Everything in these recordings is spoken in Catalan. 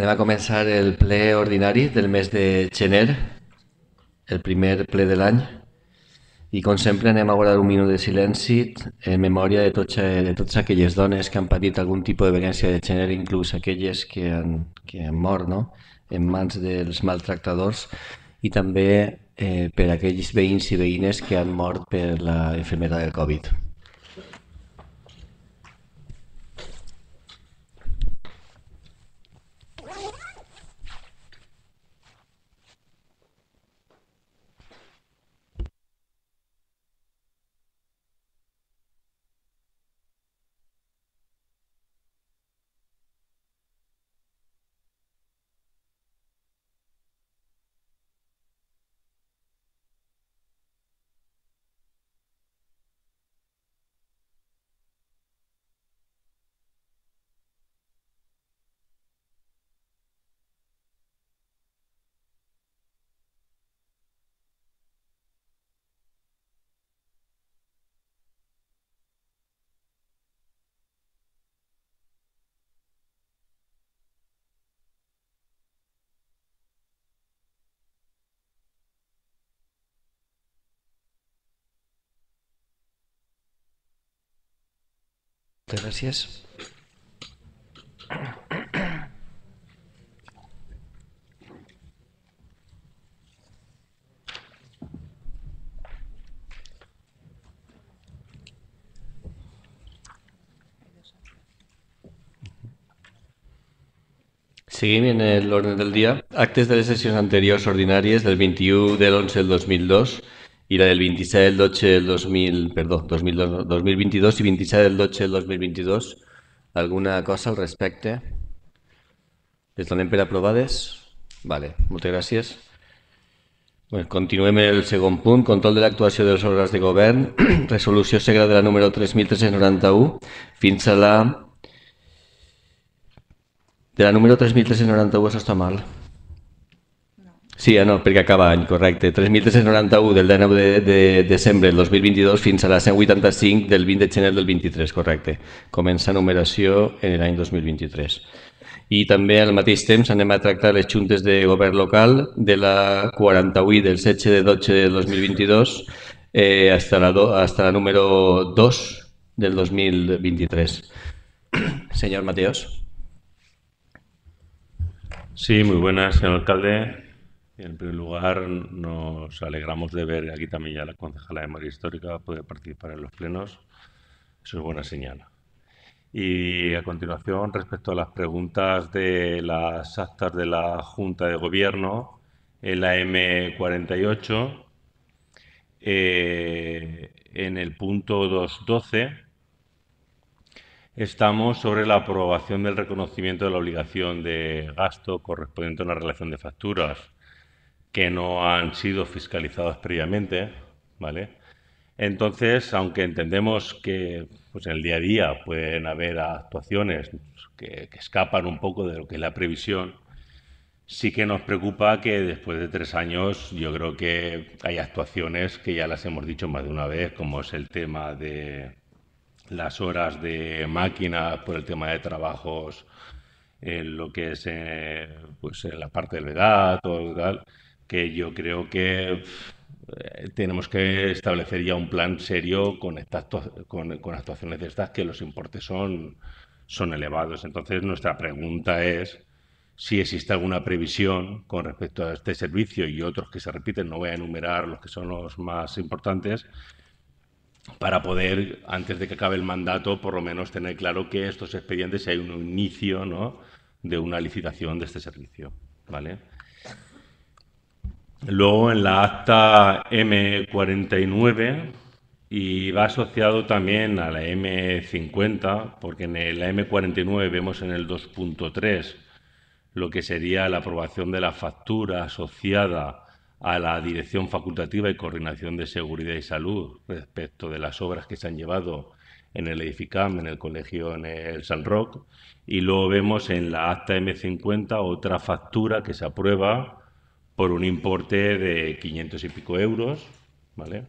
Anem a començar el ple ordinari del mes de gener, el primer ple de l'any. I com sempre anem a guardar un minut de silenci en memòria de, tots, eh, de totes aquelles dones que han patit algun tipus de violència de gènere, inclús aquelles que han, que han mort no? en mans dels maltractadors i també eh, per aquells veïns i veïnes que han mort per la enfermedad del Covid. gracias. Seguim en orden del día. Actes de las sesiones anteriores ordinarias del 21 del 11 del 2002 y la del 26 del 12 del 2000, perdón, 2000, 2022 y 27 del 12 del 2022. Alguna cosa al respecte? Les donem per aprovades? Vale, moltes gràcies. Bueno, continuem el segon punt, control de l'actuació dels òrgans de govern, resolució segre de la número 3.391 fins a la... De la número 3.391, això està mal. Sí, ah, no, perquè acaba any, correcte. 3.391 del 19 de, de, desembre del 2022 fins a la 185 del 20 de gener del 23, correcte. Comença numeració en l'any 2023. I també al mateix temps anem a tractar les juntes de govern local de la 48 del 7 de 12 de 2022 eh, hasta, la do, hasta la número 2 del 2023. Senyor Mateos. Sí, muy buenas, señor alcalde. En primer lugar, nos alegramos de ver aquí también ya la concejala de María Histórica puede participar en los plenos. Eso es buena señal. Y a continuación, respecto a las preguntas de las actas de la Junta de Gobierno, en la M48, eh, en el punto 212, estamos sobre la aprobación del reconocimiento de la obligación de gasto correspondiente a una relación de facturas que no han sido fiscalizados previamente, ¿vale? Entonces, aunque entendemos que pues, en el día a día pueden haber actuaciones que, escapan un poco de lo que es la previsión, sí que nos preocupa que después de tres años yo creo que hay actuaciones que ya las hemos dicho más de una vez, como es el tema de las horas de máquinas por el tema de trabajos en lo que es eh, pues, la parte de la edad y tal que yo creo que eh, tenemos que establecer ya un plan serio con, con, actuaciones de estas que los importes son, son elevados. Entonces, nuestra pregunta es si existe alguna previsión con respecto a este servicio y otros que se repiten, no voy a enumerar los que son los más importantes, para poder, antes de que acabe el mandato, por lo menos tener claro que estos expedientes, hay un inicio de una licitación de este servicio. ¿Vale? Luego en la acta M49 y va asociado también a la M50, porque en la M49 vemos en el 2.3 lo que sería la aprobación de la factura asociada a la Dirección Facultativa y Coordinación de Seguridad y Salud respecto de las obras que se han llevado en el Edificam, en el colegio, en el San Roque. Y luego vemos en la acta M50 otra factura que se aprueba por un importe de 500 y pico euros, ¿vale?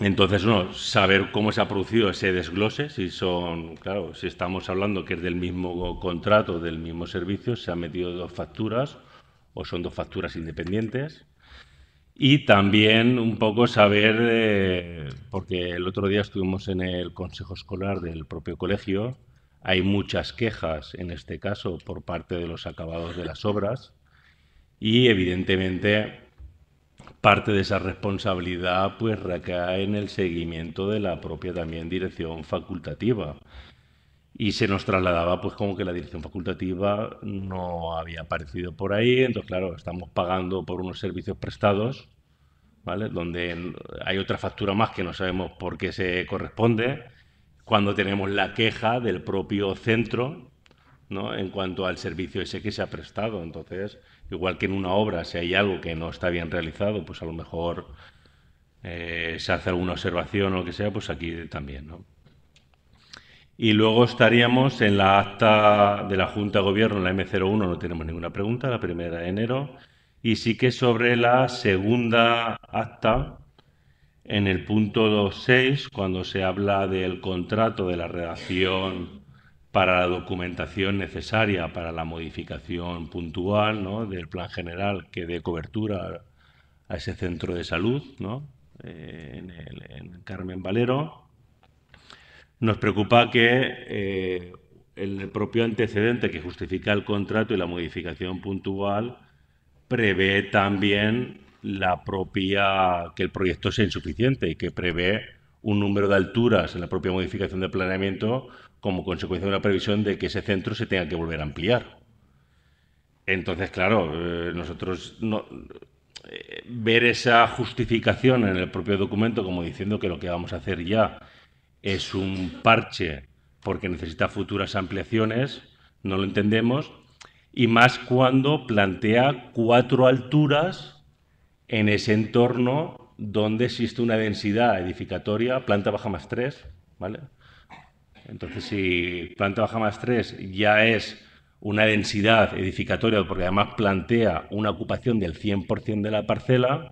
Entonces, no, saber cómo se ha producido ese desglose, si son, claro, si estamos hablando que es del mismo contrato, del mismo servicio, se han metido dos facturas o son dos facturas independientes. Y también un poco saber, eh, porque el otro día estuvimos en el consejo escolar del propio colegio, hay muchas quejas en este caso por parte de los acabados de las obras y evidentemente parte de esa responsabilidad pues recae en el seguimiento de la propia también dirección facultativa. Y se nos trasladaba pues como que la dirección facultativa no había aparecido por ahí, entonces claro, estamos pagando por unos servicios prestados, Donde hay otra factura más que no sabemos por qué se corresponde, cuando tenemos la queja del propio centro, ¿no? En cuanto al servicio ese que se ha prestado, entonces Igual que en una obra, si hay algo que no está bien realizado, pues a lo mejor eh, se hace alguna observación o lo que sea, pues aquí también, Y luego estaríamos en la acta de la Junta de Gobierno, la M01, no tenemos ninguna pregunta, la primera de enero. Y sí que sobre la segunda acta, en el punto 2.6, cuando se habla del contrato de la redacción para la documentación necesaria, para la modificación puntual del plan general que dé cobertura a ese centro de salud eh, en, Carmen Valero. Nos preocupa que eh, el propio antecedente que justifica el contrato y la modificación puntual prevé también la propia que el proyecto sea insuficiente y que prevé un número de alturas en la propia modificación de planeamiento como consecuencia de una previsión de que ese centro se tenga que volver a ampliar. Entonces, claro, eh, nosotros no, eh, ver esa justificación en el propio documento como diciendo que lo que vamos a hacer ya es un parche porque necesita futuras ampliaciones, no lo entendemos, y más cuando plantea cuatro alturas en ese entorno donde existe una densidad edificatoria, planta baja más tres, ¿vale? Entonces, si planta baja más 3 ya es una densidad edificatoria, porque además plantea una ocupación del 100% de la parcela,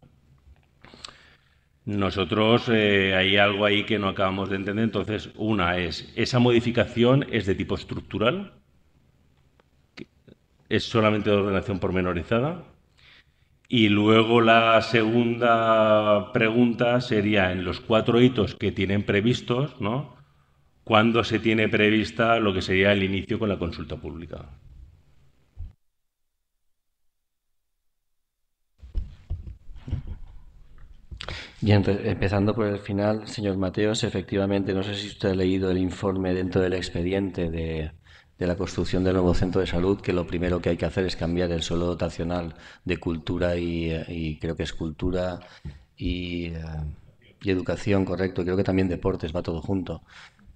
nosotros eh, hay algo ahí que no acabamos de entender. Entonces, una es, ¿esa modificación es de tipo estructural? ¿Es solamente de ordenación pormenorizada? Y luego la segunda pregunta sería, en los cuatro hitos que tienen previstos, ¿no? ¿Cuándo se tiene prevista lo que sería el inicio con la consulta pública? Y empezando por el final, señor Mateos, efectivamente, no sé si usted ha leído el informe dentro del expediente de, la construcción del nuevo centro de salud, que lo primero que hay que hacer es cambiar el suelo dotacional de cultura y, eh, creo que es cultura eh, y, educación, correcto, creo que también deportes, va todo junto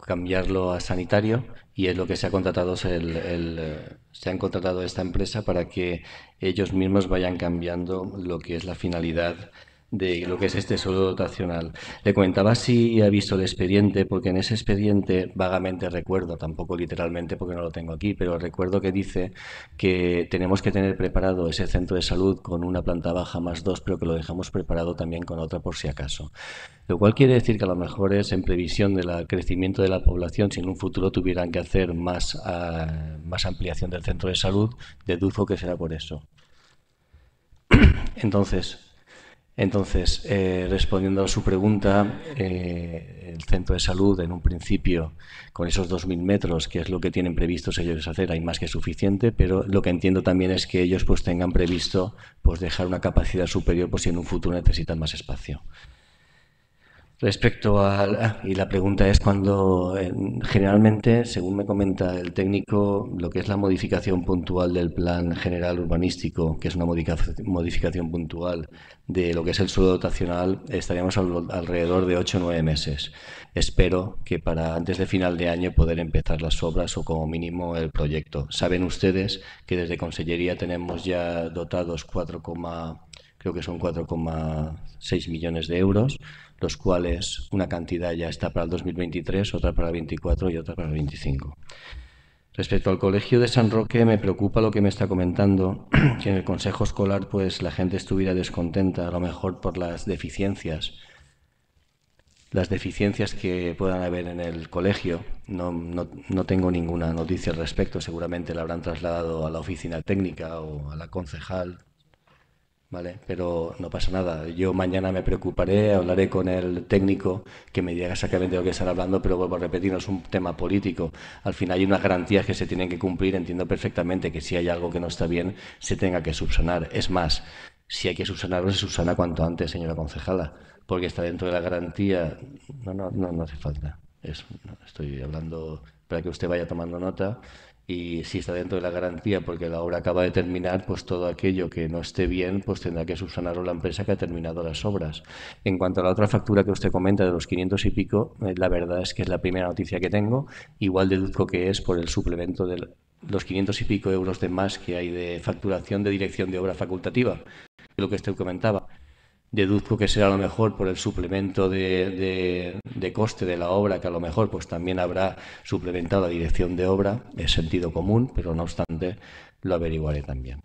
cambiarlo a sanitario y es lo que se ha contratado se eh, han contratado esta empresa para que ellos mismos vayan cambiando lo que es la finalidad de lo que es este solo dotacional. Le comentaba si ha visto el expediente, porque en ese expediente vagamente recuerdo, tampoco literalmente porque no lo tengo aquí, pero recuerdo que dice que tenemos que tener preparado ese centro de salud con una planta baja más dos, pero que lo dejamos preparado también con otra por si acaso. Lo cual quiere decir que a lo mejor es en previsión del crecimiento de la población, si en un futuro tuvieran que hacer más, ah, más ampliación del centro de salud, deduzco que será por eso. Entonces, entonces, eh, respondiendo a su pregunta, eh, el centro de salud, en un principio, con esos 2.000 metros, que es lo que tienen previstos ellos hacer, hay más que suficiente, pero lo que entiendo también es que ellos pues tengan previsto pues dejar una capacidad superior por pues, si en un futuro necesitan más espacio. Respecto a... Y la pregunta es cuando, generalmente, según me comenta el técnico, lo que es la modificación puntual del plan general urbanístico, que es una modificación puntual de lo que es el suelo dotacional, estaríamos alrededor de 8 o 9 meses. Espero que para antes de final de año poder empezar las obras o como mínimo el proyecto. Saben ustedes que desde Consellería tenemos ya dotados 4, creo que son 4,6 millones de euros los cuales una cantidad ya está para el 2023, otra para el 24 y otra para el 25. Respecto al colegio de San Roque, me preocupa lo que me está comentando, que en el consejo escolar pues la gente estuviera descontenta, a lo mejor por las deficiencias, las deficiencias que puedan haber en el colegio. No, no, no tengo ninguna noticia al respecto, seguramente la habrán trasladado a la oficina técnica o a la concejal ¿vale? Pero no pasa nada. Yo mañana me preocuparé, hablaré con el técnico que me diga exactamente lo que están hablando, pero vuelvo a repetir, no es un tema político. Al final hay unas garantías que se tienen que cumplir. Entiendo perfectamente que si hay algo que no está bien, se tenga que subsanar. Es más, si hay que subsanarlo, se subsana cuanto antes, señora concejala, porque está dentro de la garantía. No, no, no, hace falta. Es, estoy hablando para que usted vaya tomando nota y si está dentro de la garantía porque la obra acaba de terminar, pues todo aquello que no esté bien, pues tendrá que subsanarlo la empresa que ha terminado las obras. En cuanto a la otra factura que usted comenta de los 500 y pico, eh, la verdad es que es la primera noticia que tengo, igual deduzco que es por el suplemento de los 500 y pico euros de más que hay de facturación de dirección de obra facultativa, lo que usted comentaba deduzco que será a lo mejor por el suplemento de, coste de la obra, que a lo mejor pues también habrá suplementado la dirección de obra, es sentido común, pero no obstante lo averiguaré también.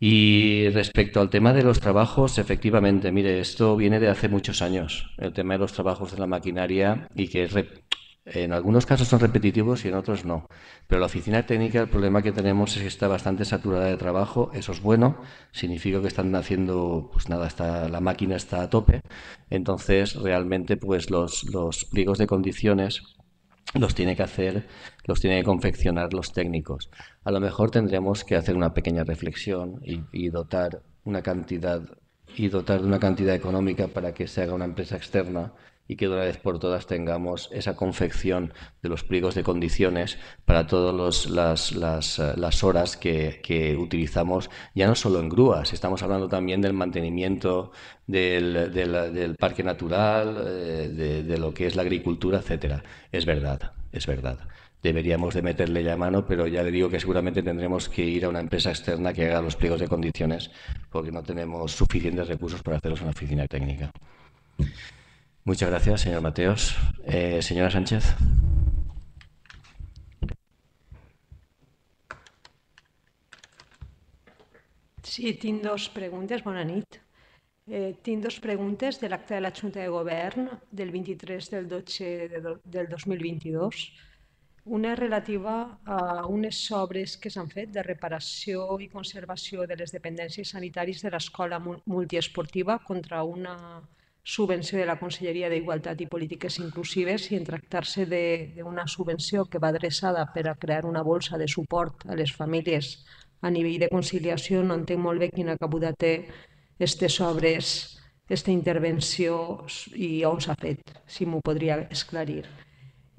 Y respecto al tema de los trabajos, efectivamente, mire, esto viene de hace muchos años, el tema de los trabajos de la maquinaria y que es en algunos casos son repetitivos y en otros no. Pero la oficina técnica, el problema que tenemos es que está bastante saturada de trabajo. Eso es bueno. Significa que están haciendo, pues nada, está, la máquina está a tope. Entonces, realmente, pues los, pliegos de condiciones los tiene que hacer, los tiene que confeccionar los técnicos. A lo mejor tendremos que hacer una pequeña reflexión y dotar una cantidad y dotar de una cantidad económica para que se haga una empresa externa y que de una vez por todas tengamos esa confección de los pliegos de condiciones para todas eh, las, horas que, utilizamos, ya no solo en grúas, estamos hablando también del mantenimiento del, parque natural, eh, de, lo que es la agricultura, etcétera. Es verdad, es verdad deberíamos de meterle ya mano, pero ya le digo que seguramente tendremos que ir a una empresa externa que haga los pliegos de condiciones, porque no tenemos suficientes recursos para hacerlos en la oficina técnica. Muchas gracias, señor Mateos. Eh, señora Sánchez. Sí, tinc dos preguntes. Bona nit. Eh, tinc dos preguntes de l'acte de la Junta de Govern del 23 del 12 de do, del 2022. Una relativa a unes obres que s'han fet de reparació i conservació de les dependències sanitàries de l'escola multiesportiva contra una subvenció de la Conselleria d'Igualtat i Polítiques Inclusives i en tractar-se d'una subvenció que va adreçada per a crear una bolsa de suport a les famílies a nivell de conciliació, no entenc molt bé quina cabuda té aquestes obres, aquesta intervenció i on s'ha fet, si m'ho podria esclarir.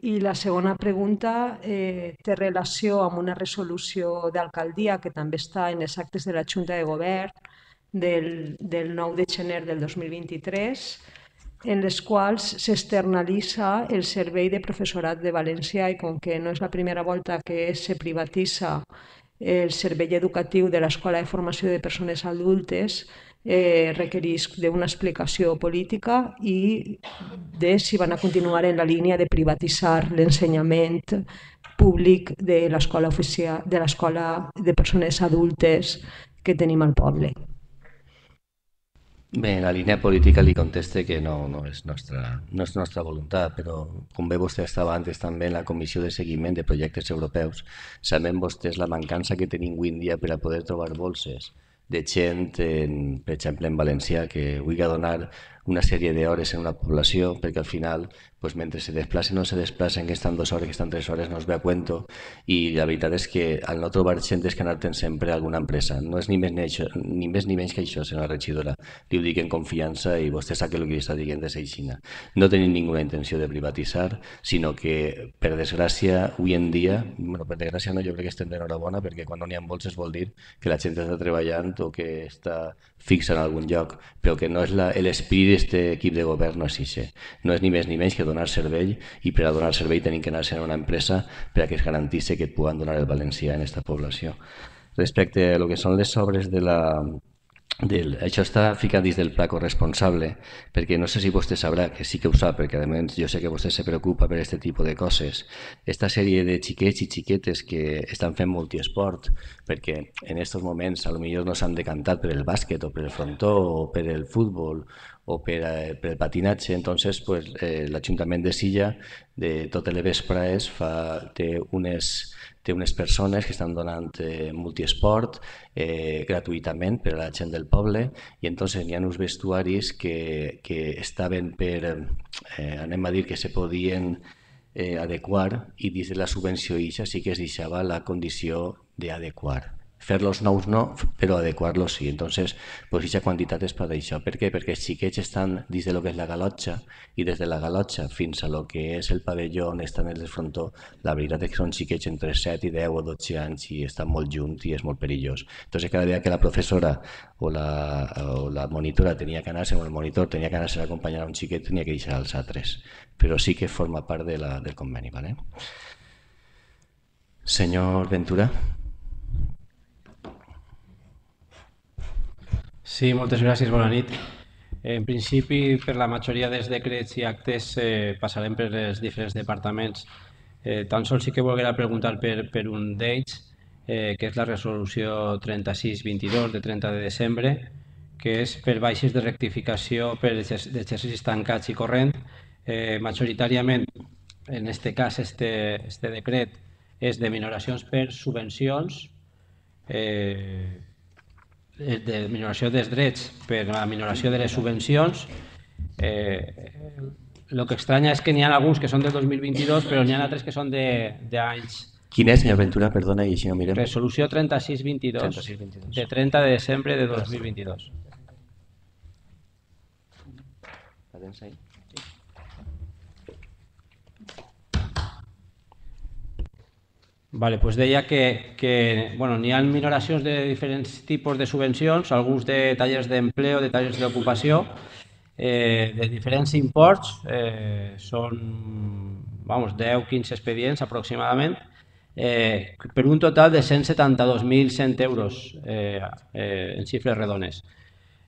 I la segona pregunta eh, té relació amb una resolució d'alcaldia que també està en els actes de la Junta de Govern, del, del 9 de gener del 2023, en les quals s'externalitza el servei de professorat de València i com que no és la primera volta que se privatitza el servei educatiu de l'Escola de Formació de Persones Adultes, eh, requereix d'una explicació política i de si van a continuar en la línia de privatitzar l'ensenyament públic de l'escola oficial de l'escola de persones adultes que tenim al poble. Bé, la línia política li conteste que no, no, és nostra, no és nostra voluntat, però com bé vostè estava antes també en la Comissió de Seguiment de Projectes Europeus, sabem vostès la mancança que tenim avui dia per a poder trobar bolses de gent, en, per exemple en València, que vulgui donar una sèrie d'hores en una població, perquè al final, pues, mentre se desplacen o se desplacen, que estan dues hores, que estan tres hores, no es ve a cuento, i la veritat és que al no trobar gent és que anar sempre a alguna empresa. No és ni més ni, això, ni, més, ni menys que això, senyora regidora. Li ho dic en confiança i vostè sap que el que li està dient és aixina. No tenim ninguna intenció de privatitzar, sinó que, per desgràcia, avui en dia, bueno, per desgràcia no, jo crec que estem d'enhorabona, perquè quan no n'hi ha molts es vol dir que la gent està treballant o que està fixa en algun lloc, però que no és l'espírit d'aquest equip de govern no és això. No és ni més ni menys que donar servei i per a donar servei tenim que anar a una empresa per a que es garantisse que et puguen donar el valencià en aquesta població. Respecte a lo que són les obres de la, del, això està ficat dins del pla corresponsable, perquè no sé si vostè sabrà, que sí que ho sap, perquè més jo sé que vostè se preocupa per aquest tipus de coses, esta sèrie de xiquets i xiquetes que estan fent multiesport, perquè en aquests moments a lo millor no s'han decantat per el bàsquet o per el frontó o per el futbol o per, eh, per el patinatge, entonces pues, eh, l'Ajuntament de Silla de totes les vespres fa, té unes, té unes persones que estan donant eh, multiesport eh, gratuïtament per a la gent del poble i entonces hi ha uns vestuaris que, que estaven per, eh, anem a dir que se podien eh, adequar i dins de la subvenció ixa sí que es deixava la condició d'adequar fer-los nous no, però adequar-los sí. Entonces, pues aquesta quantitat és per això. Per què? Perquè els xiquets estan des de lo que és la galotxa i des de la galotxa fins a lo que és el pavelló on estan els de frontó, la veritat és que són xiquets entre 7 i 10 o 12 anys i estan molt junts i és molt perillós. Entonces, cada dia que la professora o la, o la monitora tenia que anar-se, o el monitor tenia que anar-se a acompanyar a un xiquet, tenia que deixar els altres. Però sí que forma part de la, del conveni. ¿vale? Señor Ventura. Sí, moltes gràcies, bona nit. En principi, per la majoria dels decrets i actes eh, passarem per els diferents departaments. Eh, tan sols sí que volguera preguntar per, per un d'ells, eh, que és la resolució 3622 de 30 de desembre, que és per baixes de rectificació per exercicis tancats i corrent. Eh, majoritàriament, en aquest cas, este, este decret és de minoracions per subvencions, eh, Eh, de minoració dels drets per la minoració de les subvencions, eh, el que estranya és que n'hi ha alguns que són de 2022, però n'hi ha altres que són d'anys. Quina és, senyor Ventura? Perdona, i així no mirem. Resolució 3622, 3622, de 30 de desembre de 2022. Atenció. Vale, pues deia que, que bueno, n'hi ha minoracions de diferents tipus de subvencions, alguns de tallers d'empleo, de tallers d'ocupació, eh, de diferents imports, eh, són vamos, 10-15 expedients aproximadament, eh, per un total de 172.100 euros eh, eh, en xifres redones.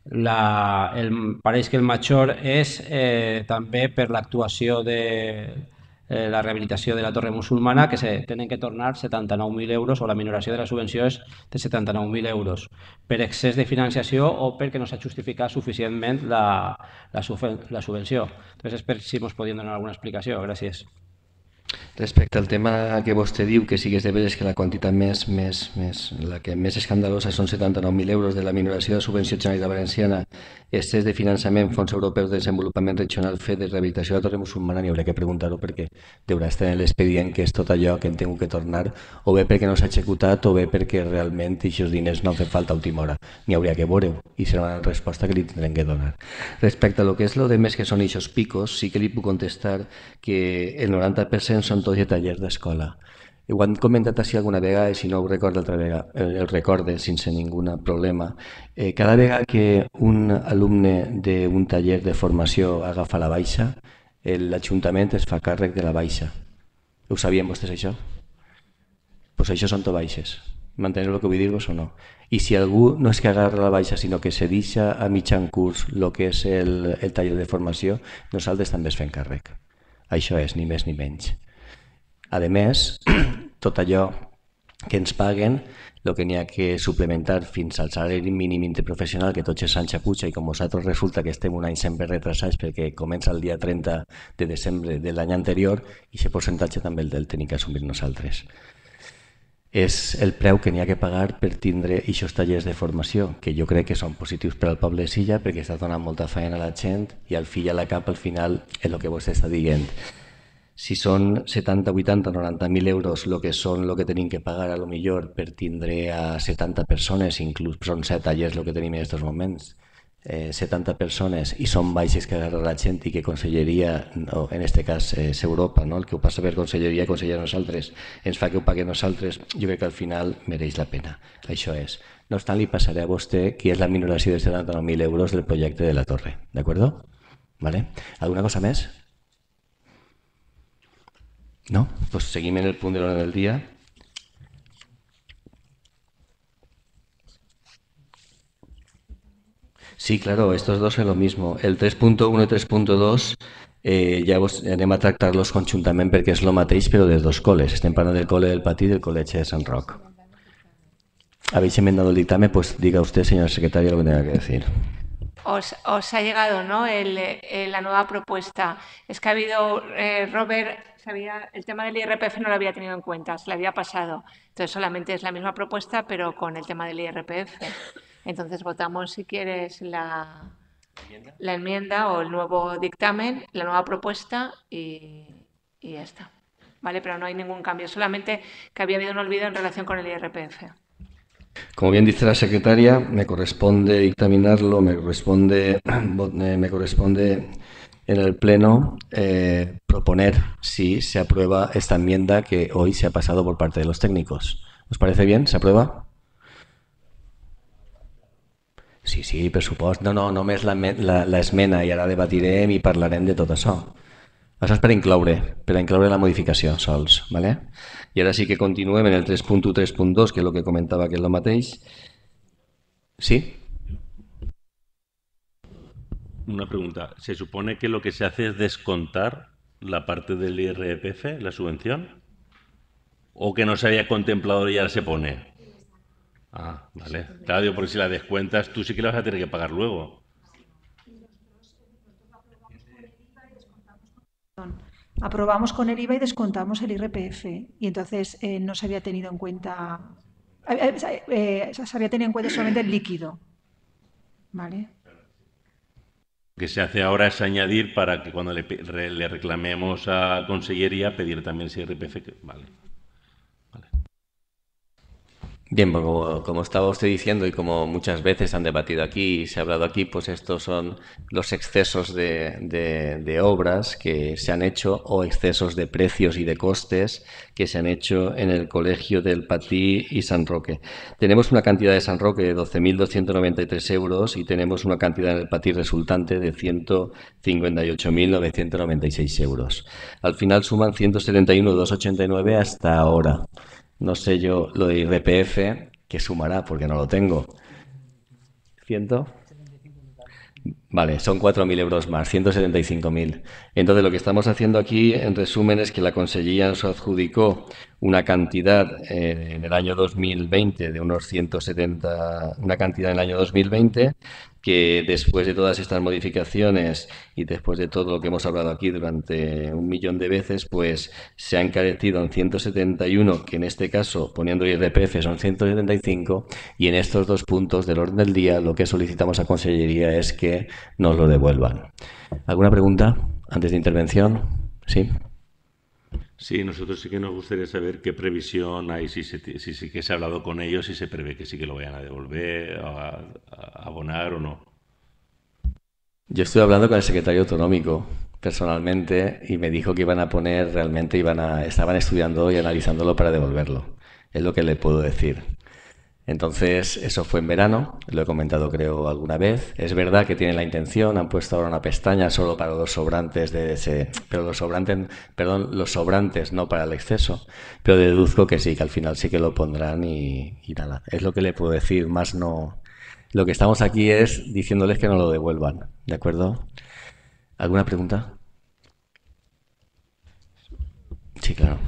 La, el, pareix que el major és eh, també per l'actuació de, eh, la rehabilitació de la torre musulmana, que se tenen que tornar 79.000 euros o la minoració de la subvenció és de 79.000 euros per excés de financiació o perquè no s'ha justificat suficientment la, la, la subvenció. Entonces, espero si ens podien donar alguna explicació. Gràcies. Respecte al tema que vostè diu, que sí de veres que la quantitat més, més, més, la que més escandalosa són 79.000 euros de la minoració de subvenció generalitat valenciana, excés de finançament, fons europeus de desenvolupament regional, fet de rehabilitació de la Torre Musulmana, n'hi hauré que preguntar-ho perquè deurà estar en l'expedient que és tot allò que hem tingut que tornar, o bé perquè no s'ha executat, o bé perquè realment aquests diners no han fet falta a última hora. N'hi hauria que veure i serà una resposta que li tindrem que donar. Respecte a lo que és lo de més que són aquests picos, sí que li puc contestar que el 90% són consultori de tallers d'escola. Ho han comentat així alguna vegada i si no ho recordo altra vegada, el recorde sense ningú problema. Eh, cada vegada que un alumne d'un taller de formació agafa la baixa, l'Ajuntament es fa càrrec de la baixa. Ho sabien vostès això? Doncs pues això són tot baixes. Manteneu el que vull dir-vos o no. I si algú no és que agarra la baixa, sinó que se deixa a mitjan curs el que és el, el taller de formació, nosaltres també es fem càrrec. Això és, ni més ni menys. A més, tot allò que ens paguen el que n'hi ha que suplementar fins al salari mínim interprofessional que tots els anys apuja i com vosaltres resulta que estem un any sempre retrasats perquè comença el dia 30 de desembre de l'any anterior i aquest percentatge també el del tenir que assumir nosaltres. És el preu que n'hi ha que pagar per tindre aquests tallers de formació, que jo crec que són positius per al poble de Silla perquè està donant molta feina a la gent i al fill a la cap al final és el que vostè està dient si són 70, 80, 90 mil euros lo que són lo que tenim que pagar a lo millor per tindre a 70 persones, inclús són 7 tallers lo que tenim en aquests moments, eh, 70 persones i són baixes que agarra la gent i que Conselleria, no, en este cas eh, és Europa, no? el que ho passa per Conselleria i Conselleria nosaltres, ens fa que ho paguem nosaltres, jo crec que al final mereix la pena. Això és. No obstant, li passaré a vostè qui és la minoració de 79.000 euros del projecte de la torre, d'acord? Vale? Alguna cosa més? ¿No? Pues seguime en el punto del día. Sí, claro, estos dos es lo mismo. El 3.1 y 3.2 ya eh, ya vos anem a tractar-los conjuntament perquè és mateix de dos coles. en parlant del cole del Patí y del coleche de San Roc. Habéis enmendado el dictamen, pues diga usted, señor secretario, lo que tenga que decir os, ha llegado ¿no? El, eh, la nueva propuesta. Es que ha habido, eh, Robert, sabía, el tema del IRPF no lo había tenido en cuenta, se le había pasado. Entonces solamente es la misma propuesta, pero con el tema del IRPF. Entonces votamos, si quieres, la, ¿Enmienda? la enmienda o el nuevo dictamen, la nueva propuesta y, y ya está. ¿Vale? Pero no hay ningún cambio, solamente que había habido un olvido en relación con el IRPF. Como bien dice la secretaria, me corresponde dictaminarlo, me corresponde, me corresponde en el Pleno eh, proponer si se aprueba esta enmienda que hoy se ha pasado por parte de los técnicos. ¿Os parece bien? ¿Se aprueba? Sí, sí, presupuesto. no No, no, no, la, la, la esmena y ahora debatiré y hablaré de todo eso. Eso es para incluir, para incluir la modificación, sols. ¿vale? Y ahora sí que continúen en el 3.3.2, que es lo que comentaba que lo matéis Sí? Una pregunta. ¿Se supone que lo que se hace es descontar la parte del IRPF, la subvención? ¿O que no se había contemplado y ya se pone? Ah, vale. Claudio porque si la descuentas, tú sí que la vas a tener que pagar luego. aprobamos con el IVA y descontamos el IRPF. Y entonces eh, no se había tenido en cuenta, eh, eh, se había tenido en cuenta solamente el líquido. Lo que se hace ahora es añadir para que cuando le, reclamemos a Consellería pedir también ese IRPF. vale. Bien, pues como, estaba usted diciendo y como muchas veces han debatido aquí y se ha hablado aquí, pues estos son los excesos de, de, obras que se han hecho o excesos de precios y de costes que se han hecho en el Colegio del Patí y San Roque. Tenemos una cantidad de San Roque de 12.293 euros y tenemos una cantidad en el Patí resultante de 158.996 euros. Al final suman 171.289 hasta ahora. No sé yo lo de IRPF, que sumará porque no lo tengo. ¿Ciento? Vale, son 4.000 euros más, 175.000. Entonces, lo que estamos haciendo aquí, en resumen, es que la Consejería nos adjudicó una cantidad eh, en el año 2020 de unos 170, una cantidad en el año 2020 que después de todas estas modificaciones y después de todo lo que hemos hablado aquí durante un millón de veces, pues se han carecido en 171, que en este caso, poniendo IRPF, son 175, y en estos dos puntos del orden del día lo que solicitamos a Consellería es que nos lo devuelvan. ¿Alguna pregunta antes de intervención? Sí. Sí, nosotros sí que nos gustaría saber qué previsión hay, si, se, que se ha hablado con ellos, y se prevé que sí que lo vayan a devolver, a, a abonar o no. Yo estuve hablando con el secretario autonómico personalmente y me dijo que iban a poner realmente, iban a, estaban estudiando y analizándolo para devolverlo. Es lo que le puedo decir. Entonces, eso fue en verano, lo he comentado creo alguna vez. Es verdad que tienen la intención, han puesto ahora una pestaña solo para los sobrantes de ese, pero los sobrantes, perdón, los sobrantes no para el exceso, pero deduzco que sí, que al final sí que lo pondrán y, y nada. Es lo que le puedo decir, más no. Lo que estamos aquí es diciéndoles que no lo devuelvan, ¿de acuerdo? ¿Alguna pregunta?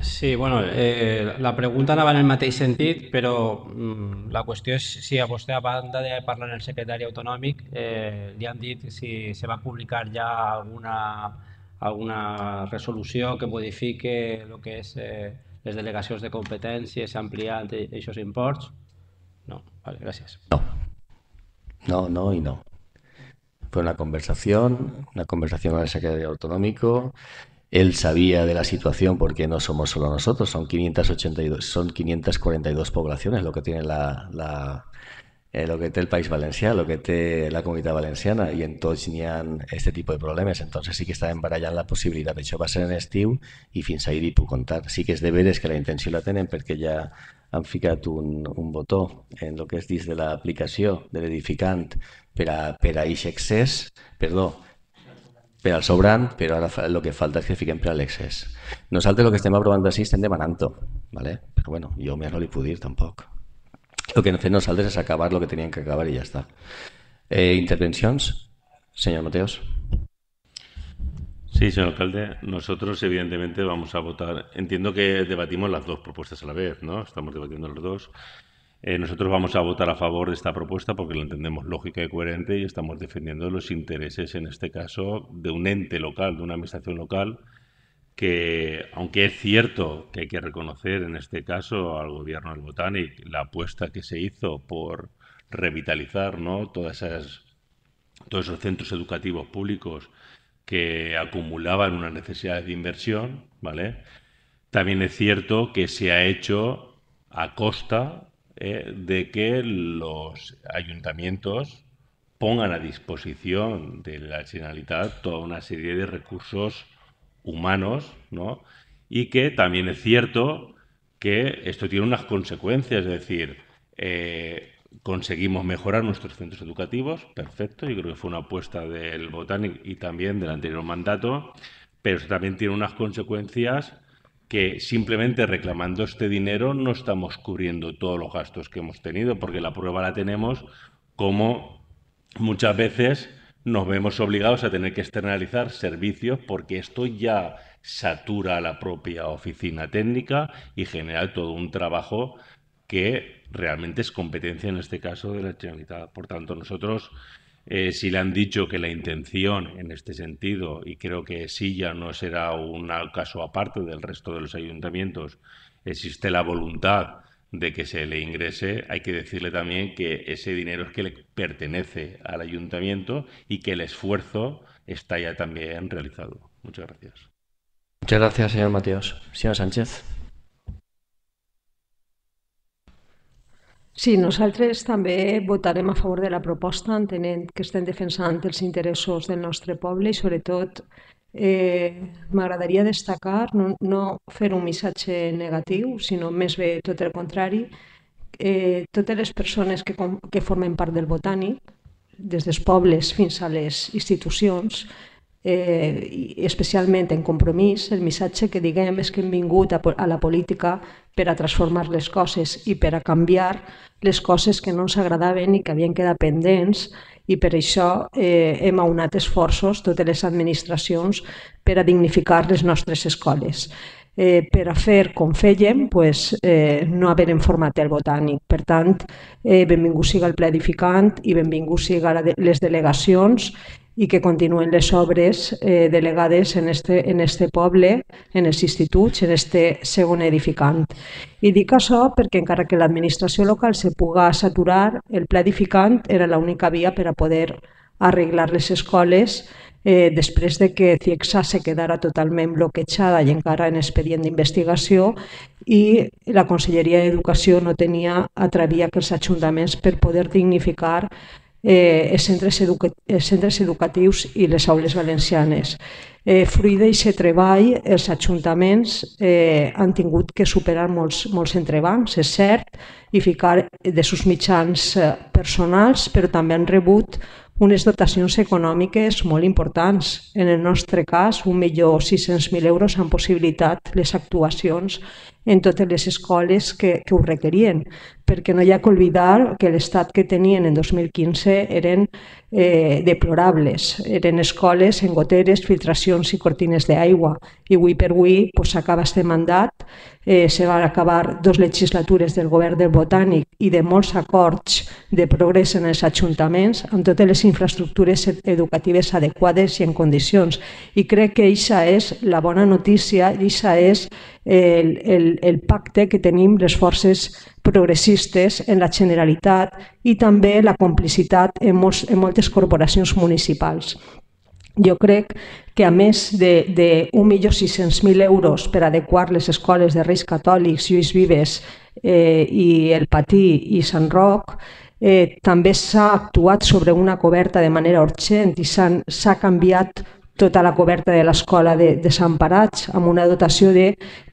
Sí, bueno, eh, la pregunta va en el mateix sentit, pero mm, la cuestión es si a vostè, a banda de hablar en el secretari autonòmic, eh, han dit si se va a publicar ya alguna, alguna resolució que modifique lo que es las eh, les delegacions de competències ampliant esos imports? No, vale, gracias. No, no, no y no. Fue una conversación, una conversación con el secretario autonómico Él sabía de la situación porque no somos solo nosotros, son 582, son 542 poblaciones lo que tiene la, la eh, lo que té el País valenciano, lo que té la Comunitat Valenciana, y en tots tenían este tipo de problemes. Entonces sí que en barallar la de hecho va ser en estiu y fins ahir hi puc contar. Sí que es de veres que la intenció la tenen perquè ja han ficat un, un botó en el que es dins de l'aplicació de l'edificant per a, per a eix excés, perdó, per al sobrant, però que falta es que fiquen per nos salte lo lo que estemos aprobando así estem de ho ¿vale? Pero bueno, yo me no li pudir tampoco. Lo que hem fet es acabar lo que tenían que acabar y ya está. Eh, ¿Intervenciones? Señor Mateos. Sí, señor alcalde. Nosotros, evidentemente, vamos a votar. Entiendo que debatimos las dos propuestas a la vez, ¿no? Estamos debatiendo las dos. Eh, nosotros vamos a votar a favor de esta propuesta porque la entendemos lógica y coherente y estamos defendiendo los intereses, en este caso, de un ente local, de una administración local, que, aunque es cierto que hay que reconocer en este caso al gobierno del Botánico la apuesta que se hizo por revitalizar ¿no? Todas esas, todos esos centros educativos públicos que acumulaban unas necesidades de inversión, ¿vale? También es cierto que se ha hecho a costa eh, de que los ayuntamientos pongan a disposición de la Generalitat toda una serie de recursos humanos, ¿no? Y que también es cierto que esto tiene unas consecuencias, es decir, eh, conseguimos mejorar nuestros centros educativos, perfecto, yo creo que fue una apuesta del Botánico y también del anterior mandato, pero eso también tiene unas consecuencias que simplemente reclamando este dinero no estamos cubriendo todos los gastos que hemos tenido, porque la prueba la tenemos como muchas veces nos vemos obligados a tener que externalizar servicios porque esto ya satura la propia oficina técnica y genera todo un trabajo que realmente es competencia en este caso de la Generalitat. Por tanto, nosotros eh, si le han dicho que la intención en este sentido, y creo que sí ya no será un caso aparte del resto de los ayuntamientos, existe la voluntad de que se le ingrese, hay que decirle también que ese dinero es que le pertenece al ayuntamiento y que el esfuerzo está ya también realizado. Muchas gracias. Muchas gracias, señor Mateos. Señor Sánchez. Sí, nosaltres també votarem a favor de la proposta, entenent que estem defensant els interessos del nostre poble i sobretot eh, m'agradaria destacar, no, no fer un missatge negatiu, sinó més bé tot el contrari, eh, totes les persones que, que formen part del botànic, des dels pobles fins a les institucions, eh, especialment en compromís, el missatge que diguem és que hem vingut a, a la política per a transformar les coses i per a canviar les coses que no ens agradaven i que havien quedat pendents i per això eh, hem aunat esforços totes les administracions per a dignificar les nostres escoles. Eh, per a fer com fèiem, pues, eh, no haver format el botànic. Per tant, eh, benvingut siga el ple edificant i benvingut siga les delegacions i que continuen les obres eh, delegades en este, en este poble, en els instituts, en este segon edificant. I dic això perquè encara que l'administració local se puga saturar, el pla edificant era l'única via per a poder arreglar les escoles eh, després de que CIEXA se quedara totalment bloquejada i encara en expedient d'investigació i la Conselleria d'Educació no tenia atrevia que els ajuntaments per poder dignificar eh, els, centres els centres educatius i les aules valencianes. Eh, fruit d'aquest treball, els ajuntaments eh, han tingut que superar molts, molts entrebancs, és cert, i ficar de sus mitjans eh, personals, però també han rebut unes dotacions econòmiques molt importants. En el nostre cas, un millor 600.000 euros han possibilitat les actuacions en totes les escoles que, que ho requerien, perquè no hi ha que oblidar que l'estat que tenien en 2015 eren eh, deplorables. Eren escoles en goteres, filtracions i cortines d'aigua. I avui per avui pues, s'acaba este mandat, eh, se van acabar dos legislatures del govern del Botànic i de molts acords de progrés en els ajuntaments amb totes les infraestructures educatives adequades i en condicions. I crec que això és la bona notícia, això és el, el, el pacte que tenim les forces progressistes en la Generalitat i també la complicitat en, molts, en moltes corporacions municipals. Jo crec que a més de, de 1.600.000 euros per adequar les escoles de Reis Catòlics, Lluís Vives eh, i El Patí i Sant Roc, eh, també s'ha actuat sobre una coberta de manera urgent i s'ha canviat tota la coberta de l'escola de Desemparats amb una dotació de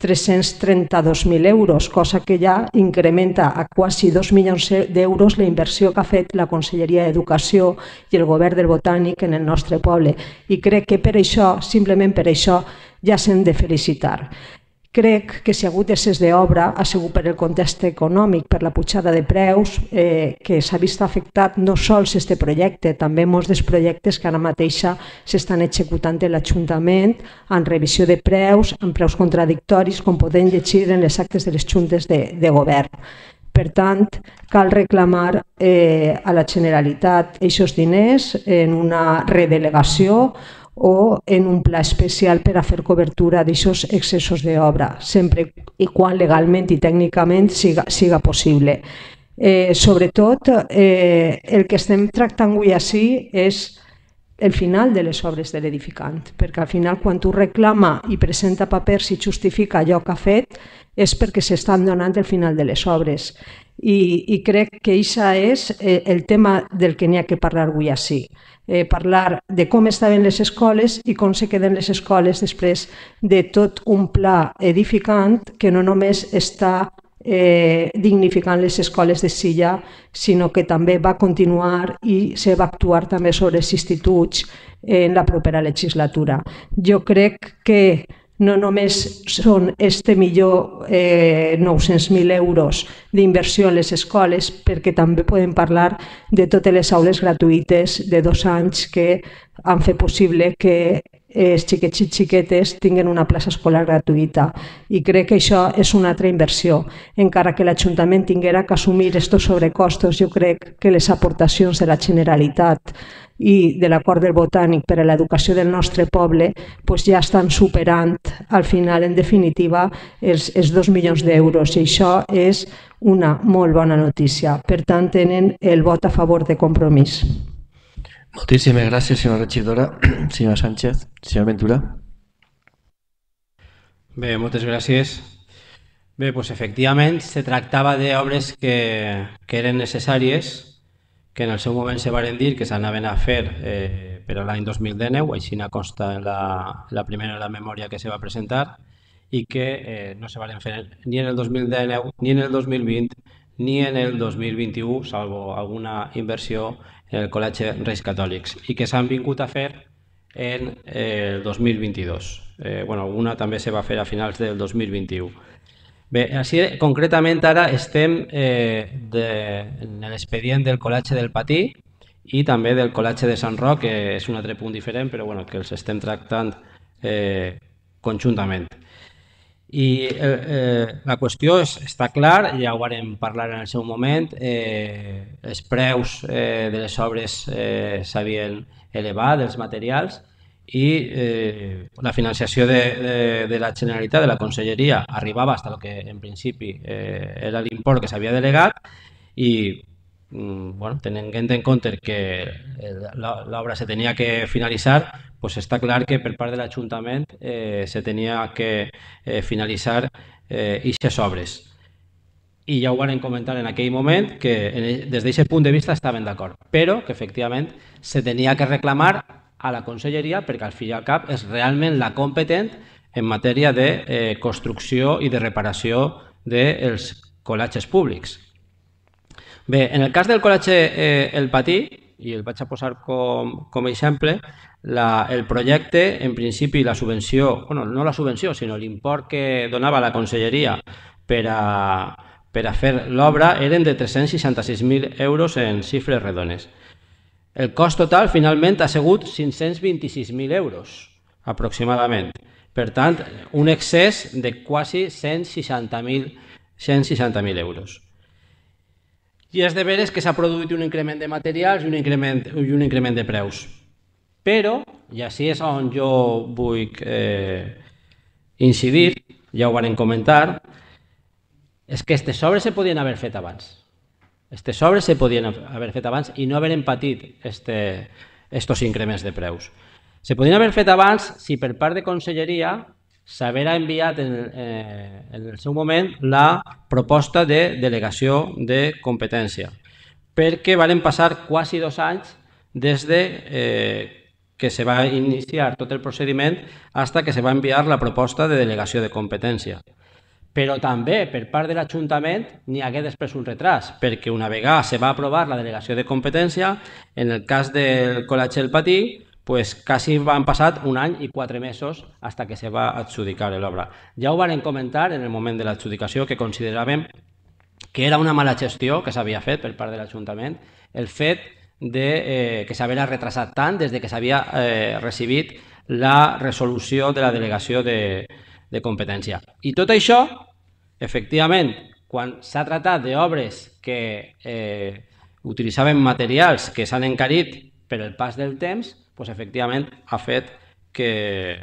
332.000 euros, cosa que ja incrementa a quasi 2 milions d'euros la inversió que ha fet la Conselleria d'Educació i el Govern del Botànic en el nostre poble. I crec que per això, simplement per això, ja s'hem de felicitar. Crec que si ha hagut excés d'obra ha sigut per el context econòmic, per la pujada de preus, eh, que s'ha vist afectat no sols este projecte, també molts dels projectes que ara mateixa s'estan executant a l'Ajuntament en revisió de preus, en preus contradictoris, com podem llegir en les actes de les juntes de, de govern. Per tant, cal reclamar eh, a la Generalitat aquests diners en una redelegació o en un pla especial per a fer cobertura d'aixòs excessos d'obra, sempre i quan legalment i tècnicament siga, siga possible. Eh, sobretot, eh, el que estem tractant avui així és el final de les obres de l'edificant, perquè al final quan tu reclama i presenta papers i justifica allò que ha fet, és perquè s'estan donant el final de les obres. I, i crec que això és eh, el tema del que n'hi ha que parlar avui així. Sí eh, parlar de com estaven les escoles i com se queden les escoles després de tot un pla edificant que no només està eh, dignificant les escoles de Silla, sinó que també va continuar i se va actuar també sobre els instituts en la propera legislatura. Jo crec que no només són este millor eh, 900.000 euros d'inversió en les escoles, perquè també podem parlar de totes les aules gratuïtes de dos anys que han fet possible que eh, els xiquets i xiquetes tinguin una plaça escolar gratuïta. I crec que això és una altra inversió. Encara que l'Ajuntament tinguera que assumir aquests sobrecostos, jo crec que les aportacions de la Generalitat i de l'Acord del Botànic per a l'educació del nostre poble doncs ja estan superant al final, en definitiva, els, els 2 milions d'euros i això és una molt bona notícia. Per tant, tenen el vot a favor de compromís. Moltíssimes gràcies, senyora regidora, senyora Sánchez, senyora Ventura. Bé, moltes gràcies. Bé, doncs efectivament se tractava d'obres que, que eren necessàries, que en el seu moment se varen dir que s'anaven a fer eh, per a l'any 2019, així consta en la, la primera la memòria que se va presentar, i que eh, no se varen fer ni en el 2019, ni en el 2020, ni en el 2021, salvo alguna inversió en el Col·legi Reis Catòlics, i que s'han vingut a fer en eh, el 2022. Eh, bueno, alguna també se va fer a finals del 2021. Bé, així concretament ara estem eh, de, en l'expedient del col·latge del Patí i també del col·latge de Sant Roc, que és un altre punt diferent, però bueno, que els estem tractant eh, conjuntament. I eh, eh la qüestió és, està clar, ja ho vam parlar en el seu moment, eh, els preus eh, de les obres eh, s'havien elevat, els materials, i eh, la financiació de, de, de la Generalitat, de la Conselleria, arribava fins al lo que en principi eh, era l'import que s'havia delegat i mm, bueno, tenint en compte que l'obra se tenia que finalitzar, pues està clar que per part de l'Ajuntament eh, se tenia que eh, finalitzar eh, aquestes obres. I ja ho van comentar en aquell moment que en, des d'aquest punt de vista estaven d'acord, però que efectivament se tenia que reclamar a la conselleria perquè al fi i al cap és realment la competent en matèria de eh, construcció i de reparació dels col·latges públics. Bé, en el cas del col·latge eh, El Patí, i el vaig a posar com, com a exemple, la, el projecte, en principi, la subvenció, bueno, no la subvenció, sinó l'import que donava la conselleria per a, per a fer l'obra eren de 366.000 euros en xifres redones. El cost total finalment ha sigut 526.000 euros, aproximadament. Per tant, un excés de quasi 160.000 160 euros. I és de veres que s'ha produït un increment de materials i un increment, i un increment de preus. Però, i així és on jo vull eh, incidir, ja ho van comentar, és que aquestes obres se podien haver fet abans aquestes obres se podien haver fet abans i no haver empatit este, estos increments de preus. Se podien haver fet abans si per part de Conselleria s'haverà enviat en, eh, en el seu moment la proposta de delegació de competència, perquè varen passar quasi dos anys des de eh, que se va iniciar tot el procediment fins que se va enviar la proposta de delegació de competència. Però també, per part de l'Ajuntament, n'hi hagué després un retras, perquè una vegada se va aprovar la delegació de competència, en el cas del col·legi del Patí, pues quasi van passat un any i quatre mesos hasta que se va adjudicar l'obra. Ja ho van comentar en el moment de l'adjudicació que consideràvem que era una mala gestió que s'havia fet per part de l'Ajuntament el fet de, eh, que s'havia retrasat tant des de que s'havia eh, recibit la resolució de la delegació de, de competència. I tot això, efectivament, quan s'ha tratat d'obres que eh, utilitzaven materials que s'han encarit per el pas del temps, doncs efectivament ha fet que,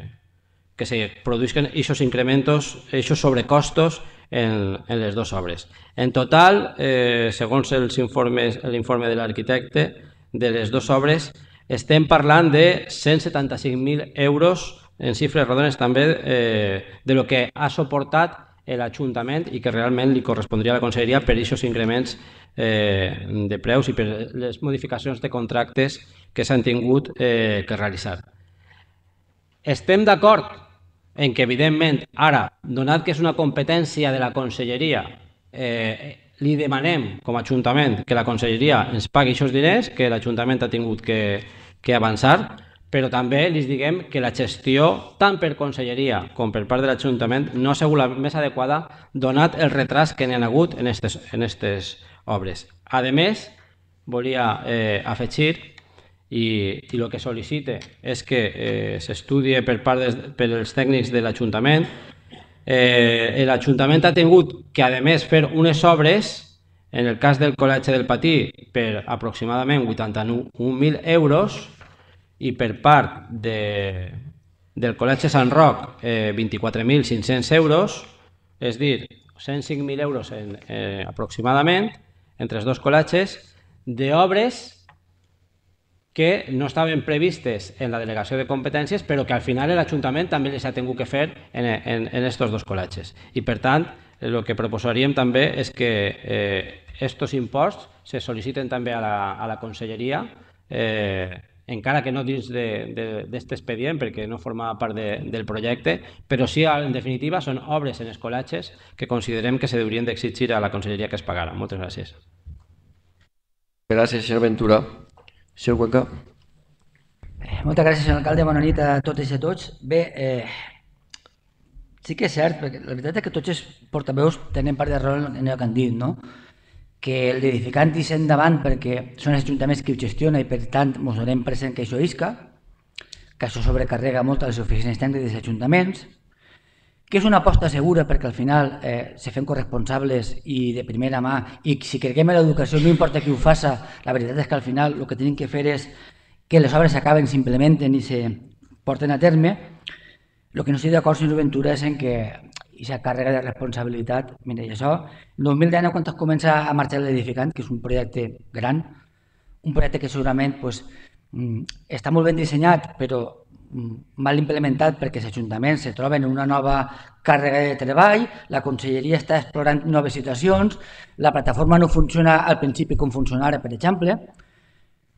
que se produïsquen aquests incrementos, aquests sobrecostos en, en les dues obres. En total, eh, segons l'informe de l'arquitecte, de les dues obres, estem parlant de 175.000 euros en xifres rodones també eh, de lo que ha suportat l'Ajuntament i que realment li correspondria a la Conselleria per aquests increments eh, de preus i per les modificacions de contractes que s'han tingut eh, que realitzar. Estem d'acord en que, evidentment, ara, donat que és una competència de la Conselleria, eh, li demanem com a Ajuntament que la Conselleria ens pagui aquests diners que l'Ajuntament ha tingut que, que avançar, però també li diguem que la gestió, tant per conselleria com per part de l'Ajuntament, no ha sigut la més adequada donat el retras que n'hi ha hagut en aquestes en estes obres. A més, volia eh, afegir i, i el que sol·licite és que eh, s'estudie per part de, per els tècnics de l'Ajuntament. Eh, L'Ajuntament ha tingut que, a més, fer unes obres en el cas del col·legi del Patí per aproximadament 81.000 euros i per part de, del Col·legi Sant Roc eh, 24.500 euros, és dir, 105.000 euros en, eh, aproximadament entre els dos col·legis d'obres que no estaven previstes en la delegació de competències però que al final l'Ajuntament també les ha tingut que fer en, en, en estos dos col·legis. I per tant, el que proposaríem també és que eh, estos imposts se sol·liciten també a la, a la Conselleria eh, encara que no dins d'aquest expedient, perquè no formava part de, del projecte, però sí, en definitiva, són obres en escolatges que considerem que se deurien d'exigir a la conselleria que es pagara. Moltes gràcies. Gràcies, senyor Ventura. Senyor Cuenca. Eh, moltes gràcies, senyor alcalde. Bona nit a totes i a tots. Bé, eh, sí que és cert, perquè la veritat és que tots els portaveus tenen part de raó en el que han dit, no? que l'edificant edificant endavant perquè són els ajuntaments que ho gestiona i per tant ens donem present que això isca, que això sobrecarrega molt les oficines tècniques dels ajuntaments, que és una aposta segura perquè al final eh, se fem corresponsables i de primera mà i si creguem en l'educació no importa qui ho faça, la veritat és que al final el que tenim que fer és que les obres s'acaben, s'implementen i se porten a terme. El que no estic d'acord, senyor Ventura, és en que i la càrrega de responsabilitat. Mira, i això, el 2019, quan es comença a marxar l'edificant, que és un projecte gran, un projecte que segurament pues, mm, està molt ben dissenyat, però mm, mal implementat perquè els ajuntaments se troben en una nova càrrega de treball, la conselleria està explorant noves situacions, la plataforma no funciona al principi com funcionava, per exemple,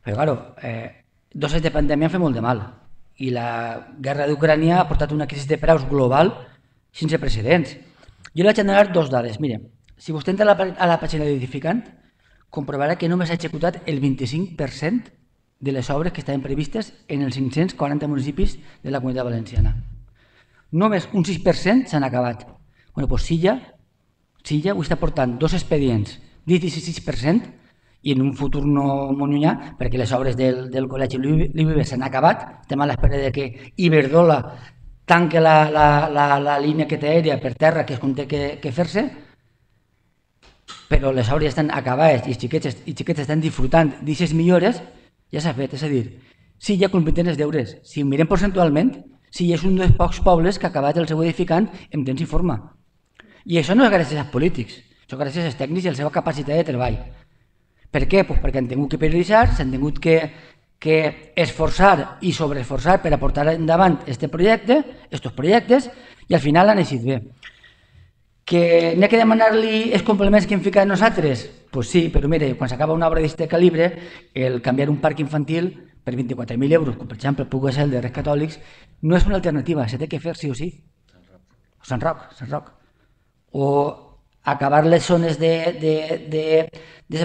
però, claro, eh, dos anys de pandèmia han fet molt de mal i la guerra d'Ucrània ha portat una crisi de preus global sense precedents. Jo li vaig donar dos dades. Mira, si vostè entra a la, a la pàgina d'Edificant, comprovarà que només ha executat el 25% de les obres que estaven previstes en els 540 municipis de la Comunitat Valenciana. Només un 6% s'han acabat. Bueno, doncs Silla, Silla ho està portant dos expedients, 16% i en un futur no molt llunyà, perquè les obres del, del Col·legi Lluïbes s'han acabat, estem a l'espera de que Iberdrola tanca la, la, la, la línia que té aèria per terra que com té que, que fer-se, però les àuries estan acabades i els xiquets, i xiquets estan disfrutant d'aquestes millores, ja s'ha fet. És a dir, si ja compliquen els deures, si mirem percentualment, si és un dels pocs pobles que ha acabat el seu edificant en temps i forma. I això no és gràcies als polítics, això és gràcies als tècnics i a la seva capacitat de treball. Per què? Pues perquè han tingut que prioritzar, s'han tingut que que esforçar i sobreesforçar per a portar endavant aquest projecte, aquests projectes, i al final han eixit bé. Que n'hi ha que demanar-li els complements que hem ficat nosaltres? Doncs pues sí, però mira, quan s'acaba una obra d'aquest calibre, el canviar un parc infantil per 24.000 euros, com per exemple puc ser el de Res Catòlics, no és una alternativa, se té que fer sí o sí. Sant Roc. Sant Roc. O acabar les zones de, de, de, de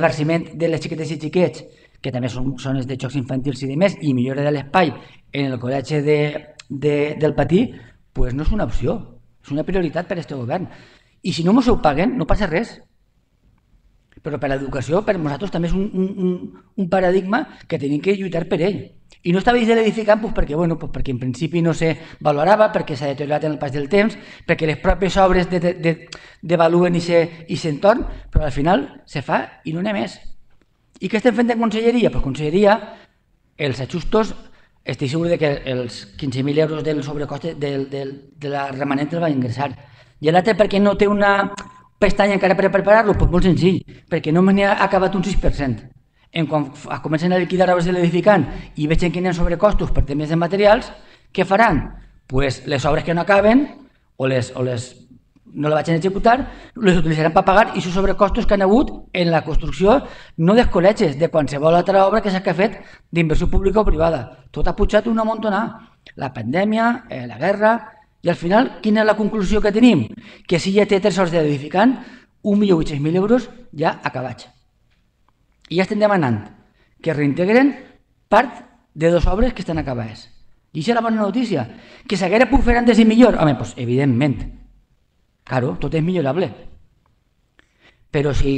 de les xiquetes i xiquets, que també són zones de xocs infantils i de més, i millora de l'espai en el col·legi de, de, del patí, pues no és una opció, és una prioritat per a aquest govern. I si no ens ho paguen, no passa res. Però per l'educació, per nosaltres també és un, un, un paradigma que tenim que lluitar per ell. I no estava edificant pues, perquè, bueno, pues, perquè en principi no se valorava, perquè s'ha deteriorat en el pas del temps, perquè les pròpies obres de, de, de, devaluen i se, i s'entorn, però al final se fa i no n'hi ha més. I què estem fent en conselleria? Pues conselleria, els ajustos, estic segur de que els 15.000 euros del sobrecost del, del, de la remanent el va ingressar. I l'altre perquè no té una pestanya encara per preparar-lo? Pues molt senzill, perquè només n'ha acabat un 6%. En quan comencen a liquidar obres de l'edificant i vegin que hi ha sobrecostos per temes de materials, què faran? Pues les obres que no acaben o les, o les no la vagin a executar, les utilitzaran per pagar i els sobrecostos que han hagut en la construcció no dels col·legis, de qualsevol altra obra que s'ha fet d'inversió pública o privada. Tot ha pujat una montonà. La pandèmia, eh, la guerra... I al final, quina és la conclusió que tenim? Que si ja té tres hores d'edificant, 1.800.000 euros ja acabats. I ja estem demanant que reintegren part de dos obres que estan acabades. I això és la bona notícia. Que s'haguera pogut fer antes i millor? Home, doncs, evidentment, Claro, tot és millorable. Però si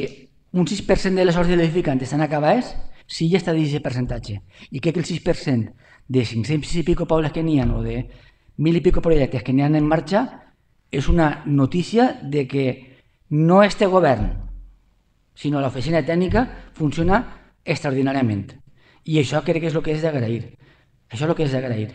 un 6% de les hores de l'edificant estan acabades, sí ja està d'aquest percentatge. I crec que el 6% de 500 i pico pobles que n'hi ha o de 1.000 i pico projectes que n'hi ha en marxa és una notícia de que no este govern, sinó l'oficina tècnica funciona extraordinàriament. I això crec que és el que és d'agrair. Això és el que és d'agrair.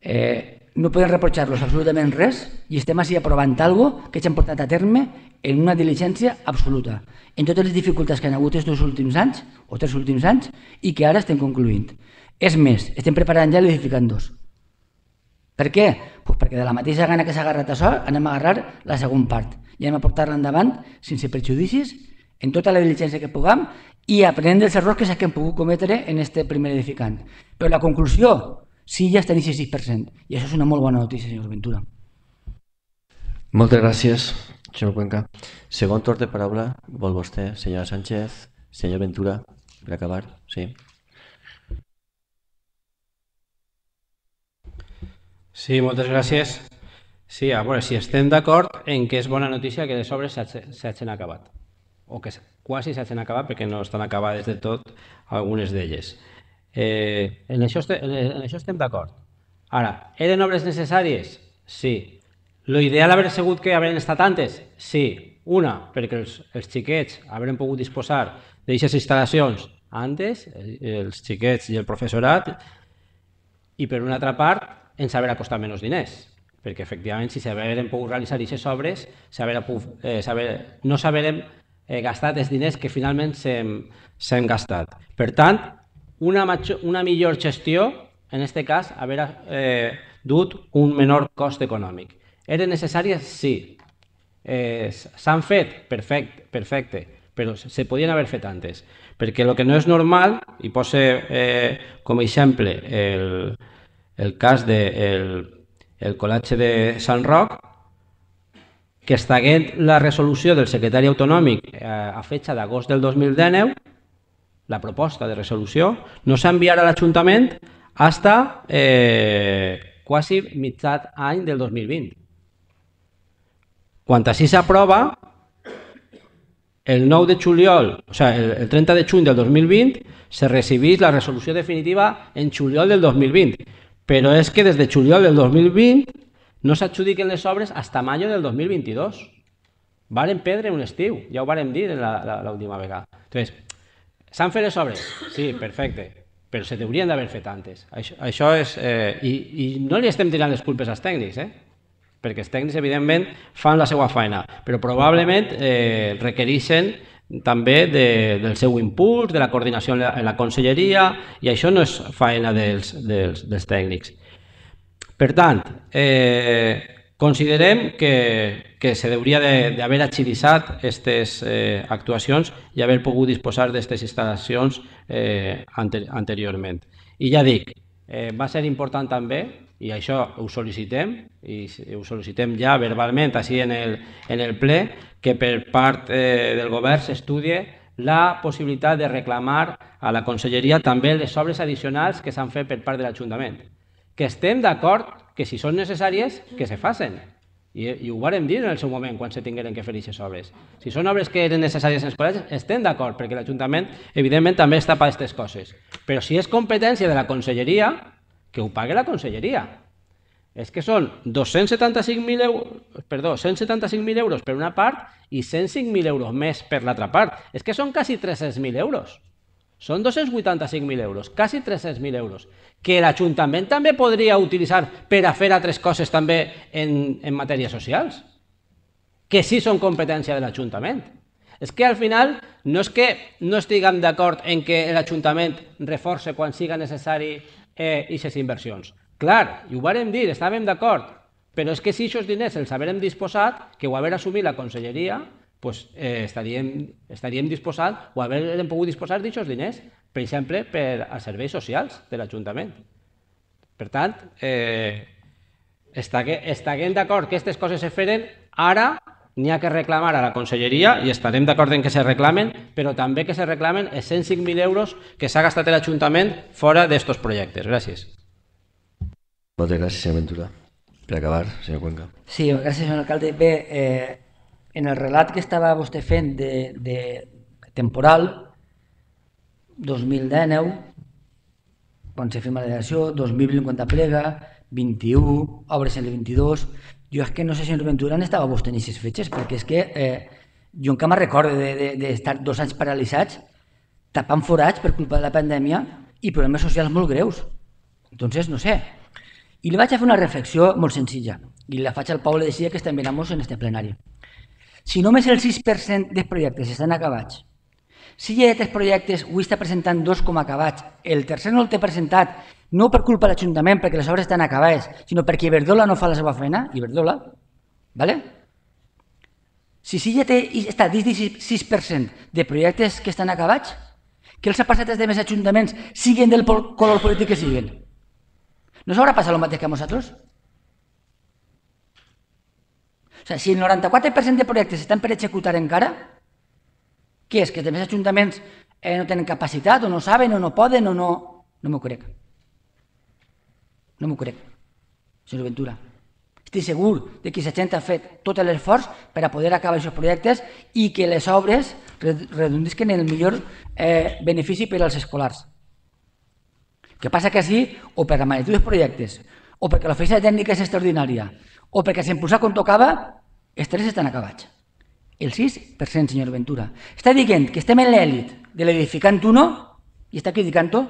Eh, no podem reprochar los absolutament res i estem així aprovant alguna que ens han portat a terme en una diligència absoluta, en totes les dificultats que han hagut aquests dos últims anys o tres últims anys i que ara estem concluint. És més, estem preparant ja l'edificant dos. Per què? Pues perquè de la mateixa gana que s'ha agarrat això, anem a agarrar la segona part i anem a portar-la endavant sense prejudicis, en tota la diligència que puguem i aprenent dels errors que s'han pogut cometre en aquest primer edificant. Però la conclusió Sí, Sillas tenim 6%. I això és una molt bona notícia, senyor Ventura. Moltes gràcies, senyor Cuenca. Segon torn de paraula, vol vostè, senyora Sánchez, senyor Ventura, per acabar, sí. Sí, moltes gràcies. Sí, a veure, si estem d'acord en que és bona notícia que les obres s'hagin acabat, o que quasi s'hagin acabat perquè no estan acabades de tot algunes d'elles. Eh, en, això estem, en això estem d'acord. Ara, eren obres necessàries? Sí. Lo ideal haver segut que haveren estat antes? Sí. Una, perquè els, els xiquets haveren pogut disposar d'aquestes instal·lacions antes, eh, els xiquets i el professorat, i per una altra part, ens haver costat menys diners perquè efectivament si s'haveren pogut realitzar aquestes obres saber, eh, no s'haveren eh, gastat els diners que finalment s'hem gastat. Per tant, una, una millor gestió, en aquest cas, haver eh, dut un menor cost econòmic. Era necessària? Sí. Eh, S'han fet? Perfecte, perfecte. Però se podien haver fet antes. Perquè el que no és normal, i posa eh, com a exemple el, el cas del de el, el col·legi de Sant Roc, que estaguent la resolució del secretari autonòmic eh, a fetxa d'agost del 2019, la proposta de resolució no s'enviarà a l'Ajuntament fins eh, quasi mitjat any del 2020. Quan així s'aprova, el 9 de juliol, o sigui, el, el 30 de juny del 2020, se recibís la resolució definitiva en juliol del 2020. Però és que des de juliol del 2020 no s'adjudiquen les obres fins a maio del 2022. Varen perdre un estiu, ja ho vàrem dir l'última vegada. Entonces, S'han fet les obres? Sí, perfecte. Però se deurien d'haver fet antes. Això, això és... Eh, i, I no li estem tirant les culpes als tècnics, eh? perquè els tècnics, evidentment, fan la seva feina, però probablement eh, requereixen també de, del seu impuls, de la coordinació en la, en la conselleria, i això no és feina dels, dels, dels tècnics. Per tant, eh, Considerem que, que se deuria d'haver de, agilitzat aquestes eh, actuacions i haver pogut disposar d'aquestes instal·lacions eh, anter anteriorment. I ja dic, eh, va ser important també, i això ho sol·licitem, i ho sol·licitem ja verbalment, així en el, en el ple, que per part eh, del govern s'estudie la possibilitat de reclamar a la conselleria també les obres addicionals que s'han fet per part de l'Ajuntament que estem d'acord que si són necessàries, que se facin. I, I ho vàrem dir en el seu moment, quan se tingueren que fer aquestes obres. Si són obres que eren necessàries en els col·legis, estem d'acord, perquè l'Ajuntament, evidentment, també està per aquestes coses. Però si és competència de la conselleria, que ho pagui la conselleria. És que són 275.000 euros, perdó, 175.000 euros per una part i 105.000 euros més per l'altra part. És que són quasi 300.000 euros. Són 285.000 euros, quasi 300.000 euros, que l'Ajuntament també podria utilitzar per a fer altres coses també en, en matèries socials, que sí són competència de l'Ajuntament. És que al final no és que no estiguem d'acord en que l'Ajuntament reforce quan siga necessari eh, aquestes inversions. Clar, i ho vàrem dir, estàvem d'acord, però és que si aquests diners els haverem disposat, que ho haurà assumit la conselleria, pues, eh, estaríem, estaríem disposant o haurem pogut disposar d'aquests diners, per exemple, per als serveis socials de l'Ajuntament. Per tant, eh, estaguem d'acord que aquestes coses es feren, ara n'hi ha que reclamar a la conselleria i estarem d'acord en que se reclamen, però també que se reclamen els 105.000 euros que s'ha gastat l'Ajuntament fora d'aquests projectes. Gràcies. Moltes gràcies, senyor Ventura. Per acabar, senyor Cuenca. Sí, gràcies, senyor alcalde. Bé, eh, en el relat que estava vostè fent de, de temporal, 2019, quan se firma la delegació, 2050 plega, 21, obres en el 22... Jo és que no sé, si en Ventura, en estava vostè en aquestes fetges, perquè és que eh, jo encara me'n recordo d'estar de, de, de dos anys paralitzats, tapant forats per culpa de la pandèmia i problemes socials molt greus. Entonces, no sé. I li vaig a fer una reflexió molt senzilla i la faig al Pau de Sia que estem mirant en este plenari. Si només el 6% dels projectes estan acabats, si hi ha tres projectes, avui està presentant dos com acabats, el tercer no el té presentat, no per culpa de l'Ajuntament, perquè les obres estan acabades, sinó perquè Iberdola no fa la seva feina, i ¿vale? Si ja té, està dins 6% de projectes que estan acabats, què els ha passat als més ajuntaments, siguin del color polític que siguin? No s'haurà passat el mateix que a nosaltres? O sigui, si el 94% de projectes estan per executar encara, què és? Que els ajuntaments eh, no tenen capacitat, o no saben, o no poden, o no... No m'ho crec. No m'ho crec, senyor Ventura. Estic segur de que la gent ha fet tot l'esforç per a poder acabar aquests projectes i que les obres redundisquen en el millor eh, benefici per als escolars. El que passa que així, o per la magnitud dels projectes, o perquè l'oficina tècnica és extraordinària, o perquè s'empulsà com tocava, els tres estan acabats. El 6%, senyor Ventura. Està dient que estem en l'èlit de l'edificant uno i està criticant-ho,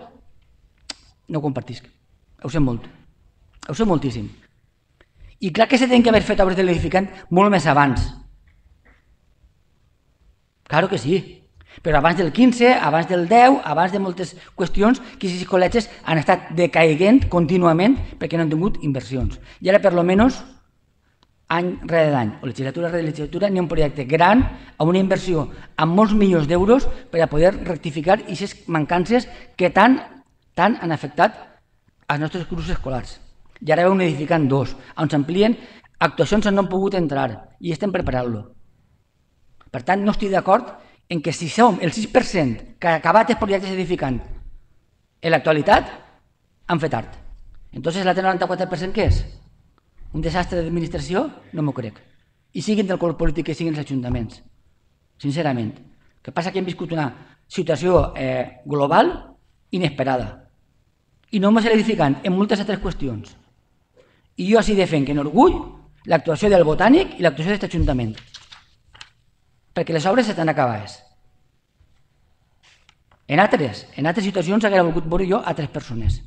no ho compartisc. Ho sé molt. Ho sé moltíssim. I clar que se tenen que haver fet obres de l'edificant molt més abans. Claro que sí. Però abans del 15, abans del 10, abans de moltes qüestions que si col·legis han estat decaiguent contínuament perquè no han tingut inversions. I ara, per lo menos, any rere d'any, o legislatura rere legislatura, n'hi ha un projecte gran, amb una inversió amb molts milions d'euros per a poder rectificar aquestes mancances que tant tant han afectat els nostres cursos escolars. I ara veuen edificant dos, on s'amplien actuacions on no han pogut entrar i estem preparant-lo. Per tant, no estic d'acord en que si som el 6% que ha acabat els projectes edificant en l'actualitat, han fet tard. Entonces, l'altre 94% què és? un desastre d'administració, no m'ho crec. I siguin del color polític que siguin els ajuntaments, sincerament. El que passa que hem viscut una situació eh, global inesperada i no només edificant en moltes altres qüestions. I jo així defenc en orgull l'actuació del botànic i l'actuació d'aquest ajuntament, perquè les obres estan acabades. En altres, en altres situacions hauria volgut veure jo altres persones.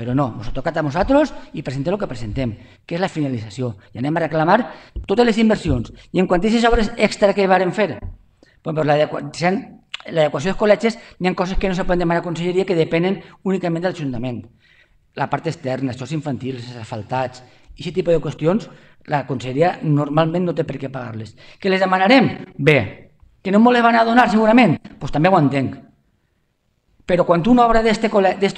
Però no, ens toca a nosaltres i presentem el que presentem, que és la finalització. I anem a reclamar totes les inversions. I en quant a aquestes obres extra que varen fer, doncs l'adequació dels col·legis, hi ha coses que no se poden demanar a la Conselleria que depenen únicament de l'Ajuntament. La part externa, els jocs infantils, els asfaltats, aquest tipus de qüestions, la Conselleria normalment no té per què pagar-les. Que les demanarem? Bé. Que no me les van a donar, segurament? Doncs pues també ho entenc. Però quan una obra d'aquests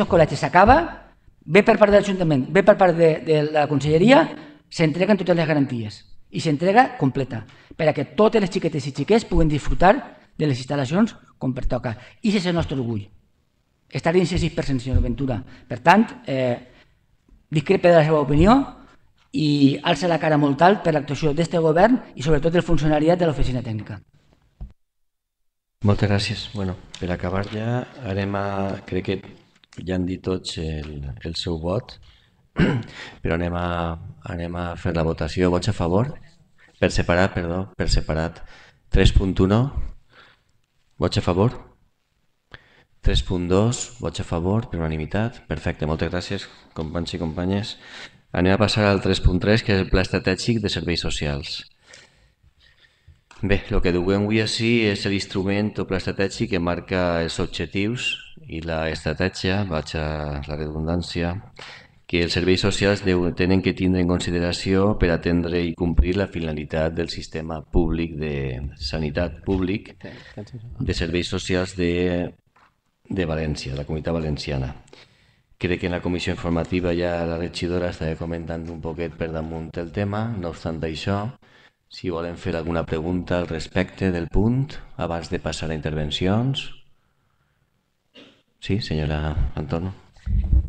col·legis s'acaba, ve per part de l'Ajuntament, ve per part de, de la Conselleria, s'entreguen totes les garanties i s'entrega completa per a que totes les xiquetes i xiquets puguin disfrutar de les instal·lacions com pertoca. I és el nostre orgull. Estar dins el 6%, senyor Ventura. Per tant, eh, discrepe de la seva opinió i alça la cara molt alt per l'actuació d'aquest govern i sobretot del funcionariat de l'oficina tècnica. Moltes gràcies. Bueno, per acabar ja, anem a... Crec que ja han dit tots el, el seu vot, però anem a, anem a fer la votació. Vots a favor? Per separat, perdó, per separat. 3.1, vots a favor? 3.2, vots a favor, per unanimitat. Perfecte, moltes gràcies, companys i companyes. Anem a passar al 3.3, que és el pla estratègic de serveis socials. Bé, el que duguem avui així és l'instrument o pla estratègic que marca els objectius i la estratègia, vaig a la redundància, que els serveis socials tenen que tindre en consideració per atendre i complir la finalitat del sistema públic de sanitat públic de serveis socials de, de València, la comunitat valenciana. Crec que en la comissió informativa ja la regidora estava comentant un poquet per damunt el tema, no obstant això, si volen fer alguna pregunta al respecte del punt, abans de passar a intervencions. Sí, senyora Antono.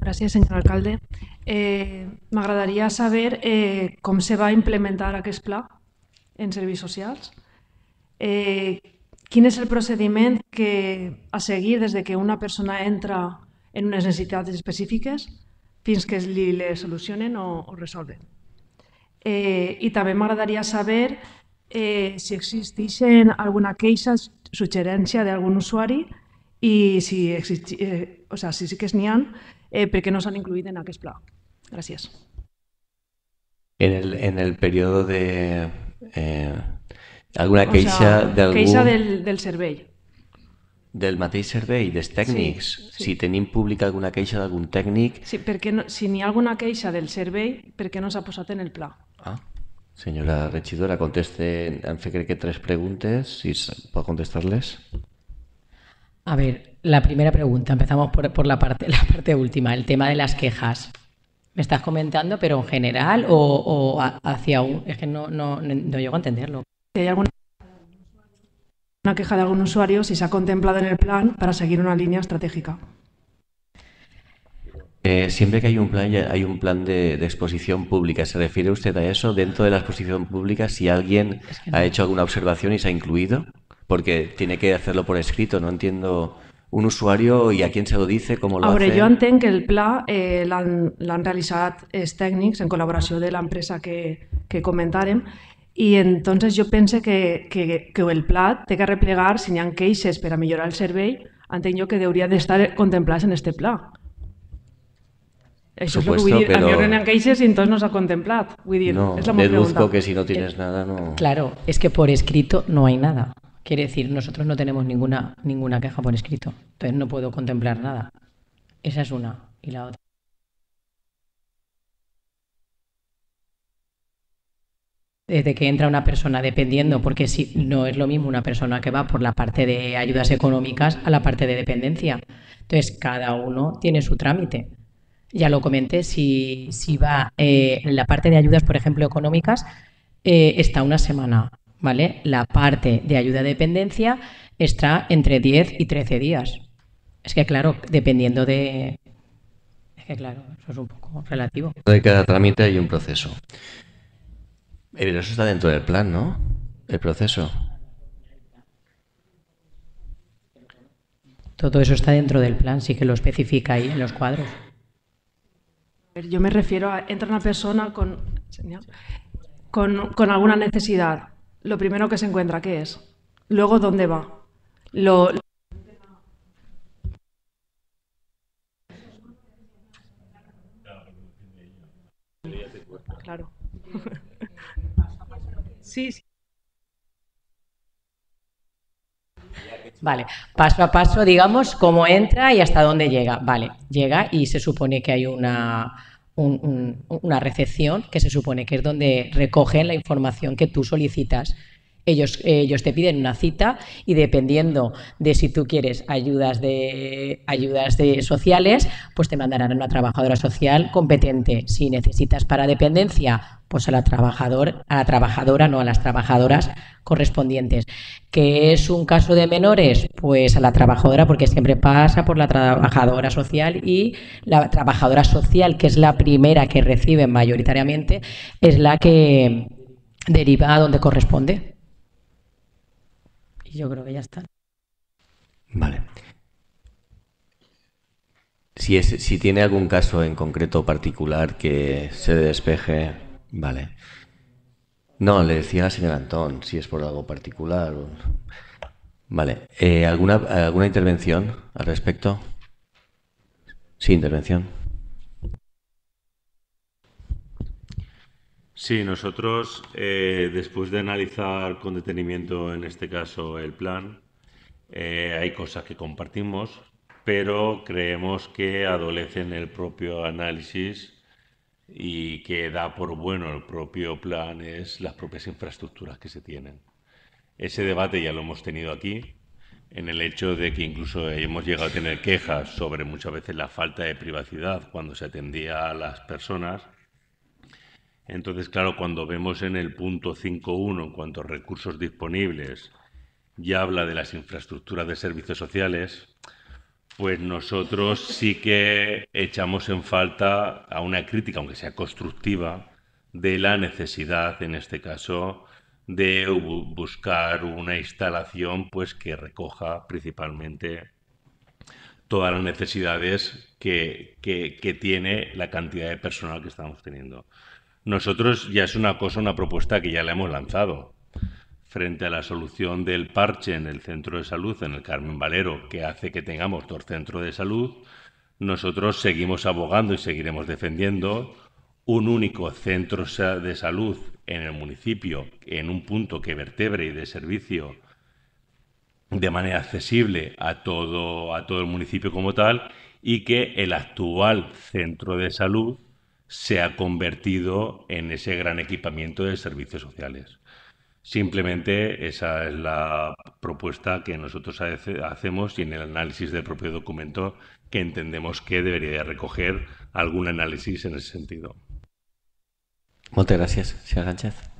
Gràcies, senyor alcalde. Eh, M'agradaria saber eh, com se va implementar aquest pla en serveis socials. Eh, quin és el procediment que a seguir des de que una persona entra en unes necessitats específiques fins que li les solucionen o, o resolven? eh, i també m'agradaria saber eh, si existeixen alguna queixa, suggerència d'algun usuari i si, existi, eh, o sea, si sí que n'hi ha, eh, per què no s'han incluït en aquest pla. Gràcies. En el, en el període de... Eh, alguna queixa o sea, d'algú... Queixa del, del servei. Del mateix servei, dels tècnics. Sí, sí. Si tenim pública alguna queixa d'algun tècnic... Sí, perquè no, si n'hi ha alguna queixa del servei, per què no s'ha posat en el pla? Ah. Señora Rechidora, conteste, hace creo que tres preguntas, si puedo contestarles. A ver, la primera pregunta, empezamos por, por, la, parte, la parte última, el tema de las quejas. Me estás comentando, pero en general o, hacia un... Es que no, no, no llego a entenderlo. hay alguna una queja de algún usuario, si se ha contemplado en el plan para seguir una línea estratégica. Eh, siempre que hay un plan, hay un plan de, exposición pública. ¿Se refiere usted a eso? Dentro de la exposición pública, si alguien ha hecho alguna observación y se ha incluido, porque tiene que hacerlo por escrito. No entiendo un usuario y a quién se lo dice, cómo lo hace. Ahora, hace... que el plan eh, han realizado es en colaboración de la empresa que comentaron y entonces yo pensé que, el plan tiene que replegar si no para queixes para el survey. han tenido que de estar contemplado en este plan. Eso es lo que a entonces nos ha contemplado. no, deduzco que si no tienes eh, nada no... Claro, es que por escrito no hay nada. Quiere decir, nosotros no tenemos ninguna, ninguna queja por escrito. Entonces no puedo contemplar nada. Esa es una. Y la otra. desde que entra una persona, dependiendo, porque si no es lo mismo una persona que va por la parte de ayudas económicas a la parte de dependencia. Entonces, cada uno tiene su trámite ya lo comenté, si, va eh, en la parte de ayudas, por ejemplo, económicas, eh, está una semana, ¿vale? La parte de ayuda de dependencia está entre 10 y 13 días. Es que, claro, dependiendo de... Es que, claro, eso es un poco relativo. De cada trámite hay un proceso. Pero eso está dentro del plan, ¿no? El proceso. Todo eso está dentro del plan, sí que lo especifica ahí en los cuadros. Yo me refiero a, entra una persona con, con, con alguna necesidad. Lo primero que se encuentra, ¿qué es? Luego, ¿dónde va? Lo, claro. Sí, sí. Vale, paso a paso, digamos, cómo entra y hasta dónde llega. Vale, llega y se supone que hay una, una recepción, que se supone que es donde recogen la información que tú solicitas ellos, ellos te piden una cita y dependiendo de si tú quieres ayudas de ayudas sociales, pues te mandarán a una trabajadora social competente. Si necesitas para dependencia, pues a la trabajador, a la trabajadora, no a las trabajadoras correspondientes. ¿Qué es un caso de menores? Pues a la trabajadora, porque siempre pasa por la trabajadora social y la trabajadora social, que es la primera que reciben mayoritariamente, es la que deriva a donde corresponde yo creo que ya está. Vale. Si, es, si tiene algún caso en concreto particular que se despeje, vale. No, le decía la señora Antón, si es por algo particular. Vale. Eh, ¿alguna, ¿Alguna intervención al respecto? Sí, intervención. Sí, nosotros, eh, después de analizar con detenimiento, en este caso, el plan, eh, hay cosas que compartimos, pero creemos que adolecen el propio análisis y que da por bueno el propio plan es las propias infraestructuras que se tienen. Ese debate ya lo hemos tenido aquí, en el hecho de que incluso hemos llegado a tener quejas sobre muchas veces la falta de privacidad cuando se atendía a las personas entonces, claro, cuando vemos en el punto 5.1, en cuanto a recursos disponibles, ya habla de las infraestructuras de servicios sociales, pues nosotros sí que echamos en falta a una crítica, aunque sea constructiva, de la necesidad, en este caso, de buscar una instalación pues que recoja principalmente todas las necesidades que tiene la cantidad de personal que estamos teniendo. Nosotros ya es una cosa, una propuesta que ya la hemos lanzado frente a la solución del parche en el centro de salud, en el Carmen Valero, que hace que tengamos dos centros de salud, nosotros seguimos abogando y seguiremos defendiendo un único centro de salud en el municipio, en un punto que vertebre y de servicio de manera accesible a todo, a todo el municipio como tal, y que el actual centro de salud se ha convertido en ese gran equipamiento de servicios sociales. Simplemente esa es la propuesta que nosotros hacemos y en el análisis del propio documento que entendemos que debería recoger algún análisis en ese sentido. Muchas gracias, señor Sánchez.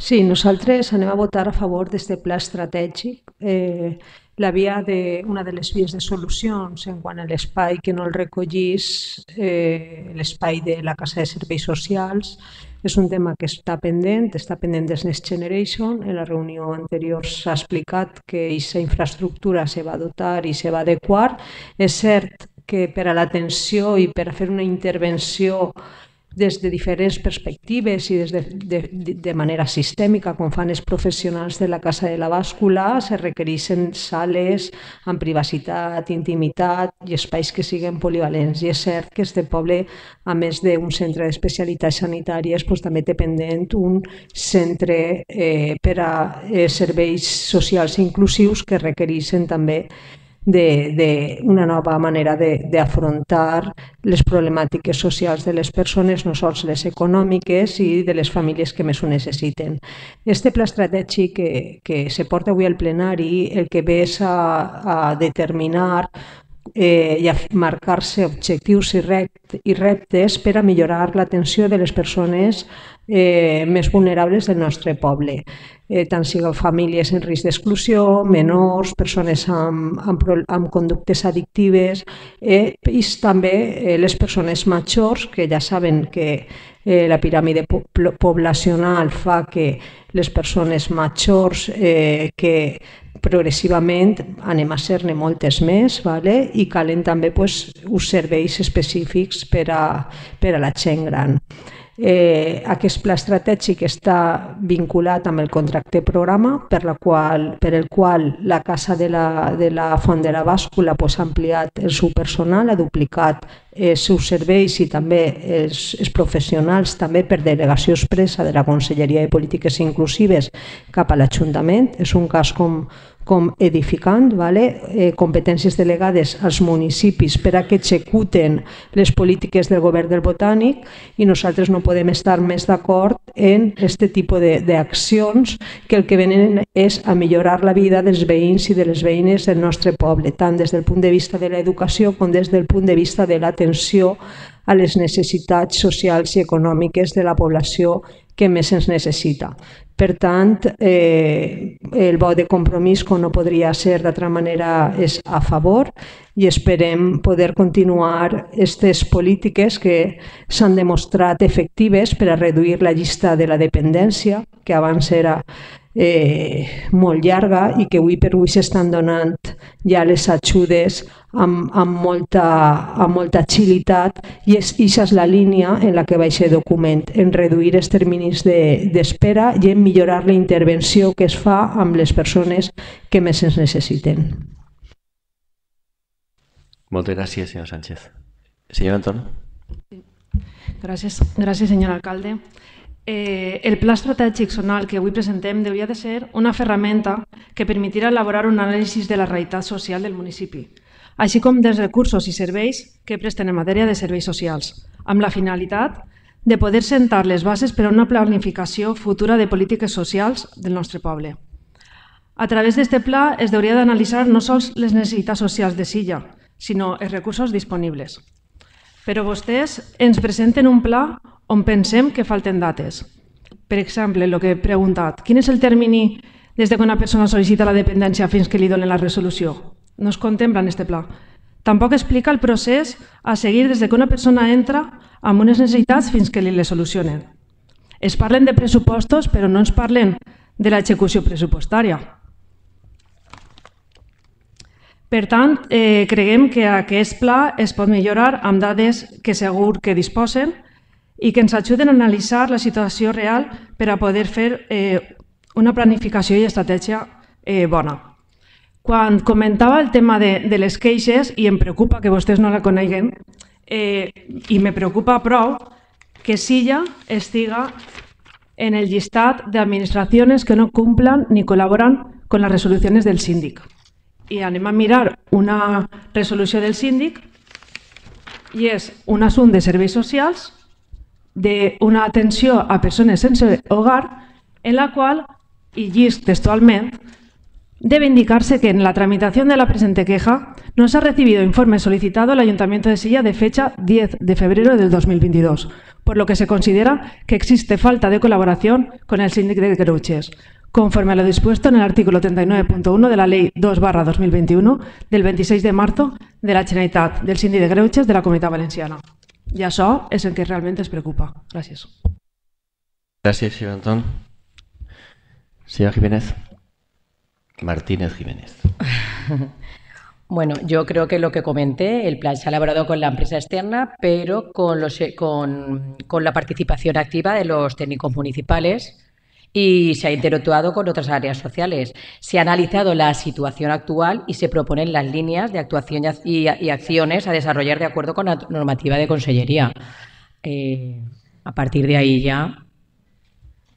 Sí, nosaltres anem a votar a favor d'aquest pla estratègic. Eh, la via de, una de les vies de solucions en quant a l'espai que no el recollís, eh, l'espai de la Casa de Serveis Socials, és un tema que està pendent, està pendent des Next Generation. En la reunió anterior s'ha explicat que aquesta infraestructura se va dotar i se va adequar. És cert que per a l'atenció i per a fer una intervenció des de diferents perspectives i des de, de, de manera sistèmica, com fan els professionals de la Casa de la Bàscula, se requereixen sales amb privacitat, intimitat i espais que siguen polivalents. I és cert que este poble, a més d'un centre d'especialitats sanitàries, doncs, també té pendent un centre eh, per a eh, serveis socials inclusius que requereixen també de, de una nova manera d'afrontar les problemàtiques socials de les persones, no sols les econòmiques i de les famílies que més ho necessiten. Este pla estratègic que, que se porta avui al plenari el que ve és a, a determinar eh, i a marcar-se objectius i, rept, i reptes per a millorar l'atenció de les persones eh, més vulnerables del nostre poble, eh, tant siguin famílies en risc d'exclusió, menors, persones amb, amb, amb conductes addictives eh, i també eh, les persones majors, que ja saben que eh, la piràmide po poblacional fa que les persones majors eh, que progressivament anem a ser-ne moltes més vale? i calen també pues, uns serveis específics per a, per a la gent gran. Eh, aquest pla estratègic està vinculat amb el contracte programa per, la qual, per el qual la Casa de la, de la Font de la Bàscula pues, ha ampliat el seu personal, ha duplicat els seus serveis i també els, els professionals també per delegació expressa de la Conselleria de Polítiques Inclusives cap a l'Ajuntament. És un cas com, com edificant, vale? eh, competències delegades als municipis per a que executen les polítiques del govern del Botànic i nosaltres no podem estar més d'acord en aquest tipus d'accions que el que venen és a millorar la vida dels veïns i de les veïnes del nostre poble, tant des del punt de vista de l'educació com des del punt de vista de l'atenció a les necessitats socials i econòmiques de la població que més ens necessita. Per tant, eh, el vot de compromís, com no podria ser d'altra manera, és a favor i esperem poder continuar aquestes polítiques que s'han demostrat efectives per a reduir la llista de la dependència, que abans era eh, molt llarga i que avui per avui s'estan donant ja les ajudes amb, amb, molta, amb molta agilitat i és, això és la línia en la que va ser document, en reduir els terminis d'espera de, i en millorar la intervenció que es fa amb les persones que més es necessiten. Moltes gràcies, senyor Sánchez. Senyor Anton. Gràcies, gràcies senyor alcalde. Eh, el pla estratègic zonal que avui presentem hauria de ser una ferramenta que permetirà elaborar un anàlisi de la realitat social del municipi, així com dels recursos i serveis que presten en matèria de serveis socials, amb la finalitat de poder sentar les bases per a una planificació futura de polítiques socials del nostre poble. A través d'aquest pla es hauria d'analitzar no sols les necessitats socials de Silla, sinó els recursos disponibles. Però vostès ens presenten un pla on pensem que falten dates. Per exemple, el que he preguntat, quin és el termini des de que una persona sol·licita la dependència fins que li donen la resolució? No es contempla en este pla. Tampoc explica el procés a seguir des de que una persona entra amb unes necessitats fins que li les solucionen. Es parlen de pressupostos, però no ens parlen de l'execució pressupostària. Per tant, eh, creguem que aquest pla es pot millorar amb dades que segur que disposen, i que ens ajuden a analitzar la situació real per a poder fer eh, una planificació i estratègia eh, bona. Quan comentava el tema de, de les queixes, i em preocupa que vostès no la coneguen, eh, i me preocupa prou que Silla estiga en el llistat d'administracions que no cumplan ni col·laboren con les resolucions del síndic. I anem a mirar una resolució del síndic i és un assunt de serveis socials de una atención a personas en su hogar en la cual, y textualmente textualment, debe indicarse que en la tramitación de la presente queja no se ha recibido informe solicitado al Ayuntamiento de Silla de fecha 10 de febrero del 2022, por lo que se considera que existe falta de colaboración con el síndic de Grouches, conforme a lo dispuesto en el artículo 39.1 de la Ley 2-2021 del 26 de marzo de la Generalitat del Síndic de Greuches de la Comunidad Valenciana. Y eso es el que realmente os preocupa. Gracias. Gracias, señor Anton. Señor Jiménez. Martínez Jiménez. Bueno, yo creo que lo que comenté, el plan se ha elaborado con la empresa externa, pero con, los, eh, con la participación activa de los técnicos municipales y se ha interactuado con otras áreas sociales. Se ha analizado la situación actual y se proponen las líneas de actuación y, acciones a desarrollar de acuerdo con la normativa de consellería. Eh, a partir de ahí ya,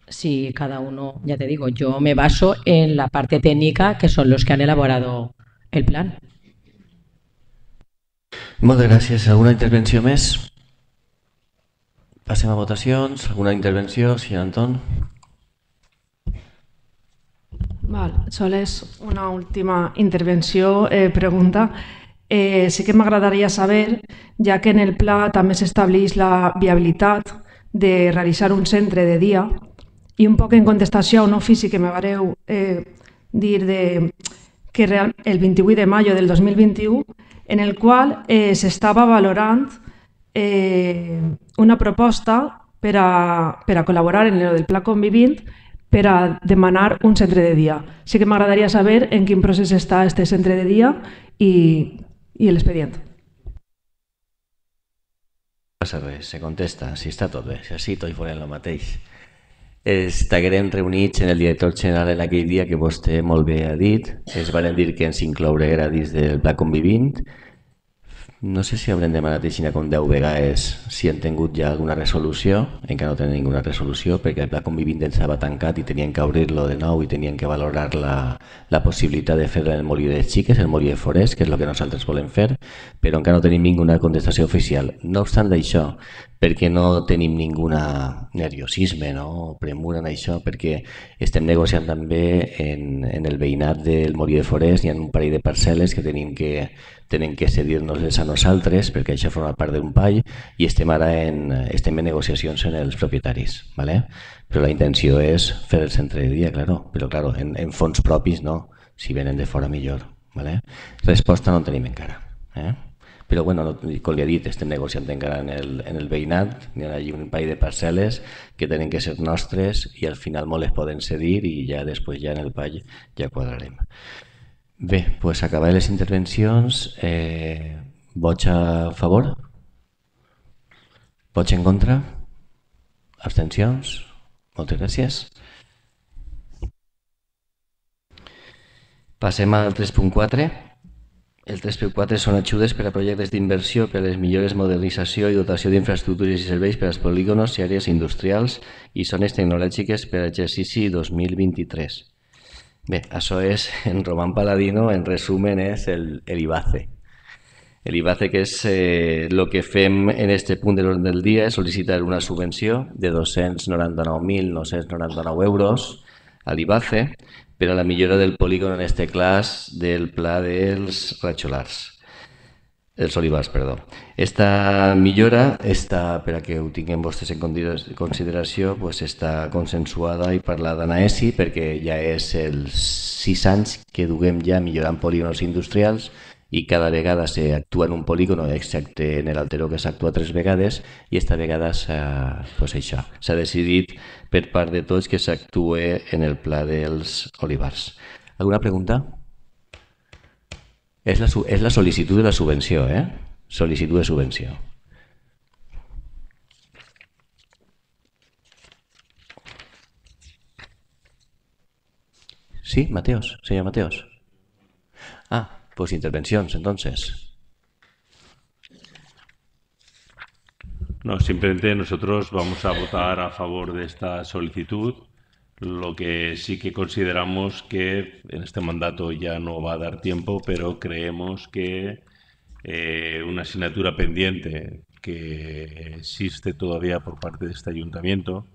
si cada uno, ya te digo, yo me baso en la parte técnica que son los que han elaborado el plan. Muchas gracias. Alguna intervención más? Pasemos a votaciones. Alguna intervención, señor Antón? Val. és una última intervenció, eh, pregunta. Eh, sí que m'agradaria saber, ja que en el pla també s'estableix la viabilitat de realitzar un centre de dia i un poc en contestació a un ofici que me vareu eh, dir de, que real, el 28 de maio del 2021, en el qual eh, s'estava valorant eh, una proposta per a, per a col·laborar en el del Pla Convivint per a demanar un centre de dia. Sí que m'agradaria saber en quin procés està aquest centre de dia i, i l'expedient. No passa res, se contesta, si està tot bé, si així tot fora el mateix. Estaguerem reunits en el director general en aquell dia que vostè molt bé ha dit. Es van dir que ens inclourà dins del Pla Convivint no sé si haurem demanat aixina com 10 vegades si han tingut ja alguna resolució, encara no tenen ninguna resolució perquè el pla convivint estava tancat i tenien que obrir-lo de nou i tenien que valorar la, la possibilitat de fer el molí de xiques, el molí de forest, que és el que nosaltres volem fer, però encara no tenim ninguna contestació oficial. No obstant això, perquè no tenim ninguna nerviosisme, no? premura en això, perquè estem negociant també en, en el veïnat del molí de forest, hi ha un parell de parcel·les que tenim que tenen que cedir-nos-les a nosaltres perquè això forma part d'un pall i estem ara en, estem en negociacions en els propietaris. ¿vale? Però la intenció és fer el centre de dia, claro, però claro, en, en fons propis no, si venen de fora millor. ¿vale? Resposta no en tenim encara. Eh? Però bueno, no, com li he dit, estem negociant encara en el, en el veïnat, hi ha allí un parell de parcel·les que tenen que ser nostres i al final molt les poden cedir i ja després ja en el pall ja quadrarem. Bé, doncs acabar les intervencions. Eh, vots a favor? Vots en contra? Abstencions? Moltes gràcies. Passem al 3.4. El 3.4 són ajudes per a projectes d'inversió per a les millores, modernització i dotació d'infraestructures i serveis per als polígonos i àrees industrials i zones tecnològiques per a exercici 2023. Bé, això és, en Roman Paladino, en resumen, és el, el IBACE. El IBACE, que és eh, que fem en este punt de l'ordre del dia, és sol·licitar una subvenció de 299.999 euros a l'IBACE per a la millora del polígon en este clas del pla dels Ratxolars els olivars, perdó. Esta millora esta, per a que ho tinguem vostès en consideració, pues està consensuada i parlada en AESI perquè ja és els sis anys que duguem ja millorant polígonos industrials i cada vegada s'actua en un polígon, excepte en l'alteró que s'actua tres vegades, i esta vegada s'ha pues això s'ha decidit per part de tots que s'actue en el pla dels olivars. Alguna pregunta? Es la, solicitud de la subvención, eh? Solicitud de subvención. Sí, Mateos, señor Mateos. Ah, pues intervenciones entonces. No, simplemente nosotros vamos a votar a favor de esta solicitud lo que sí que consideramos que en este mandato ya no va a dar tiempo, pero creemos que eh, una asignatura pendiente que existe todavía por parte de este ayuntamiento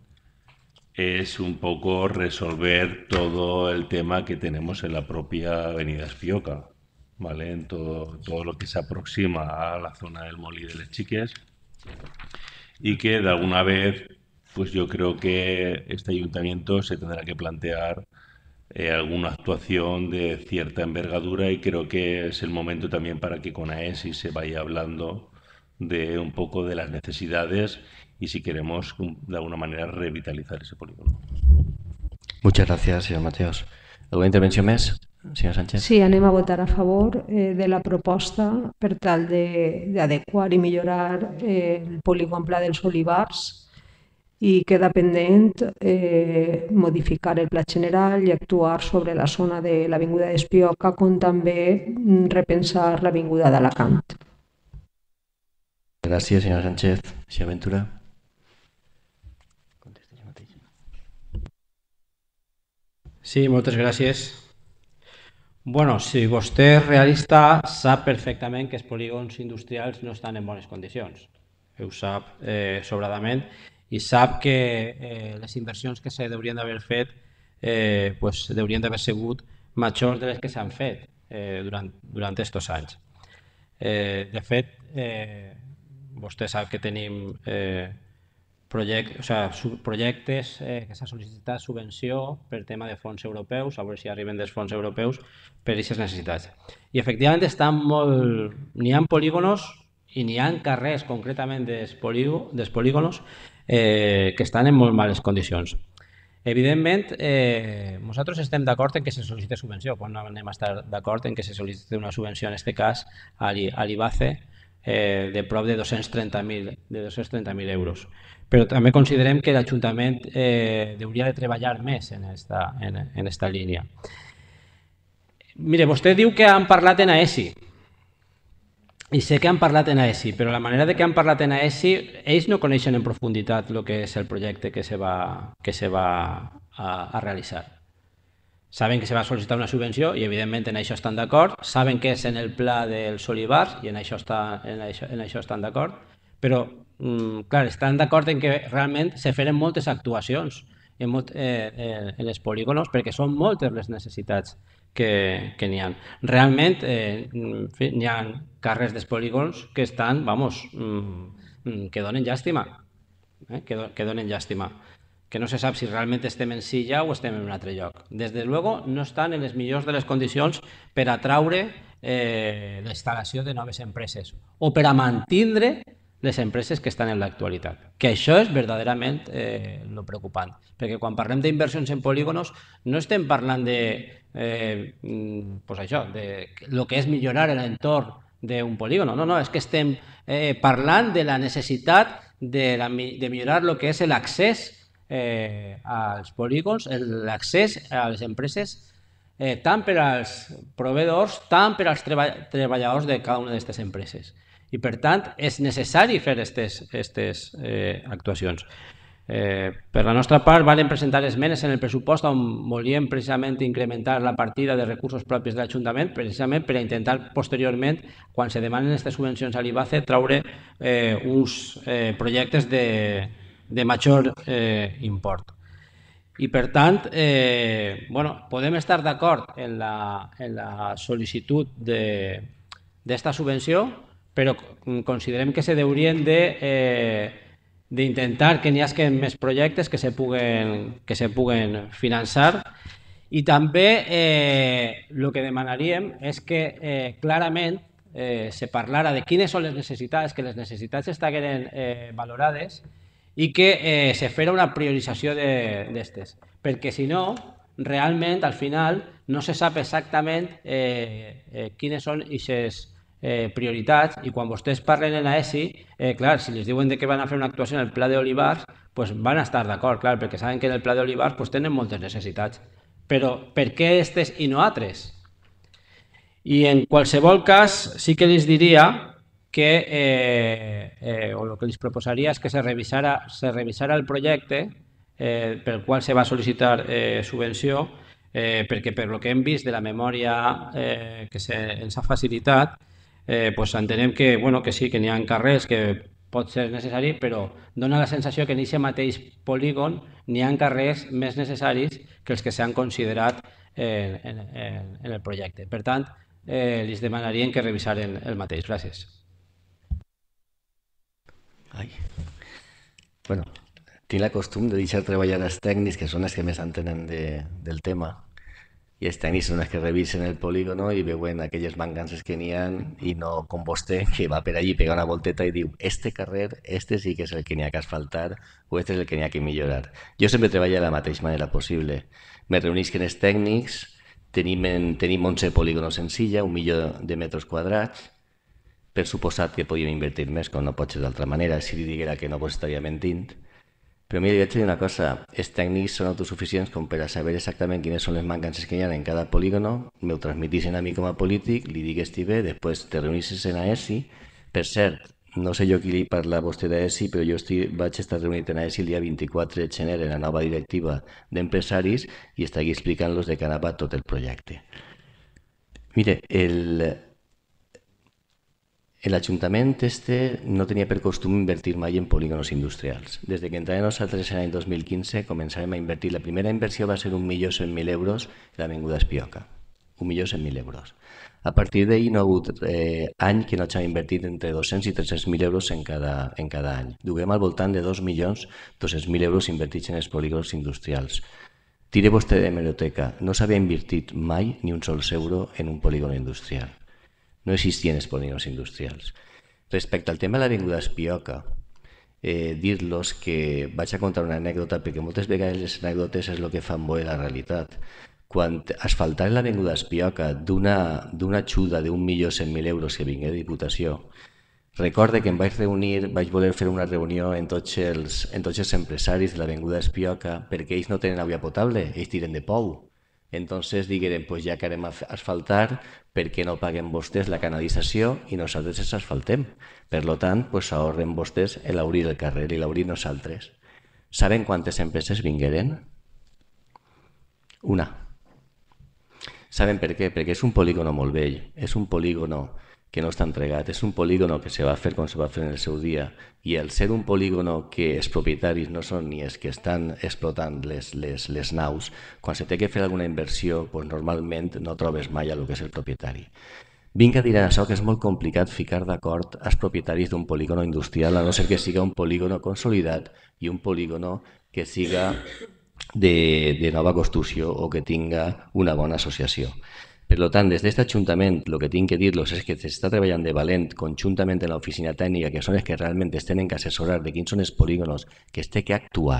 es un poco resolver todo el tema que tenemos en la propia Avenida Espioca, ¿vale? En todo, todo lo que se aproxima a la zona del Molí de les Chiques y que de alguna vez pues yo creo que este ayuntamiento se tendrá que plantear eh, alguna actuación de cierta envergadura y creo que es el momento también para que con AESI se vaya hablando de un poco de las necesidades y si queremos de alguna manera revitalizar ese polígono. Muchas gracias, señor Mateos. ¿Alguna intervención más, señor Sánchez? Sí, animo a votar a favor eh, de la propuesta per tal de adecuar y mejorar eh, el polígon Pla del Olivars i queda pendent eh, modificar el pla general i actuar sobre la zona de l'Avinguda d'Espioca, com també mm, repensar l'Avinguda d'Alacant. Gràcies, senyora Sánchez. Si aventura. Sí, moltes gràcies. Bueno, si vostè és realista, sap perfectament que els polígons industrials no estan en bones condicions. Ho sap eh, sobradament i sap que eh, les inversions que s'haurien d'haver fet eh, pues, haurien d'haver sigut majors de les que s'han fet eh, durant, durant aquests anys. Eh, de fet, eh, vostè sap que tenim eh, project, o sea, projectes eh, que s'ha sol·licitat subvenció per tema de fons europeus, a veure si arriben dels fons europeus per aquestes necessitats. I efectivament estan molt... n'hi ha polígonos i n'hi ha carrers concretament dels, polígonos eh, que estan en molt males condicions. Evidentment, eh, nosaltres estem d'acord en que se sol·licita subvenció, quan no anem a estar d'acord en que se sol·licita una subvenció, en aquest cas, a l'IBACE, eh, de prop de 230.000 de 230 euros. Però també considerem que l'Ajuntament eh, hauria de treballar més en esta, en, en esta línia. Mire, vostè diu que han parlat en AESI. I sé que han parlat en AESI, però la manera de que han parlat en AESI, ells no coneixen en profunditat el que és el projecte que se va, que se va a, a realitzar. Saben que se va sol·licitar una subvenció i evidentment en això estan d'acord, saben que és en el pla dels olivars i en això, està, en això, en això estan d'acord, però mm, clar, estan d'acord en que realment se feren moltes actuacions en, molt, eh, eh, en els polígonos perquè són moltes les necessitats que, que n'hi ha. Realment, eh, n'hi ha carrers dels polígons que estan, vamos, mm, mm, que donen llàstima, eh? que, do, que donen llàstima que no se sap si realment estem en Silla o estem en un altre lloc. Des de luego no estan en les millors de les condicions per atraure eh, l'instal·lació de noves empreses o per a mantindre les empreses que estan en l'actualitat. Que això és verdaderament eh, lo preocupant, perquè quan parlem d'inversions en polígonos no estem parlant de, eh, mm, pues això, de lo que és millorar l'entorn d'un polígono, no, no, és que estem eh, parlant de la necessitat de, la, de millorar el que és l'accés eh, als polígons, l'accés a les empreses eh, tant per als proveedors, tant per als treballadors de cada una d'aquestes empreses. I per tant, és necessari fer aquestes eh, actuacions. Eh, per la nostra part, varen presentar esmenes en el pressupost on volíem precisament incrementar la partida de recursos propis de l'Ajuntament precisament per a intentar posteriorment, quan se demanen aquestes subvencions a l'IBACE, traure eh, uns eh, projectes de, de major eh, import. I per tant, eh, bueno, podem estar d'acord en, la, en la sol·licitud d'esta subvenció, però considerem que se deurien de... Eh, d'intentar que n'hi hagi més projectes que se puguen, que se puguen finançar i també eh, el que demanaríem és que eh, clarament eh, se parlara de quines són les necessitats, que les necessitats estigueren eh, valorades i que eh, se fera una priorització d'aquestes. Perquè si no, realment, al final, no se sap exactament eh, eh, quines són aquestes eh, prioritats i quan vostès parlen en l'ESI, eh, clar, si els diuen de que van a fer una actuació en el Pla d'Olivars, pues van a estar d'acord, clar, perquè saben que en el Pla d'Olivars pues, tenen moltes necessitats. Però per què aquestes i no altres? I en qualsevol cas sí que els diria que, eh, eh, o el que els proposaria és que se revisara, se revisara el projecte eh, pel qual se va sol·licitar eh, subvenció, eh, perquè per lo que hem vist de la memòria eh, que se ens ha facilitat, eh, pues entenem que, bueno, que sí, que n'hi ha carrers que pot ser necessari, però dona la sensació que en aquest mateix polígon n'hi ha carrers més necessaris que els que s'han considerat eh, en, en, en el projecte. Per tant, eh, li demanarien que revisaren el mateix. Gràcies. Ai. Bueno, tinc la costum de deixar treballar els tècnics, que són els que més entenen de, del tema, i els tècnics són els que revisen el polígono i veuen aquelles mancances que n'hi ha i no com vostè, que va per allí, pega una volteta i diu este carrer, este sí que és el que n'hi ha que asfaltar o este és el que n'hi ha que millorar. Jo sempre treballo de la mateixa manera possible. Me reunisc amb els tècnics, tenim, en, tenim 11 polígonos en silla, un milió de metres quadrats, per suposat que podíem invertir més, com no pot ser d'altra manera, si li diguera que no, pues estaria mentint, però mira, jo et una cosa, els tècnics són autosuficients com per a saber exactament quines són les mancances que hi ha en cada polígono, me ho transmetissin a mi com a polític, li dic que estic bé, després te reunissis en AESI. Per cert, no sé jo qui li parla a vostè d'ESI, però jo estic, vaig estar reunit en ESI el dia 24 de gener en la nova directiva d'empresaris i estaré explicant-los de què anava tot el projecte. Mire, el, l'Ajuntament este no tenia per costum invertir mai en polígons industrials. Des de que entrarem nosaltres en l'any 2015 començarem a invertir. La primera inversió va ser un milió 100.000 euros a l'Avinguda Espioca. Un milió 100.000 euros. A partir d'ahir no ha hagut eh, any que no s'ha invertit entre 200 i 300.000 euros en cada, en cada any. Duguem al voltant de 2 milions mil euros invertits en els polígons industrials. Tire vostè de hemeroteca, no s'havia invertit mai ni un sol euro en un polígon industrial no existien els polígons industrials. Respecte al tema de l'Avinguda Espioca, eh, dir-los que vaig a contar una anècdota, perquè moltes vegades les anècdotes és el que fan bo la realitat. Quan asfaltaren l'Avinguda Espioca d'una ajuda d'un milió cent mil euros que vingué de Diputació, Recorde que em vaig reunir, vaig voler fer una reunió en tots els, en tots els empresaris de l'Avinguda Espioca perquè ells no tenen aigua potable, ells tiren de pou. Entonces digueren, pues ja que anem a asfaltar, per què no paguen vostès la canalització i nosaltres es asfaltem? Per lo tant, pues ahorren vostès l'obrir el carrer i l'obrir nosaltres. Saben quantes empreses vingueren? Una. Saben per què? Perquè és un polígono molt vell, és un polígono que no està entregat. És un polígono que se va fer com se va fer en el seu dia i el ser un polígono que els propietaris no són ni els que estan explotant les, les, les naus, quan se té que fer alguna inversió, pues normalment no trobes mai el que és el propietari. Vinc a dir això que és molt complicat ficar d'acord els propietaris d'un polígono industrial, a no ser que siga un polígono consolidat i un polígono que siga de, de nova construcció o que tinga una bona associació. Per tant, des d'aquest Ajuntament, el que tinc que dir-los és que s'està treballant de valent conjuntament en l'oficina tècnica, que són els que realment es tenen que assessorar de quins són els polígonos que es té que actuar.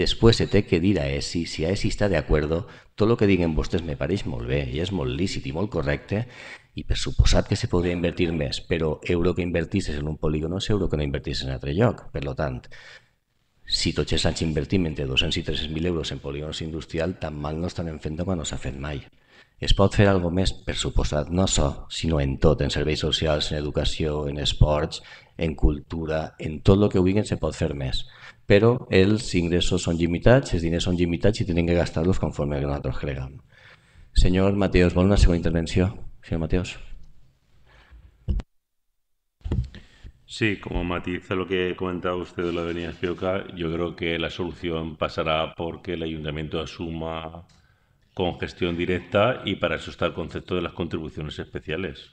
Després se té que dir a ESI, si a ESI està d'acord, tot el que diguen vostès me pareix molt bé i és molt lícit i molt correcte, i per suposat que se podria invertir més, però euro que invertisses en un polígono és euro que no invertisses en altre lloc. Per tant, si tots els anys invertim entre 200 i 300.000 euros en polígons industrial, tan mal no estan fent com no s'ha fet mai. Es pot fer alguna més, per suposat, no això, sinó en tot, en serveis socials, en educació, en esports, en cultura, en tot el que vulguin se pot fer més. Però els ingressos són limitats, els diners són limitats i tenen que gastar-los conforme que nosaltres creguem. Senyor Mateos, vol una segona intervenció? Senyor Mateos. Sí, como matiza lo que comentaba usted de la avenida Fioca, yo creo que la solución pasará porque el ayuntamiento asuma con gestión directa y para eso está el concepto de las contribuciones especiales.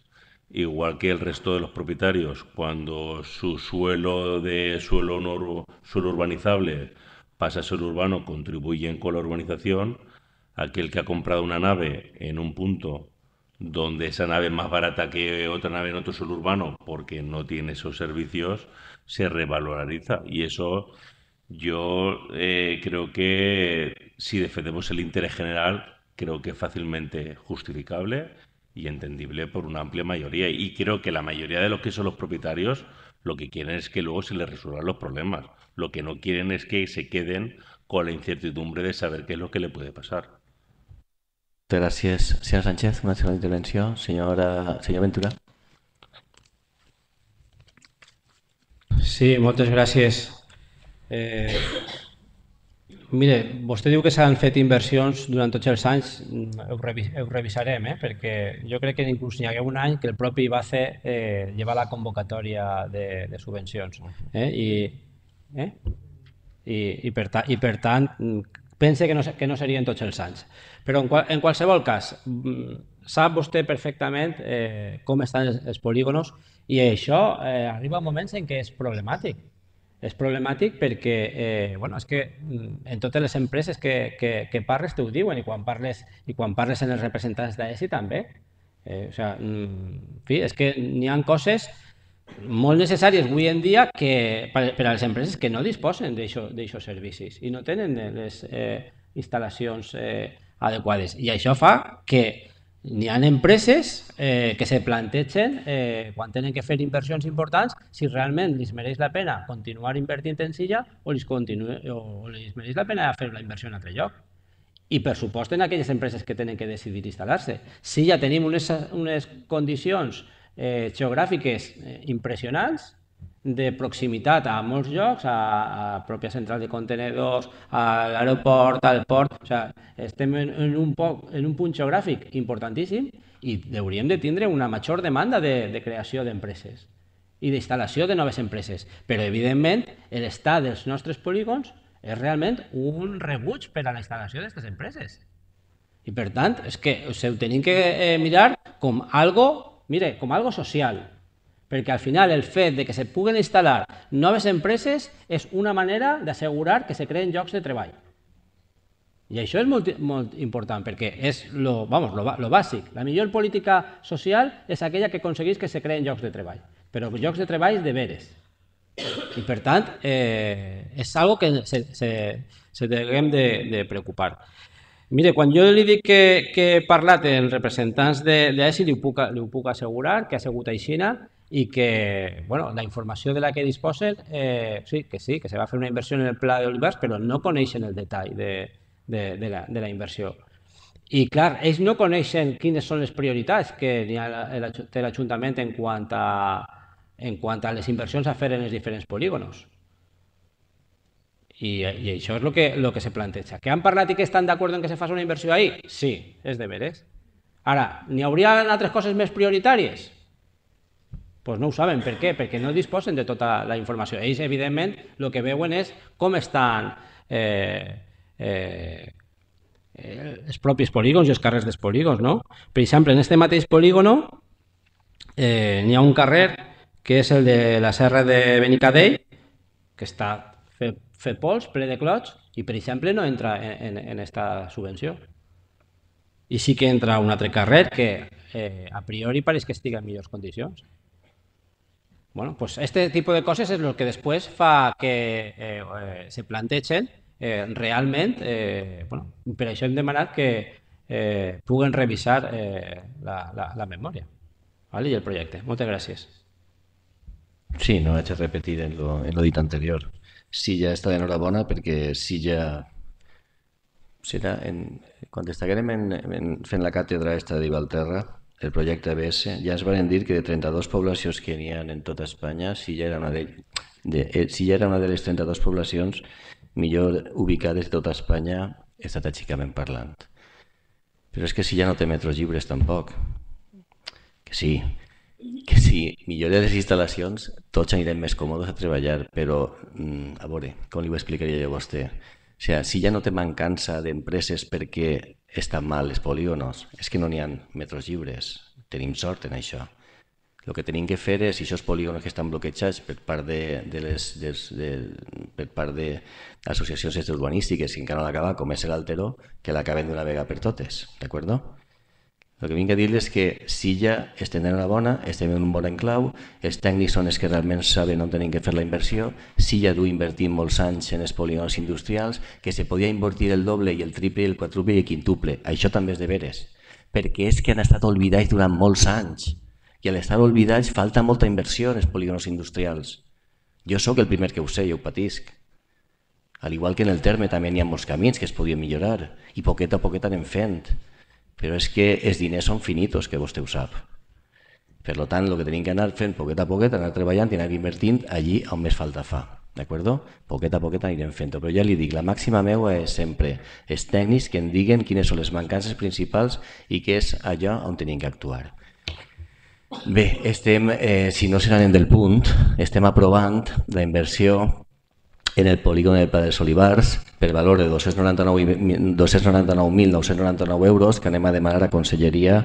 Igual que el resto de los propietarios, cuando su suelo de suelo, no, suelo urbanizable pasa a ser urbano, contribuyen con la urbanización. Aquel que ha comprado una nave en un punto donde esa nave es más barata que otra nave en otro suelo urbano porque no tiene esos servicios, se revaloriza. Y eso yo eh, creo que si defendemos el interés general creo que es fácilmente justificable y entendible por una amplia mayoría. Y creo que la mayoría de los que son los propietarios lo que quieren es que luego se les resuelvan los problemas. Lo que no quieren es que se queden con la incertidumbre de saber qué es lo que le puede pasar. Gracias, señor Sánchez. Una segunda intervención. Señora, señor Ventura. Sí, muchas gracias. Eh, Mire, vostè diu que s'han fet inversions durant tots els anys, mm, ho, revi ho revisarem, eh? perquè jo crec que inclús n'hi hagué un any que el propi IBACE eh, lleva la convocatòria de, de subvencions. Eh? I, eh? I, i, per ta, I per tant, mm, pense que no, que no serien tots els anys. Però en, qual, en qualsevol cas, mm, sap vostè perfectament eh, com estan els, els polígonos i això eh, arriba a moments en què és problemàtic és problemàtic perquè eh, bueno, és que mm, en totes les empreses que, que, que parles t'ho diuen i quan parles, i quan parles en els representants d'ESI també. Eh, o sea, en mm, fi, és que n'hi han coses molt necessàries avui en dia que, per, per a les empreses que no disposen d'aixòs servicis i no tenen les eh, instal·lacions eh, adequades. I això fa que N'hi ha empreses eh, que se plantegen, eh, quan tenen que fer inversions importants, si realment li mereix la pena continuar invertint en silla o li o mereix la pena fer la inversió en altre lloc. I, per supost, en aquelles empreses que tenen que decidir instal·lar-se. Si ja tenim unes, unes condicions eh, geogràfiques eh, impressionants, de proximitat a molts llocs, a, a pròpia central de contenedors, a l'aeroport, al port, o sigui, estem en, en, un poc, en un punt geogràfic importantíssim i hauríem de tindre una major demanda de, de creació d'empreses i d'instal·lació de noves empreses. Però, evidentment, l'estat dels nostres polígons és realment un rebuig per a la instal·lació d'aquestes empreses. I, per tant, és que o sigui, ho tenim que eh, mirar com algo, mire, com algo social, perquè al final el fet de que se puguen instal·lar noves empreses és una manera d'assegurar que se creen llocs de treball. I això és molt, molt important, perquè és lo, vamos, lo, lo bàsic. La millor política social és aquella que aconsegueix que se creen llocs de treball, però llocs de treball de veres. I per tant, eh, és algo que se, se, se deguem de, de preocupar. Mire, quan jo li dic que, que he parlat amb representants d'ESI, de, de li, ho puc, li ho puc assegurar, que ha sigut aixina, i que, bueno, la informació de la que disposen, eh, sí, que sí, que se va a fer una inversió en el pla d'Olivars, però no coneixen el detall de, de, de, la, de la inversió. I clar, ells no coneixen quines són les prioritats que té l'Ajuntament en quant a en quant a les inversions a fer en els diferents polígonos. I, i això és el que, lo que se planteja. Que han parlat i que estan d'acord en que se faci una inversió ahí? Sí, és de veres. Ara, n'hi haurien altres coses més prioritàries? Doncs no ho saben. Per què? Perquè no disposen de tota la informació. Ells, evidentment, el que veuen és com estan eh, eh, eh, els propis polígons i els carrers dels polígons, no? Per exemple, en este mateix polígono eh, n'hi ha un carrer que és el de la serra de Benicadell, que està fet, fet pols, ple de clots, i per exemple no entra en, en, en esta subvenció. I sí que entra un altre carrer que eh, a priori pareix que estigui en millors condicions. Bueno, pues este tipo de coses és el que després fa que eh, eh se plantegen eh, realment, eh, bueno, per això hem demanat que eh, puguen revisar eh, la, la, la memòria vale? i el projecte. Moltes gràcies. Sí, no vaig a repetir en lo, en lo dit anterior. Sí, ja està d'enhorabona perquè sí, ja... Serà en, quan destacarem en, en, fent la càtedra esta d'Ivalterra, el projecte ABS, ja ens van dir que de 32 poblacions que n'hi ha en tota Espanya, si ja era una de, de, eh, si ja era una de les 32 poblacions millor ubicades de tota Espanya estratègicament parlant. Però és que si ja no té metros llibres, tampoc. Que sí, que si millores les instal·lacions, tots anirem més còmodes a treballar, però mm, a veure, com li ho explicaria jo a vostè? O sigui, si ja no té mancança d'empreses perquè estan mal els polígonos, és que no n'hi ha metres lliures, tenim sort en això. El que tenim que fer és, si aquests polígonos que estan bloquejats per part de, de les de, de, per part de associacions urbanístiques que encara no han acabat, com és l'Alteró, que l'acaben d'una vegada per totes, d'acord? El que vinc a dir és que Silla ja estem en la bona, estem en un bon enclau, els tècnics són els que realment saben on tenim que fer la inversió, Silla ja du invertir molts anys en els polígons industrials, que se podia invertir el doble i el triple, i el quadruple i el quintuple. Això també és de veres, perquè és que han estat oblidats durant molts anys i a l'estar oblidats falta molta inversió en els polígons industrials. Jo sóc el primer que ho sé, jo ho patisc. Al igual que en el terme també hi ha molts camins que es podien millorar i poquet a poquet anem fent però és que els diners són finitos, que vostè ho sap. Per tant, el que tenim que anar fent poquet a poquet, anar treballant i anar invertint allí on més falta fa. D'acord? Poquet a poquet anirem fent-ho. Però ja li dic, la màxima meva és sempre els tècnics que em diguen quines són les mancances principals i què és allò on tenim que actuar. Bé, estem, eh, si no se n'anem del punt, estem aprovant la inversió en el polígon del Pla dels Olivars per valor de 299.999 euros que anem a demanar a Conselleria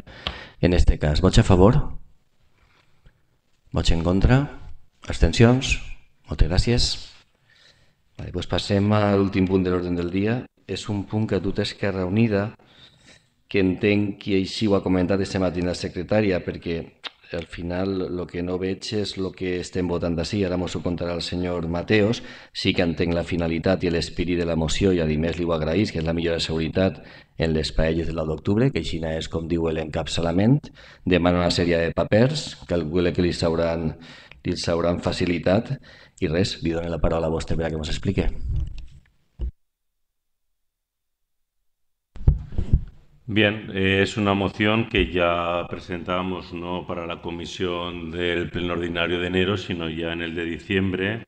en este cas. Vots a favor? Vots en contra? Abstencions? Moltes gràcies. Vale, doncs passem a l'últim punt de l'ordre del dia. És un punt que dut Esquerra Unida, que entenc que així ho ha comentat este matí la secretària, perquè al final el que no veig és el que estem votant d'ací, ara mos ho contarà el senyor Mateos, sí que entenc la finalitat i l'espírit de la moció i a més li ho agraïs, que és la millora de seguretat en les paelles de l'1 d'octubre, que així és com diu l'encapçalament, demana una sèrie de papers, calcule que li s'hauran li s'hauran facilitat i res, li dono la paraula a vostè a que mos explique. Bien, eh, es una moción que ya presentamos, no para la comisión del pleno ordinario de enero, sino ya en el de diciembre,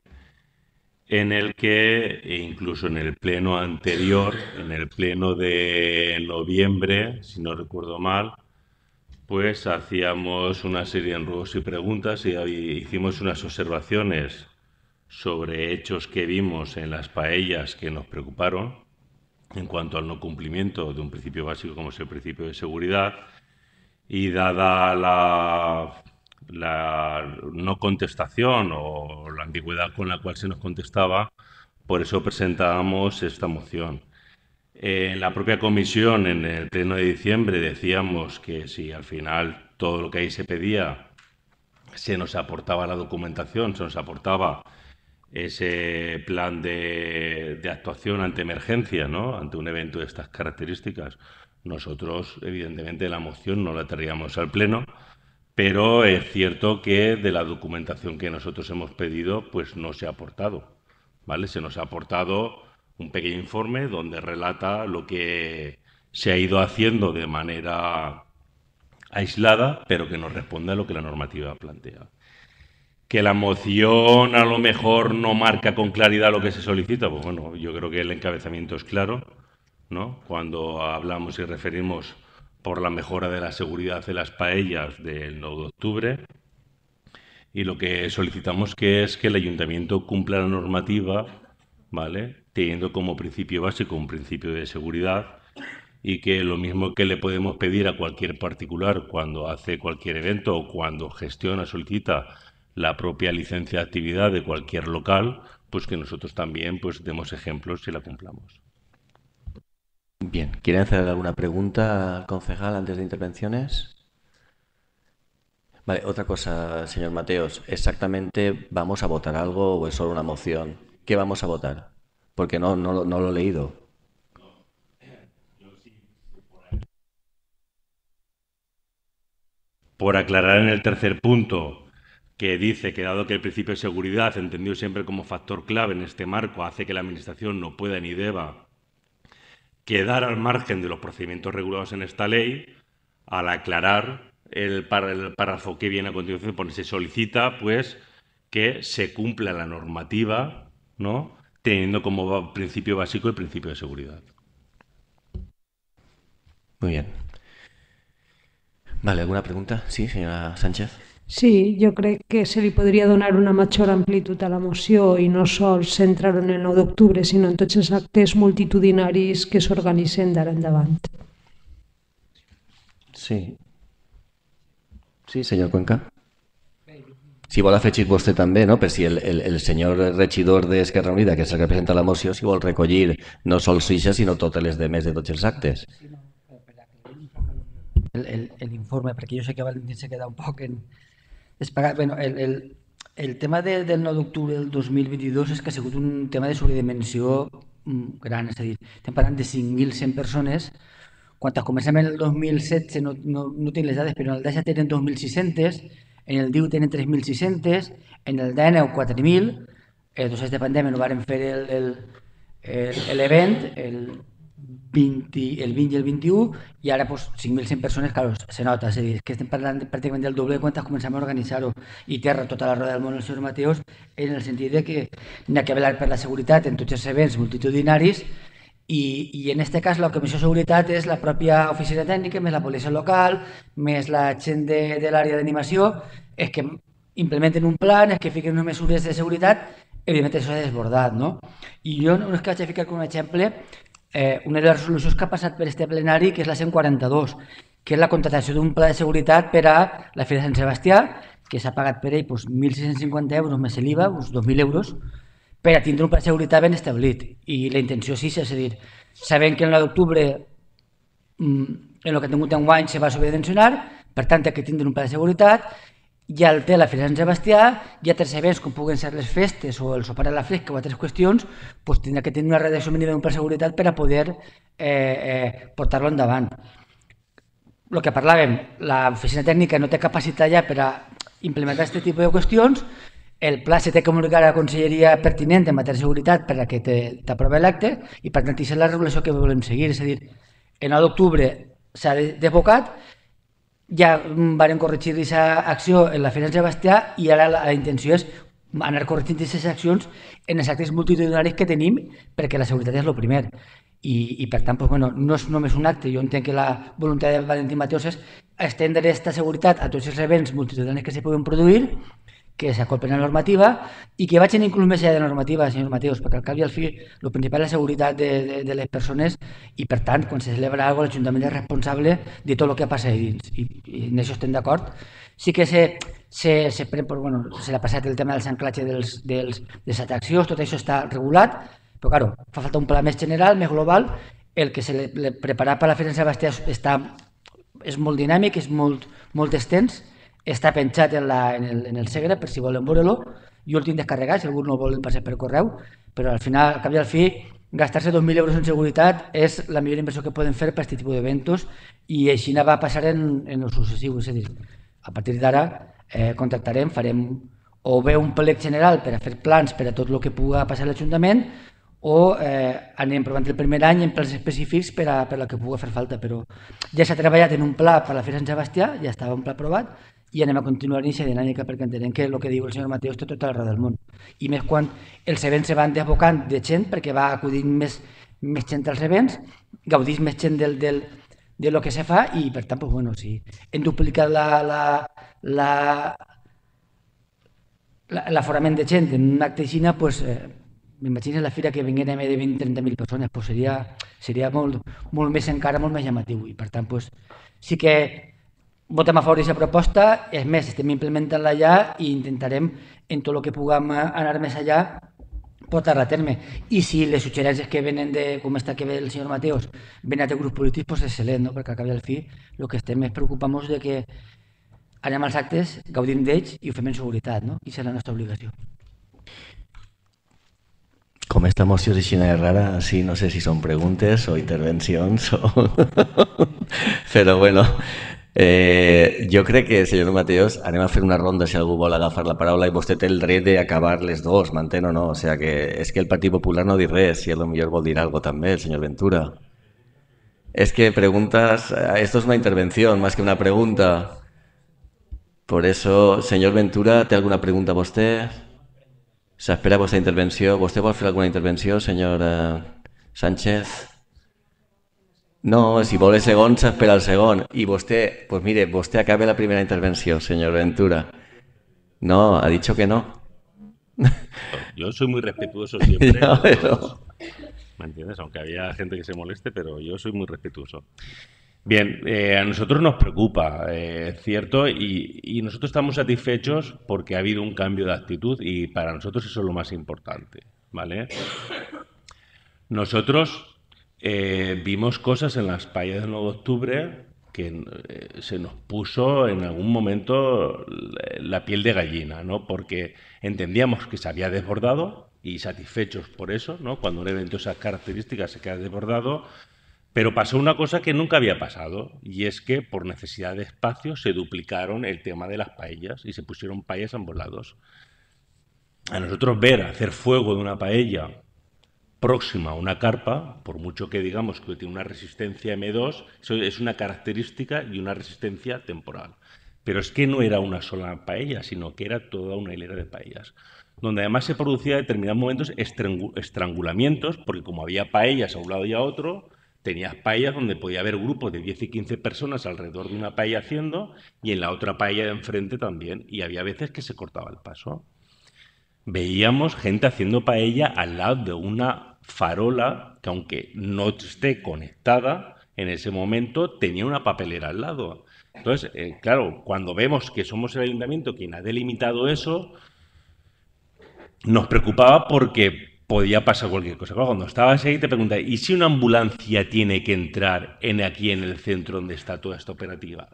en el que e incluso en el pleno anterior, en el pleno de noviembre, si no recuerdo mal, pues hacíamos una serie de ruegos y preguntas y hicimos unas observaciones sobre hechos que vimos en las paellas que nos preocuparon en cuanto al no cumplimiento de un principio básico como es el principio de seguridad y dada la, no contestación o la antigüedad con la cual se nos contestaba, por eso presentábamos esta moción. En la propia comisión, en el pleno de diciembre, decíamos que si al final todo lo que ahí se pedía se nos aportaba la documentación, se nos aportaba ese plan de, actuación ante emergencia, ante un evento de estas características. Nosotros, evidentemente, la moción no la traíamos al Pleno, pero es cierto que de la documentación que nosotros hemos pedido, pues no se ha aportado. ¿vale? Se nos ha aportado un pequeño informe donde relata lo que se ha ido haciendo de manera aislada, pero que nos responde a lo que la normativa plantea que la moción a lo mejor no marca con claridad lo que se solicita, pues bueno, yo creo que el encabezamiento es claro, ¿no? Cuando hablamos y referimos por la mejora de la seguridad de las paellas del 9 de octubre, y lo que solicitamos que es que el ayuntamiento cumpla la normativa, ¿vale? Teniendo como principio básico un principio de seguridad y que lo mismo que le podemos pedir a cualquier particular cuando hace cualquier evento o cuando gestiona, solicita la propia licencia de actividad de cualquier local, pues que nosotros también pues demos ejemplos y la cumplamos. Bien, ¿quieren hacer alguna pregunta al concejal antes de intervenciones? Vale, otra cosa, señor Mateos. Exactamente, ¿vamos a votar algo o es solo una moción? ¿Qué vamos a votar? Porque no, no, no lo he leído. Por aclarar en el tercer punto que dice que dado que el principio de seguridad, entendido siempre como factor clave en este marco, hace que la Administración no pueda ni deba quedar al margen de los procedimientos regulados en esta ley, al aclarar el, párrafo que viene a continuación, pues se solicita pues que se cumpla la normativa, ¿no? teniendo como principio básico el principio de seguridad. Muy bien. Vale, ¿alguna pregunta? Sí, señora Sánchez. Sí, jo crec que se li podria donar una major amplitud a la moció i no sols centrar-ho en el 9 d'octubre, sinó en tots els actes multitudinaris que s'organitzen d'ara endavant. Sí. Sí, senyor Cuenca. Si vol afegir vostè també, no? per si el, el, el senyor regidor d'Esquerra Unida, que és el que presenta la moció, si vol recollir no sols ixa, sinó totes les demés de tots els actes. El, el, el informe, perquè jo sé que Valentín se queda un poc en, es pagar... bueno, el, el, el tema de, del 9 d'octubre del 2022 és que ha sigut un tema de sobredimensió mm, gran, és a dir, estem parlant de 5.100 persones, quan comencem el 2016 no, no, no tinc les dades, però en el 10 tenen 2.600, en el 10 tenen 3.600, en el 19 4.000, eh, anys de pandèmia no varen fer l'event, el, el, el, 20, el 20 i el 21 i ara pues, 5.100 persones, clar, se nota, és a dir, que estem parlant de, pràcticament del doble de quantes començam a organitzar-ho i terra tota la roda del món els seus mateus, en el sentit de que n'ha que velar per la seguretat en tots els events multitudinaris i, i en aquest cas la Comissió de Seguretat és la pròpia oficina tècnica, més la policia local, més la gent de, de l'àrea d'animació, és que implementen un plan, és que fiquen unes mesures de seguretat, evidentment això és desbordat, no? I jo no és que vaig a ficar com un exemple eh, una de les resolucions que ha passat per este plenari, que és la 142, que és la contratació d'un pla de seguretat per a la Fira de Sant Sebastià, que s'ha pagat per ell doncs, 1.650 euros més l'IVA, uns 2.000 euros, per a tindre un pla de seguretat ben establit. I la intenció sí, és a dir, sabem que mm, en d'octubre en el que ha tingut en guany se va sobredimensionar, per tant, ha que tindre un pla de seguretat hi ha el té la fira Sant Sebastià, hi ha altres events com puguen ser les festes o el sopar a la fresca o altres qüestions, doncs tindrà que tenir una redacció mínima per seguretat per a poder eh, eh, portar-lo endavant. El que parlàvem, l'oficina tècnica no té capacitat ja per a implementar aquest tipus de qüestions, el pla se té que comunicar a la conselleria pertinent en matèria de seguretat per a que t'aprovi l'acte i per tant és la regulació que volem seguir, és a dir, el 9 d'octubre s'ha devocat, de ja mm, varen corregir aquesta acció en la Fira de Sebastià i ara la, la intenció és anar corregint aquestes accions en els actes multitudinaris que tenim perquè la seguretat és el primer. I, i per tant, pues, bueno, no és només un acte, jo entenc que la voluntat de Valentí Mateos és estendre aquesta seguretat a tots els events multitudinaris que se poden produir que s'acolpen a la normativa i que vagin inclús més allà de la normativa, senyor Mateus, perquè al cap i al fi el principal és la seguretat de, de, de les persones i, per tant, quan se celebra alguna cosa, l'Ajuntament és responsable de tot el que passa allà dins. I, i en això estem d'acord. Sí que se, se, se, pren, però, bueno, se l'ha passat el tema del anclatges dels, dels, de les atraccions, tot això està regulat, però, claro, fa falta un pla més general, més global, el que se le, le preparat per la Fira de Sebastià està, és molt dinàmic, és molt, molt extens, està penjat en, la, en, el, en el Segre, per si volen veure-lo, jo el tinc descarregat, si algú no el vol passar per correu, però al final, al cap i al fi, gastar-se 2.000 euros en seguretat és la millor inversió que poden fer per aquest tipus d'eventos i així va passar en, en el successiu, és a dir, a partir d'ara eh, contactarem, farem o bé un plec general per a fer plans per a tot el que puga passar a l'Ajuntament o eh, anem provant el primer any en plans específics per a, per a la que puga fer falta, però ja s'ha treballat en un pla per a la Fira Sant Sebastià, ja estava un pla aprovat, i anem a continuar l'inici aquesta dinàmica perquè entenem que el que diu el senyor Mateus té tota la raó del món. I més quan els events se van desbocant de gent perquè va acudint més, més gent als events, gaudís més gent del, del, de lo que se fa i per tant, pues, bueno, sí, hem duplicat la, la, la, l'aforament de gent en un acte així, pues, eh, m'imagino la fira que vinguin més de 20-30.000 persones, pues seria, seria molt, molt més encara, molt més llamatiu. I per tant, pues, sí que votem a favor d'aquesta proposta, és més, estem implementant-la ja i intentarem, en tot el que puguem anar més allà, portar-la a terme. I si les suggerències que venen de, com està que ve el senyor Mateos, venen de grups polítics, doncs excel·lent, no? perquè al cap i al fi el que estem és preocupant-nos de que anem als actes, gaudim d'ells i ho fem en seguretat, no? i és la nostra obligació. Com esta moció és així de rara, no sé si són preguntes o intervencions o... Però bueno, Eh, creo que, señor Mateos, anem a hacer una ronda si algú vol agarrar la palabra y usted te el dret d'acabar acabarles dos, mantén o no? O sea, que es que el Partido Popular no diré si es lo mejor vol dir algo también, el Ventura. Es que preguntas, eh, esto es una intervención más que una pregunta. Por eso, señor Ventura, ¿te alguna pregunta a usted? ¿Se espera vuestra intervención? ¿Usted va hacer alguna intervención, señor eh, Sánchez? No, si vol el se espera el y Y vostè, pues mire, usted acabe la primera intervención, señor Ventura. No, ha dicho que no. Yo soy muy respetuoso siempre. ¿Me entiendes? Aunque había gente que se moleste, pero yo soy muy respetuoso. Bien, eh, a nosotros nos preocupa, eh, ¿cierto? Y, y, nosotros estamos satisfechos porque ha habido un cambio de actitud y para nosotros eso es lo más importante, ¿vale? Nosotros eh, vimos cosas en las paellas del 9 de octubre que eh, se nos puso en algún momento la piel de gallina, ¿no? Porque entendíamos que se había desbordado y satisfechos por eso, ¿no? Cuando un evento de esas características se queda desbordado, pero pasó una cosa que nunca había pasado, y es que por necesidad de espacio se duplicaron el tema de las paellas y se pusieron paellas a A nosotros ver hacer fuego de una paella próxima a una carpa, por mucho que digamos que tiene una resistencia M2, es una característica y una resistencia temporal. Pero es que no era una sola paella, sino que era toda una hilera de paellas, donde además se producía en determinados momentos estrangulamientos, porque como había paellas a un lado y a otro, tenías paellas donde podía haber grupos de 10 y 15 personas alrededor de una paella haciendo, y en la otra paella de enfrente también, y había veces que se cortaba el paso. Veíamos gente haciendo paella al lado de una farola que aunque no esté conectada, en ese momento tenía una papelera al lado. Entonces, eh, claro, cuando vemos que somos el ayuntamiento quien ha delimitado eso, nos preocupaba porque podía pasar cualquier cosa. cuando estabas ahí te pregunta ¿y si una ambulancia tiene que entrar en aquí en el centro donde está toda esta operativa?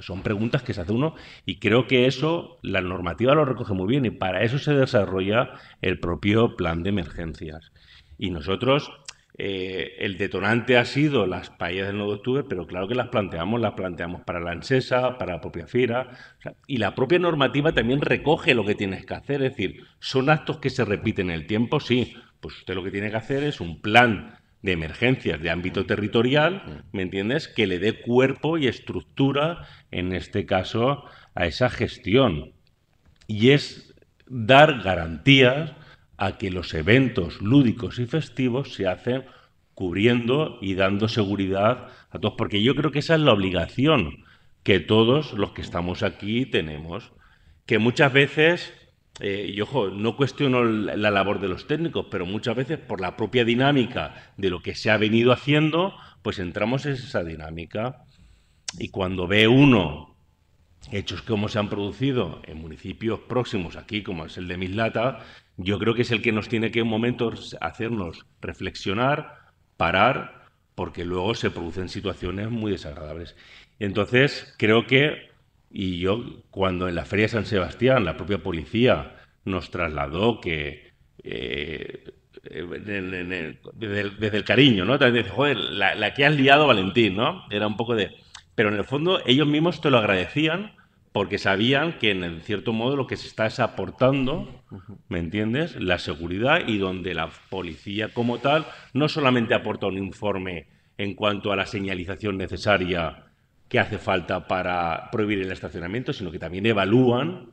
son preguntas que se hace uno y creo que eso la normativa lo recoge muy bien y para eso se desarrolla el propio plan de emergencias. Y nosotros, eh, el detonante ha sido las paellas del 9 de octubre, pero claro que las planteamos, las planteamos para la ANSESA, para la propia FIRA, y la propia normativa también recoge lo que tienes que hacer, es decir, son actos que se repiten en el tiempo, sí, pues usted lo que tiene que hacer es un plan de emergencias de ámbito territorial, ¿me entiendes? Que le dé cuerpo y estructura, en este caso, a esa gestión. Y es dar garantías a que los eventos lúdicos y festivos se hacen cubriendo y dando seguridad a todos, porque yo creo que esa es la obligación que todos los que estamos aquí tenemos, que muchas veces, eh, y ojo, no cuestiono la labor de los técnicos, pero muchas veces por la propia dinámica de lo que se ha venido haciendo, pues entramos en esa dinámica. Y cuando ve uno hechos como se han producido en municipios próximos aquí, como es el de Mislata, yo creo que es el que nos tiene que en momentos hacernos reflexionar, parar, porque luego se producen situaciones muy desagradables. Entonces, creo que, y yo cuando en la Feria de San Sebastián la propia policía nos trasladó que... Eh, desde, el, cariño, ¿no? dice, la, la que has liado, Valentín, ¿no? Era un poco de pero en el fondo ellos mismos te lo agradecían porque sabían que en cierto modo lo que se está es aportando, ¿me entiendes?, la seguridad y donde la policía como tal no solamente aporta un informe en cuanto a la señalización necesaria que hace falta para prohibir el estacionamiento, sino que también evalúan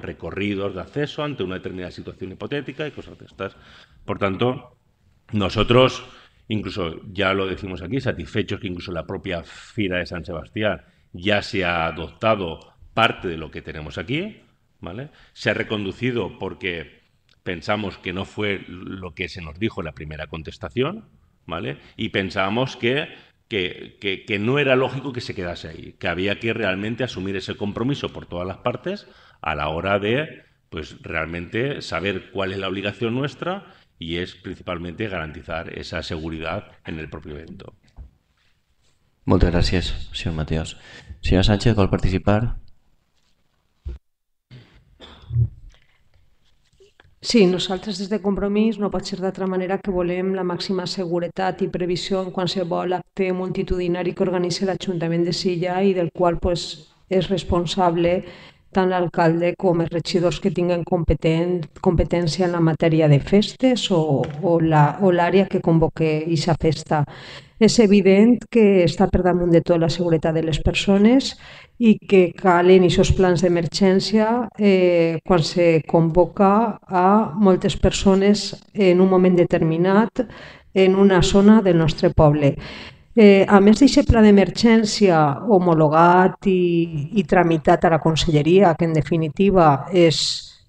recorridos de acceso ante una determinada situación hipotética y cosas de estas. Por tanto, nosotros incluso ya lo decimos aquí, satisfechos que incluso la propia Fira de San Sebastián ya se ha adoptado parte de lo que tenemos aquí, ¿vale? Se ha reconducido porque pensamos que no fue lo que se nos dijo en la primera contestación, ¿vale? Y pensábamos que, que, que no era lógico que se quedase ahí, que había que realmente asumir ese compromiso por todas las partes a la hora de, pues, realmente saber cuál es la obligación nuestra y es principalmente garantizar esa seguridad en el propio evento. Moltes gràcies, señor Mateos. Senyora Sánchez, vol participar? Sí, nosaltres des de Compromís no pot ser d'altra manera que volem la màxima seguretat i previsió en qualsevol acte multitudinari que organitzi l'Ajuntament de Silla i del qual pues, és responsable tant l'alcalde com els regidors que tinguen competent, competència en la matèria de festes o, o l'àrea que convoque aquesta festa. És evident que està per damunt de tot la seguretat de les persones i que calen aquests plans d'emergència eh, quan se convoca a moltes persones en un moment determinat en una zona del nostre poble. Eh, a més d'aquest pla d'emergència homologat i, i tramitat a la conselleria, que en definitiva és,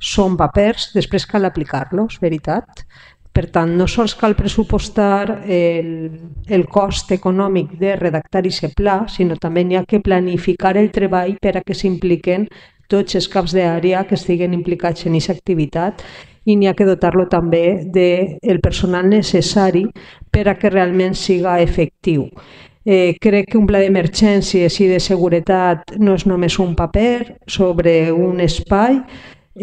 són papers, després cal aplicar-los, veritat. Per tant, no sols cal pressupostar el, el cost econòmic de redactar aquest pla, sinó també n'hi ha que planificar el treball per a que s'impliquen tots els caps d'àrea que estiguen implicats en aquesta activitat i n'hi ha que dotar-lo també del de personal necessari per a que realment siga efectiu. Eh, crec que un pla d'emergències i de seguretat no és només un paper sobre un espai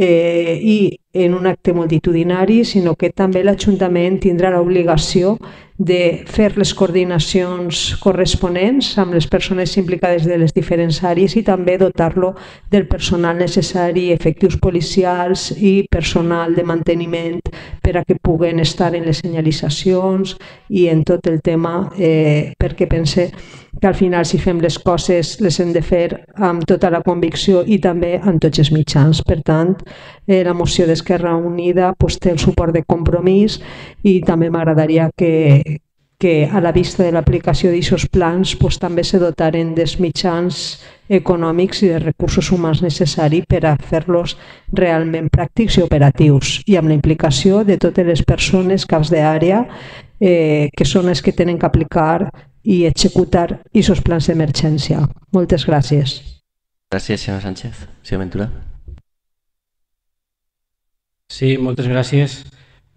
eh, i en un acte multitudinari, sinó que també l'Ajuntament tindrà l'obligació de fer les coordinacions corresponents amb les persones implicades de les diferents àrees i també dotar-lo del personal necessari, efectius policials i personal de manteniment per a que puguen estar en les senyalitzacions i en tot el tema eh, perquè pense que al final si fem les coses les hem de fer amb tota la convicció i també amb tots els mitjans. Per tant, eh, la moció d'Esquerra Unida pues, té el suport de compromís i també m'agradaria que que a la vista de l'aplicació d'aquests plans pues, també se dotaren dels mitjans econòmics i de recursos humans necessaris per a fer-los realment pràctics i operatius i amb la implicació de totes les persones, caps d'àrea, eh, que són les que tenen que aplicar i executar aquests plans d'emergència. Moltes gràcies. Gràcies, senyor Sánchez. Senyor Ventura. Sí, moltes gràcies.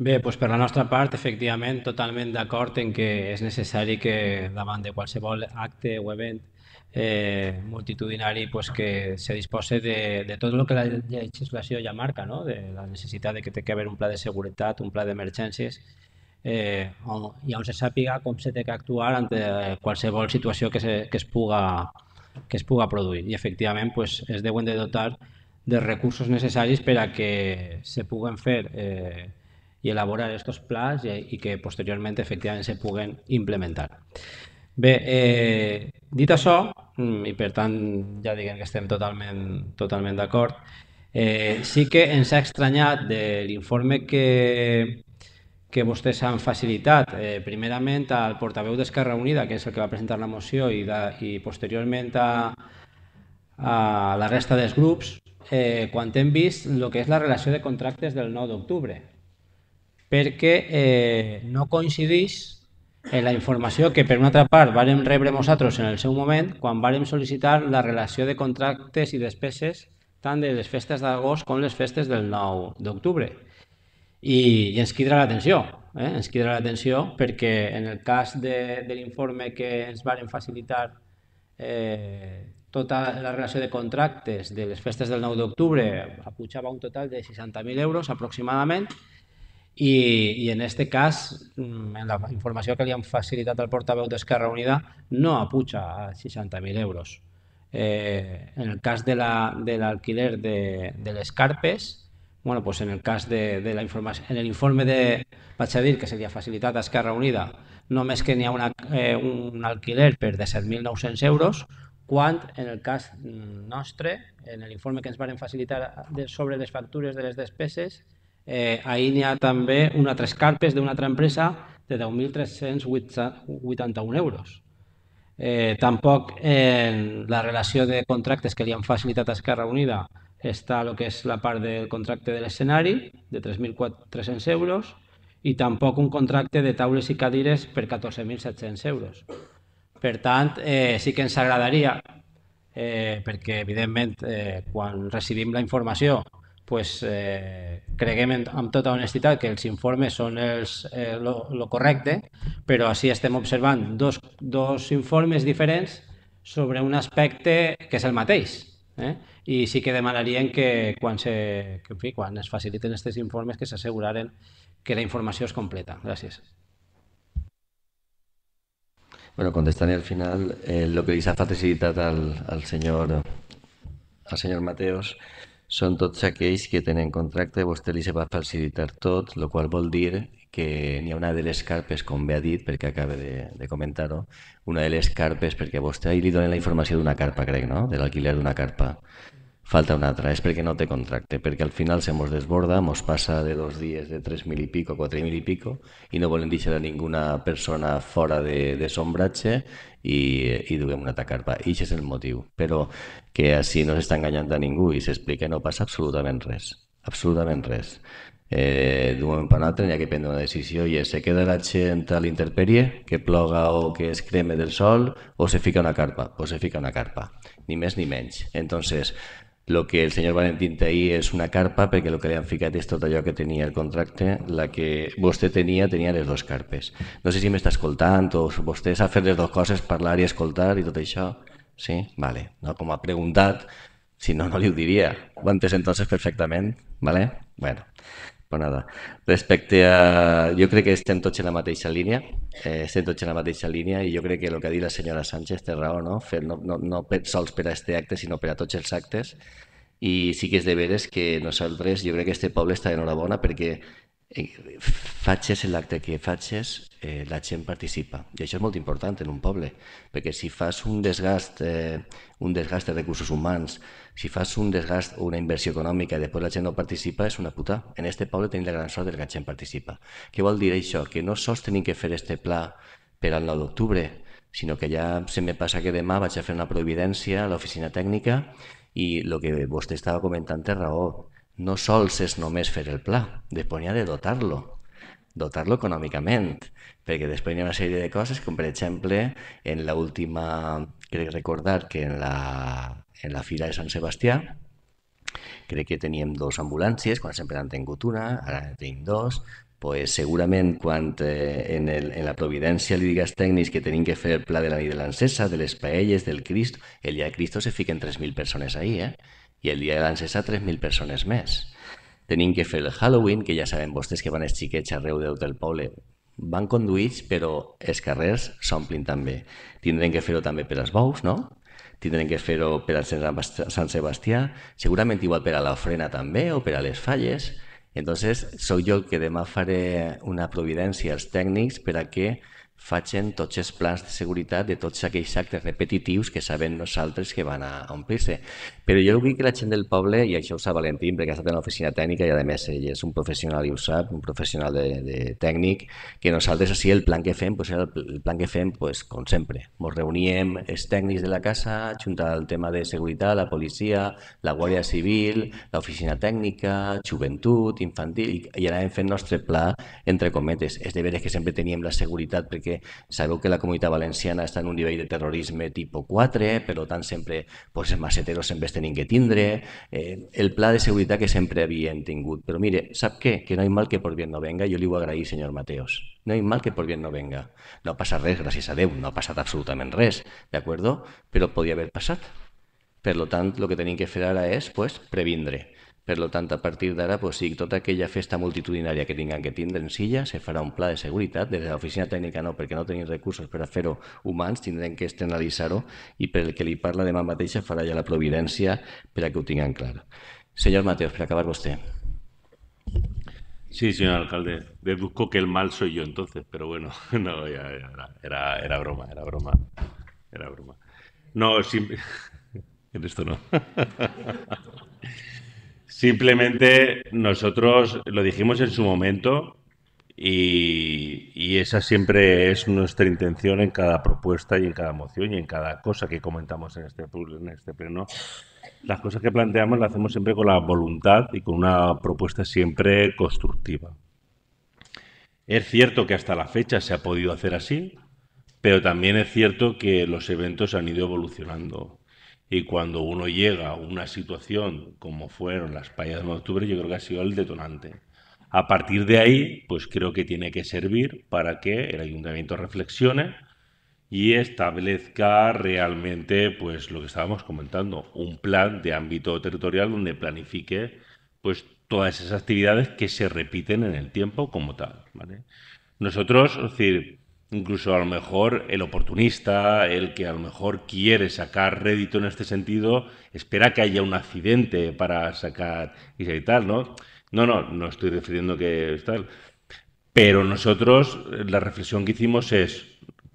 Bé, doncs per la nostra part, efectivament, totalment d'acord en que és necessari que davant de qualsevol acte o event eh, multitudinari pues, que se dispose de, de tot el que la legislació ja marca, no? de la necessitat de que té que haver un pla de seguretat, un pla d'emergències, eh, on, i on se sàpiga com se té que actuar ante qualsevol situació que, se, que, es, puga, que es puga produir. I efectivament pues, es deuen de dotar de recursos necessaris per a que se puguen fer eh, y elaborar estos plans y, que posteriormente efectivament se puguen implementar. Bé, eh, dit això, mm, i per tant ja diguem que estem totalment, totalment d'acord, eh, sí que ens ha estranyat de l'informe que, que vostès han facilitat, eh, primerament al portaveu d'Esquerra Unida, que és el que va presentar la moció, i, de, i posteriorment a, a la resta dels grups, eh, quan hem vist el que és la relació de contractes del 9 d'octubre, perquè eh, no coincidís en la informació que per una altra part vàrem rebre nosaltres en el seu moment quan vàrem sol·licitar la relació de contractes i despeses tant de les festes d'agost com les festes del 9 d'octubre. I, I ens crida l'atenció, eh? ens crida l'atenció perquè en el cas de, de l'informe que ens varen facilitar eh, tota la relació de contractes de les festes del 9 d'octubre apujava eh, un total de 60.000 euros aproximadament, i, i en aquest cas, mm, en la informació que li han facilitat al portaveu d'Esquerra Unida, no apuja a 60.000 euros. Eh, en el cas de l'alquiler la, de, de, de les carpes, bueno, pues en el cas de, de la informació, en l'informe de vaig a dir que se facilitat a Esquerra Unida, només que n'hi ha una, eh, un alquiler per de 7.900 euros, quan en el cas nostre, en l'informe que ens varen facilitar de, sobre les factures de les despeses, Eh, ahir n'hi ha també una altre escarpes d'una altra empresa de 10.381 euros. Eh, tampoc en la relació de contractes que li han facilitat a Esquerra Unida està el que és la part del contracte de l'escenari, de 3.400 euros, i tampoc un contracte de taules i cadires per 14.700 euros. Per tant, eh, sí que ens agradaria, eh, perquè evidentment eh, quan recibim la informació pues, eh, creguem en, amb tota honestitat que els informes són els, eh, lo, lo correcte, però així estem observant dos, dos informes diferents sobre un aspecte que és el mateix. Eh? I sí que demanarien que quan, se, que, en fi, quan es faciliten aquests informes que s'asseguraren que la informació és completa. Gràcies. Bueno, contestant al final, eh, lo que les ha facilitat al, al senyor, al senyor Mateos, són tots aquells que tenen contracte, vostè li se va facilitar tot, el qual vol dir que n'hi ha una de les carpes, com bé ha dit, perquè acaba de, de comentar-ho, una de les carpes, perquè vostè ahir li donen la informació d'una carpa, crec, no? De l'alquiler d'una carpa falta una altra, és perquè no té contracte, perquè al final se mos desborda, mos passa de dos dies de 3.000 i pico, 4.000 i pico, i no volem deixar a ninguna persona fora de, de sombratge i, i duguem una tacarpa. I això és el motiu. Però que així no s'està enganyant a ningú i s'explica no passa absolutament res. Absolutament res. Eh, d'un moment per l'altre n'hi ha que prendre una decisió i és se queda la gent a l'interperie que ploga o que es creme del sol, o se fica una carpa. Pues se fica una carpa, ni més ni menys. Entonces, el que el senyor Valentín té ahir és una carpa, perquè el que li han ficat és tot allò que tenia el contracte, la que vostè tenia, tenia les dues carpes. No sé si m'està escoltant o vostè s'ha fer les dues coses, parlar i escoltar i tot això. Sí? Vale. No, com ha preguntat, si no, no li ho diria. Ho entès entonces perfectament, vale? Bueno. Però nada. Respecte a... Jo crec que estem tots en la mateixa línia, eh, estem tots en la mateixa línia i jo crec que el que ha dit la senyora Sánchez té raó, no? Fer, no, no, no per, sols per a este acte, sinó per a tots els actes. I sí que és de veres que nosaltres, jo crec que este poble està enhorabona perquè eh, faig l'acte que faig, eh, la gent participa. I això és molt important en un poble, perquè si fas un desgast, eh, un desgast de recursos humans, si fas un desgast o una inversió econòmica i després la gent no participa, és una puta. En este poble tenim la gran sort que la gent participa. Què vol dir això? Que no sols tenim que fer este pla per al 9 d'octubre, sinó que ja se me passa que demà vaig a fer una providència a l'oficina tècnica i el que vostè estava comentant té raó. No sols és només fer el pla, després n'hi ha de dotar-lo dotar-lo econòmicament, perquè després hi ha una sèrie de coses, com per exemple, en l'última, crec recordar que en la en la fira de Sant Sebastià. Crec que teníem dos ambulàncies, quan sempre han tingut una, ara en tenim dos, pues segurament quan eh, en, el, en la providència li digues tècnics que tenim que fer el pla de la nit de l'encesa, de les paelles, del Crist, el dia de Cristo se fiquen 3.000 persones ahí, eh? i el dia de l'encesa 3.000 persones més. Tenim que fer el Halloween, que ja saben vostès que van els xiquets arreu el poble, van conduïts, però els carrers s'omplin també. Tindrem que fer-ho també per als bous, no? tindrem que fer-ho per a Sant Sebastià, segurament igual per a l'ofrena també o per a les falles. Entonces, sóc jo el que demà faré una providència als tècnics per a que facin tots els plans de seguretat de tots aquells actes repetitius que sabem nosaltres que van a omplir-se. Però jo vull que la gent del poble, i això ho sap Valentín, perquè ha estat en l'oficina tècnica i a més ell és un professional i ho sap, un professional de, de tècnic, que nosaltres així el plan que fem, pues, era el, plan que fem pues, com sempre. Ens reuníem els tècnics de la casa, juntar el tema de seguretat, la policia, la Guàrdia Civil, l'oficina tècnica, joventut, infantil, i, i anàvem fent el nostre pla entre cometes. És de veres que sempre teníem la seguretat perquè perquè sabeu que la comunitat valenciana està en un nivell de terrorisme tipus 4, per tant sempre pues, els maceteros sempre es tenen que tindre, eh, el pla de seguretat que sempre havien tingut. Però mire, sap què? Que no hi mal que por bien no venga, jo li ho agrair, senyor Mateos. No hi mal que por bien no venga. No passa res, gràcies a Déu, no ha passat absolutament res, d'acord? Però podia haver passat. Per lo tant, el que tenim que fer ara és pues, previndre. lo tanto, a partir ahora, pues, sí, toda aquella festa multitudinaria que tengan que tindre en silla, se farà un plan de seguridad, desde la Oficina Técnica no, porque no tenim recursos pero a humanos, ho que externalitzar y i el que li parla más mateixa farà ya la providencia per que ho claro clar. Mateos, para acabar usted. Sí, señor alcalde. Deduzco que el mal soy yo entonces, pero bueno, no, era, era, broma, era broma. Era broma. No, en esto no. Simplemente nosotros lo dijimos en su momento y, esa siempre es nuestra intención en cada propuesta y en cada moción y en cada cosa que comentamos en este, en este pleno. Las cosas que planteamos las hacemos siempre con la voluntad y con una propuesta siempre constructiva. Es cierto que hasta la fecha se ha podido hacer así, pero también es cierto que los eventos han ido evolucionando y cuando uno llega a una situación como fueron las payas de octubre, yo creo que ha sido el detonante. A partir de ahí, pues creo que tiene que servir para que el ayuntamiento reflexione y establezca realmente, pues lo que estábamos comentando, un plan de ámbito territorial donde planifique, pues todas esas actividades que se repiten en el tiempo como tal. Nosotros, es decir, incluso a lo mejor el oportunista, el que a lo mejor quiere sacar rédito en este sentido, espera que haya un accidente para sacar y tal, ¿no? No, no, no estoy refiriendo que es tal. Pero nosotros eh, la reflexión que hicimos es,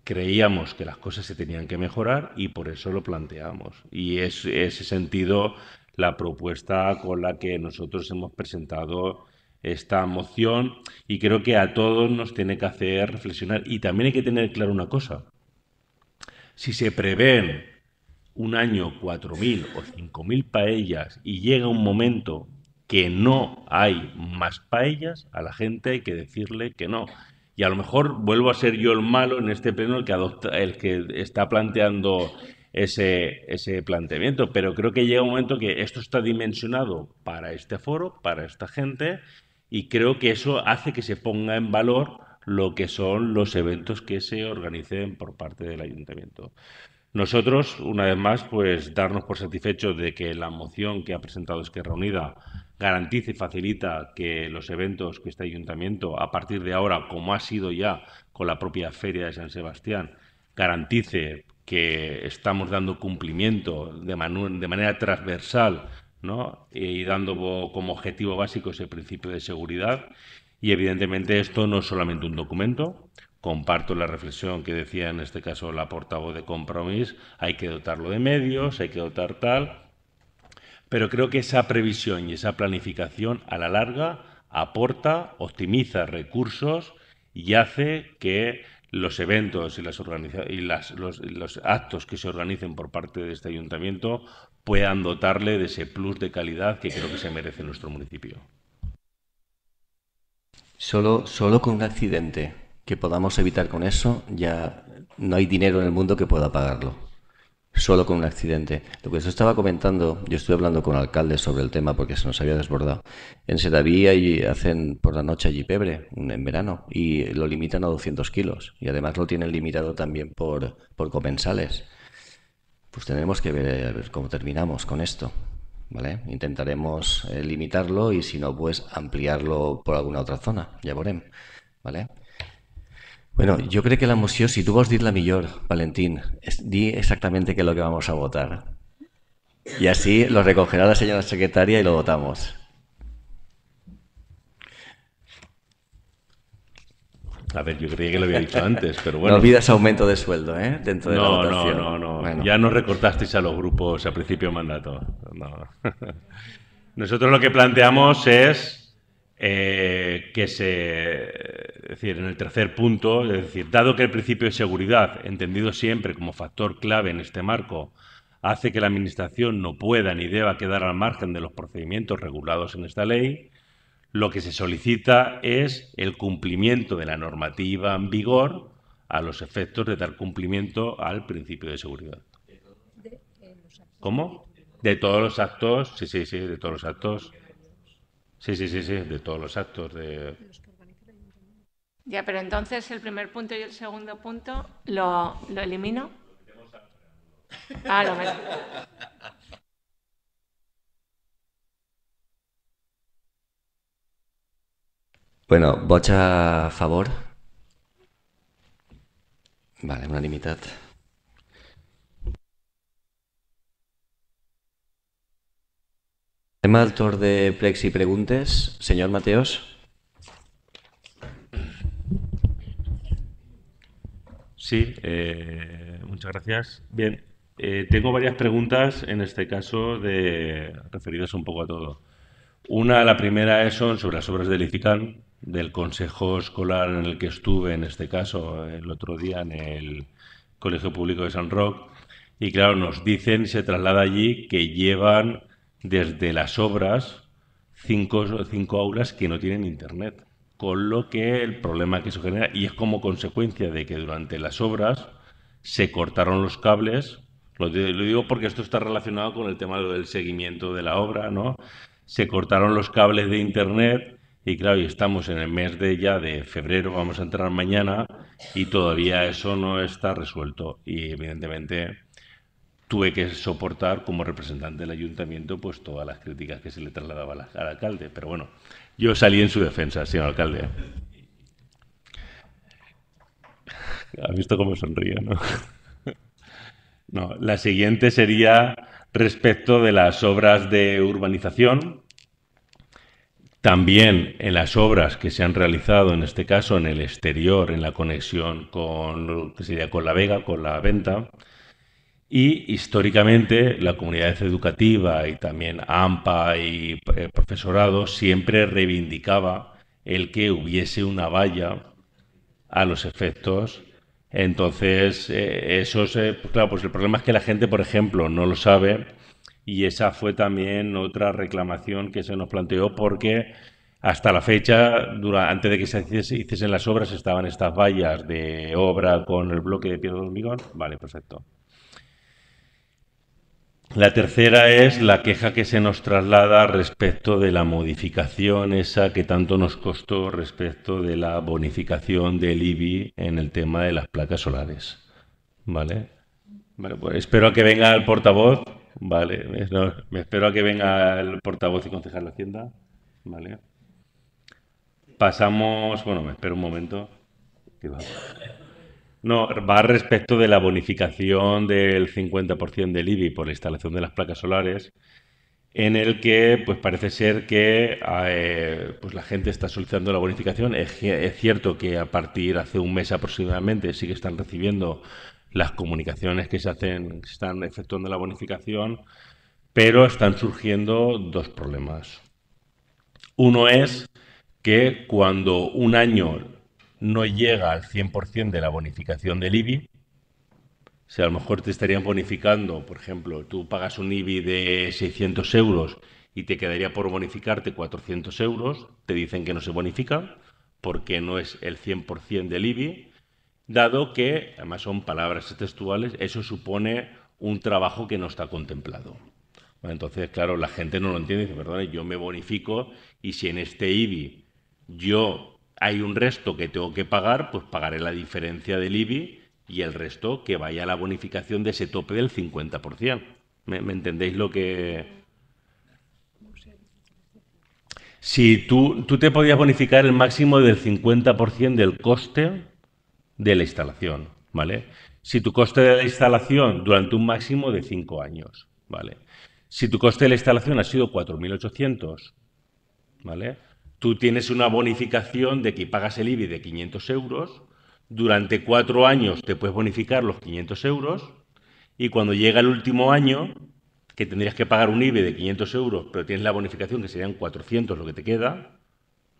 creíamos que las cosas se tenían que mejorar y por eso lo planteamos. Y es ese sentido la propuesta con la que nosotros hemos presentado esta moción y creo que a todos nos tiene que hacer reflexionar. Y también hay que tener claro una cosa. Si se prevén un año 4.000 o 5.000 paellas y llega un momento que no hay más paellas, a la gente hay que decirle que no. Y a lo mejor vuelvo a ser yo el malo en este pleno el que, adopta, el que está planteando ese, ese planteamiento, pero creo que llega un momento que esto está dimensionado para este foro, para esta gente, y creo que eso hace que se ponga en valor lo que son los eventos que se organicen por parte del ayuntamiento. Nosotros, una vez más, pues darnos por satisfechos de que la moción que ha presentado Esquerra Unida garantice y facilita que los eventos que este ayuntamiento, a partir de ahora, como ha sido ya con la propia Feria de San Sebastián, garantice que estamos dando cumplimiento de manera transversal y dando como objetivo básico ese principio de seguridad. Y evidentemente esto no es solamente un documento. Comparto la reflexión que decía en este caso la portavoz de compromiso. hay que dotarlo de medios, hay que dotar tal, pero creo que esa previsión y esa planificación a la larga aporta, optimiza recursos y hace que los eventos y, las, y los, los, actos que se organicen por parte de este ayuntamiento puedan dotarle de ese plus de calidad que creo que se merece nuestro municipio. Solo, solo con un accidente que podamos evitar con eso, ya no hay dinero en el mundo que pueda pagarlo. Solo con un accidente. Lo que yo estaba comentando, yo estuve hablando con alcaldes sobre el tema porque se nos había desbordado. En Sedaví y hacen por la noche allí pebre, en verano, y lo limitan a 200 kilos. Y además lo tienen limitado también por, por comensales pues tendremos que ver, cómo terminamos con esto. ¿Vale? Intentaremos eh, limitarlo y si no, pues ampliarlo por alguna otra zona, ya veremos, ¿Vale? Bueno, yo creo que la moción, si tú vas a la mejor, Valentín, di exactamente qué es lo que vamos a votar. Y así lo recogerá la señora secretaria y lo votamos. A ver, yo creía que lo había dicho antes, pero bueno. No olvidas aumento de sueldo, ¿eh? Dentro de no, la votación. No, no, no. Ya no recortasteis a los grupos a principio de mandato. Nosotros lo que planteamos es eh, que se. Es decir, en el tercer punto, es decir, dado que el principio de seguridad, entendido siempre como factor clave en este marco, hace que la Administración no pueda ni deba quedar al margen de los procedimientos regulados en esta ley, lo que se solicita es el cumplimiento de la normativa en vigor a los efectos de dar cumplimiento al principio de seguridad. ¿Cómo? De todos los actos, sí, sí, sí, de todos los actos. Sí, sí, sí, sí, de todos los actos de... Ya, pero entonces el primer punto y el segundo punto lo, lo elimino. Ah, lo Bueno, Bocha, a favor. Vale, limitad. Tema al de Plexi preguntes. señor Mateos. Sí, eh, muchas gracias. Bien, eh, tengo varias preguntas, en este caso, de, referidas un poco a todo. Una, la primera es son sobre las obras del ICICAN, del consejo escolar en el que estuve, en este caso, el otro día en el Colegio Público de San Roque. Y claro, nos dicen, se traslada allí, que llevan desde las obras cinco, cinco aulas que no tienen internet. Con lo que el problema que eso genera, y es como consecuencia de que durante las obras se cortaron los cables, lo, digo porque esto está relacionado con el tema del seguimiento de la obra, ¿no? Se cortaron los cables de internet y claro, y estamos en el mes de ya de febrero, vamos a entrar mañana y todavía eso no está resuelto. Y evidentemente tuve que soportar como representante del ayuntamiento pues todas las críticas que se le trasladaba al alcalde. Pero bueno, yo salí en su defensa, señor alcalde. Ha visto cómo sonrío, ¿no? no, la siguiente sería respecto de las obras de urbanización también en las obras que se han realizado, en este caso en el exterior, en la conexión con, sería con la Vega, con la venta. Y históricamente la comunidad educativa y también AMPA y eh, profesorado siempre reivindicaba el que hubiese una valla a los efectos. Entonces, eh, eso eh, pues claro, pues el problema es que la gente, por ejemplo, no lo sabe y esa fue también otra reclamación que se nos planteó porque hasta la fecha, antes de que se hiciesen, las obras, estaban estas vallas de obra con el bloque de piedra de hormigón. Vale, perfecto. La tercera es la queja que se nos traslada respecto de la modificación esa que tanto nos costó respecto de la bonificación del IBI en el tema de las placas solares. ¿Vale? pues espero que venga el portavoz Vale, me espero a que venga el portavoz y concejal de Hacienda. Vale. Pasamos, bueno, me espero un momento. No, va respecto de la bonificación del 50% del IBI por la instalación de las placas solares, en el que pues parece ser que eh, pues la gente está solicitando la bonificación. Es, cierto que a partir hace un mes aproximadamente sí que están recibiendo las comunicaciones que se hacen, están efectuando la bonificación, pero están surgiendo dos problemas. Uno es que cuando un año no llega al 100% de la bonificación del IBI, si sea, a lo mejor te estarían bonificando, por ejemplo, tú pagas un IBI de 600 euros y te quedaría por bonificarte 400 euros, te dicen que no se bonifica porque no es el 100% del IBI, dado que, además son palabras textuales, eso supone un trabajo que no está contemplado. entonces, claro, la gente no lo entiende, y dice, perdón, yo me bonifico y si en este IBI yo hay un resto que tengo que pagar, pues pagaré la diferencia del IBI y el resto que vaya a la bonificación de ese tope del 50%. ¿Me, entendéis lo que...? Si tú, tú te podías bonificar el máximo del 50% del coste de la instalación, ¿vale? Si tu coste de la instalación durante un máximo de 5 años, ¿vale? Si tu coste de la instalación ha sido 4.800, ¿vale? Tú tienes una bonificación de que pagas el IBI de 500 euros, durante 4 años te puedes bonificar los 500 euros y cuando llega el último año, que tendrías que pagar un IBI de 500 euros, pero tienes la bonificación que serían 400 lo que te queda,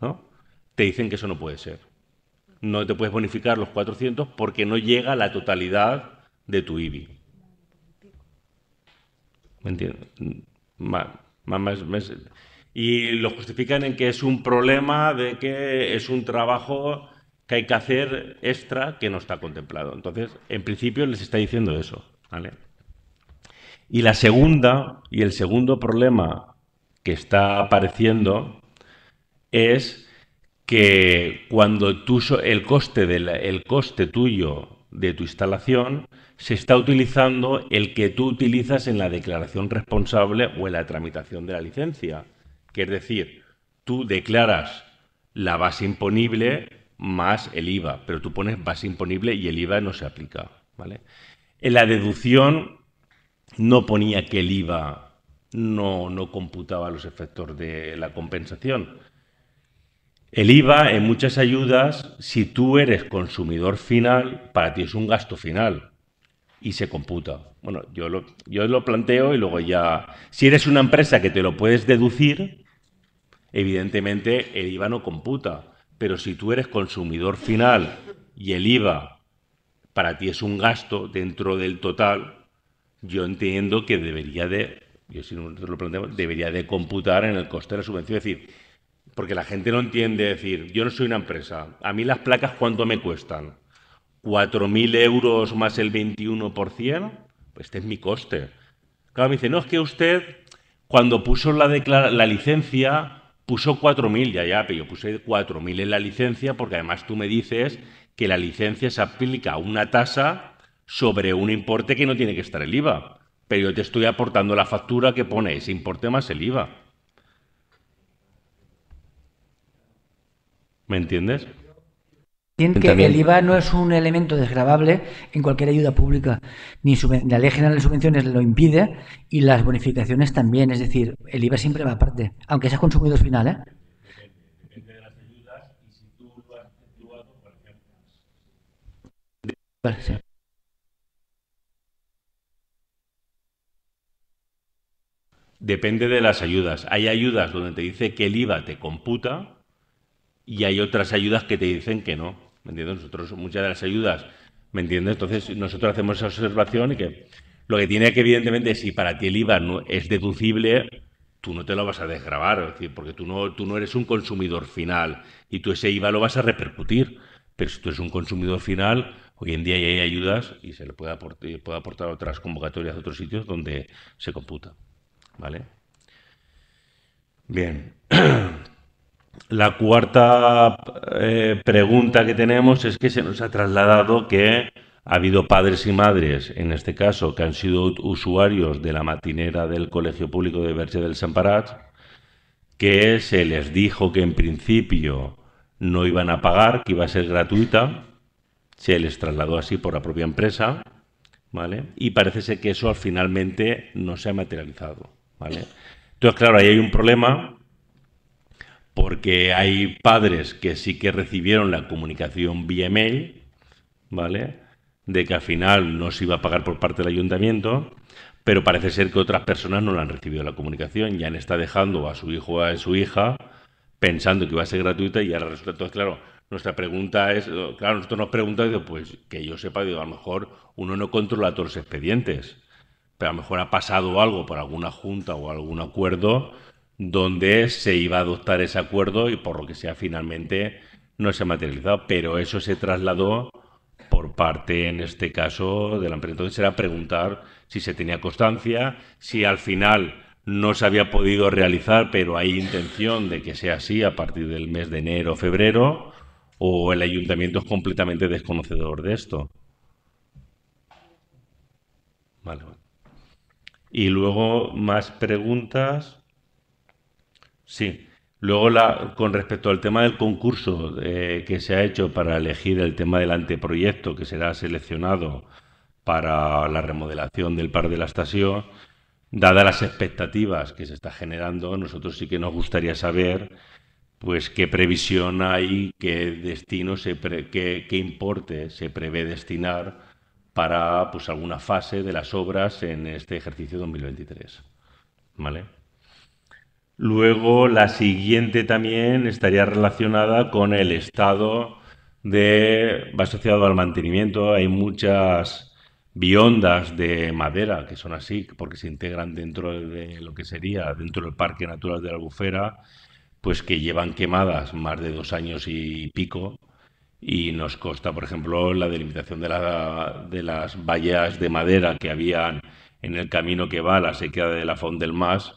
¿no? Te dicen que eso no puede ser no te puedes bonificar los 400 porque no llega a la totalidad de tu IBI. ¿Me entiendes? Y lo justifican en que es un problema de que es un trabajo que hay que hacer extra que no está contemplado. Entonces, en principio les está diciendo eso. Y la segunda, y el segundo problema que está apareciendo es que cuando el, coste el coste tuyo de tu instalación se está utilizando el que tú utilizas en la declaración responsable o en la tramitación de la licencia. Que es decir, tú declaras la base imponible más el IVA, pero tú pones base imponible y el IVA no se aplica. ¿vale? En la deducción no ponía que el IVA no, no computaba los efectos de la compensación, el IVA en muchas ayudas, si tú eres consumidor final, para ti es un gasto final y se computa. Bueno, yo lo, planteo y luego ya... Si eres una empresa que te lo puedes deducir, evidentemente el IVA no computa. Pero si tú eres consumidor final y el IVA para ti es un gasto dentro del total, yo entiendo que debería de, yo si no lo debería de computar en el coste de la subvención. Es decir, porque la gente no entiende decir, yo no soy una empresa, a mí las placas cuánto me cuestan. ¿4.000 euros más el 21%? Pues este es mi coste. Claro, me dice, no, es que usted cuando puso la, la licencia puso 4.000, ya, ya, pero yo puse 4.000 en la licencia porque además tú me dices que la licencia se aplica a una tasa sobre un importe que no tiene que estar el IVA. Pero yo te estoy aportando la factura que pone ese importe más el IVA. ¿Me entiendes? que el IVA no es un elemento desgravable en cualquier ayuda pública. Ni la ley general de subvenciones lo impide y las bonificaciones también. Es decir, el IVA siempre va aparte, aunque sea al final. ¿eh? Depende, las ayudas Depende de las ayudas. Hay ayudas donde te dice que el IVA te computa y hay otras ayudas que te dicen que no. ¿Me entiendes? Nosotros, muchas de las ayudas, ¿me entiendes? Entonces, nosotros hacemos esa observación y que lo que tiene que, evidentemente, si para ti el IVA no es deducible, tú no te lo vas a desgrabar, es decir, porque tú no, tú no eres un consumidor final y tú ese IVA lo vas a repercutir. Pero si tú eres un consumidor final, hoy en día ya hay ayudas y se le puede aportar, puede aportar otras convocatorias a otros sitios donde se computa. ¿Vale? Bien. La cuarta eh, pregunta que tenemos es que se nos ha trasladado que ha habido padres y madres, en este caso, que han sido usuarios de la matinera del Colegio Público de verche del Samparat que se les dijo que en principio no iban a pagar, que iba a ser gratuita, se les trasladó así por la propia empresa, ¿vale? Y parece ser que eso finalmente no se ha materializado, ¿vale? Entonces, claro, ahí hay un problema porque hay padres que sí que recibieron la comunicación vía email, ¿vale? De que al final no se iba a pagar por parte del ayuntamiento, pero parece ser que otras personas no la han recibido la comunicación, ya han está dejando a su hijo o a su hija pensando que iba a ser gratuita y ahora resulta entonces, claro, nuestra pregunta es, eh, claro, nosotros nos preguntamos, pues que yo sepa, a lo mejor uno no controla todos los expedientes, pero a lo mejor ha pasado algo por alguna junta o algún acuerdo donde se iba a adoptar ese acuerdo y por lo que sea finalmente no se ha materializado, pero eso se trasladó por parte, en este caso, de la empresa. Entonces era preguntar si se tenía constancia, si al final no se había podido realizar, pero hay intención de que sea así a partir del mes de enero o febrero, o el ayuntamiento es completamente desconocedor de esto. Vale. Y luego más preguntas. Sí. Luego, la, con respecto al tema del concurso eh, que se ha hecho para elegir el tema del anteproyecto que será seleccionado para la remodelación del par de la estación, dadas las expectativas que se está generando, nosotros sí que nos gustaría saber pues qué previsión hay, qué destino se qué, qué importe se prevé destinar para pues alguna fase de las obras en este ejercicio 2023. ¿Vale? Luego la siguiente también estaría relacionada con el estado de va asociado al mantenimiento. Hay muchas biondas de madera que son así, porque se integran dentro de lo que sería dentro del Parque Natural de la Albufera, pues que llevan quemadas más de dos años y pico. Y nos consta, por ejemplo, la delimitación de, de las vallas de madera que habían en el camino que va a la sequía de la Font del Mas,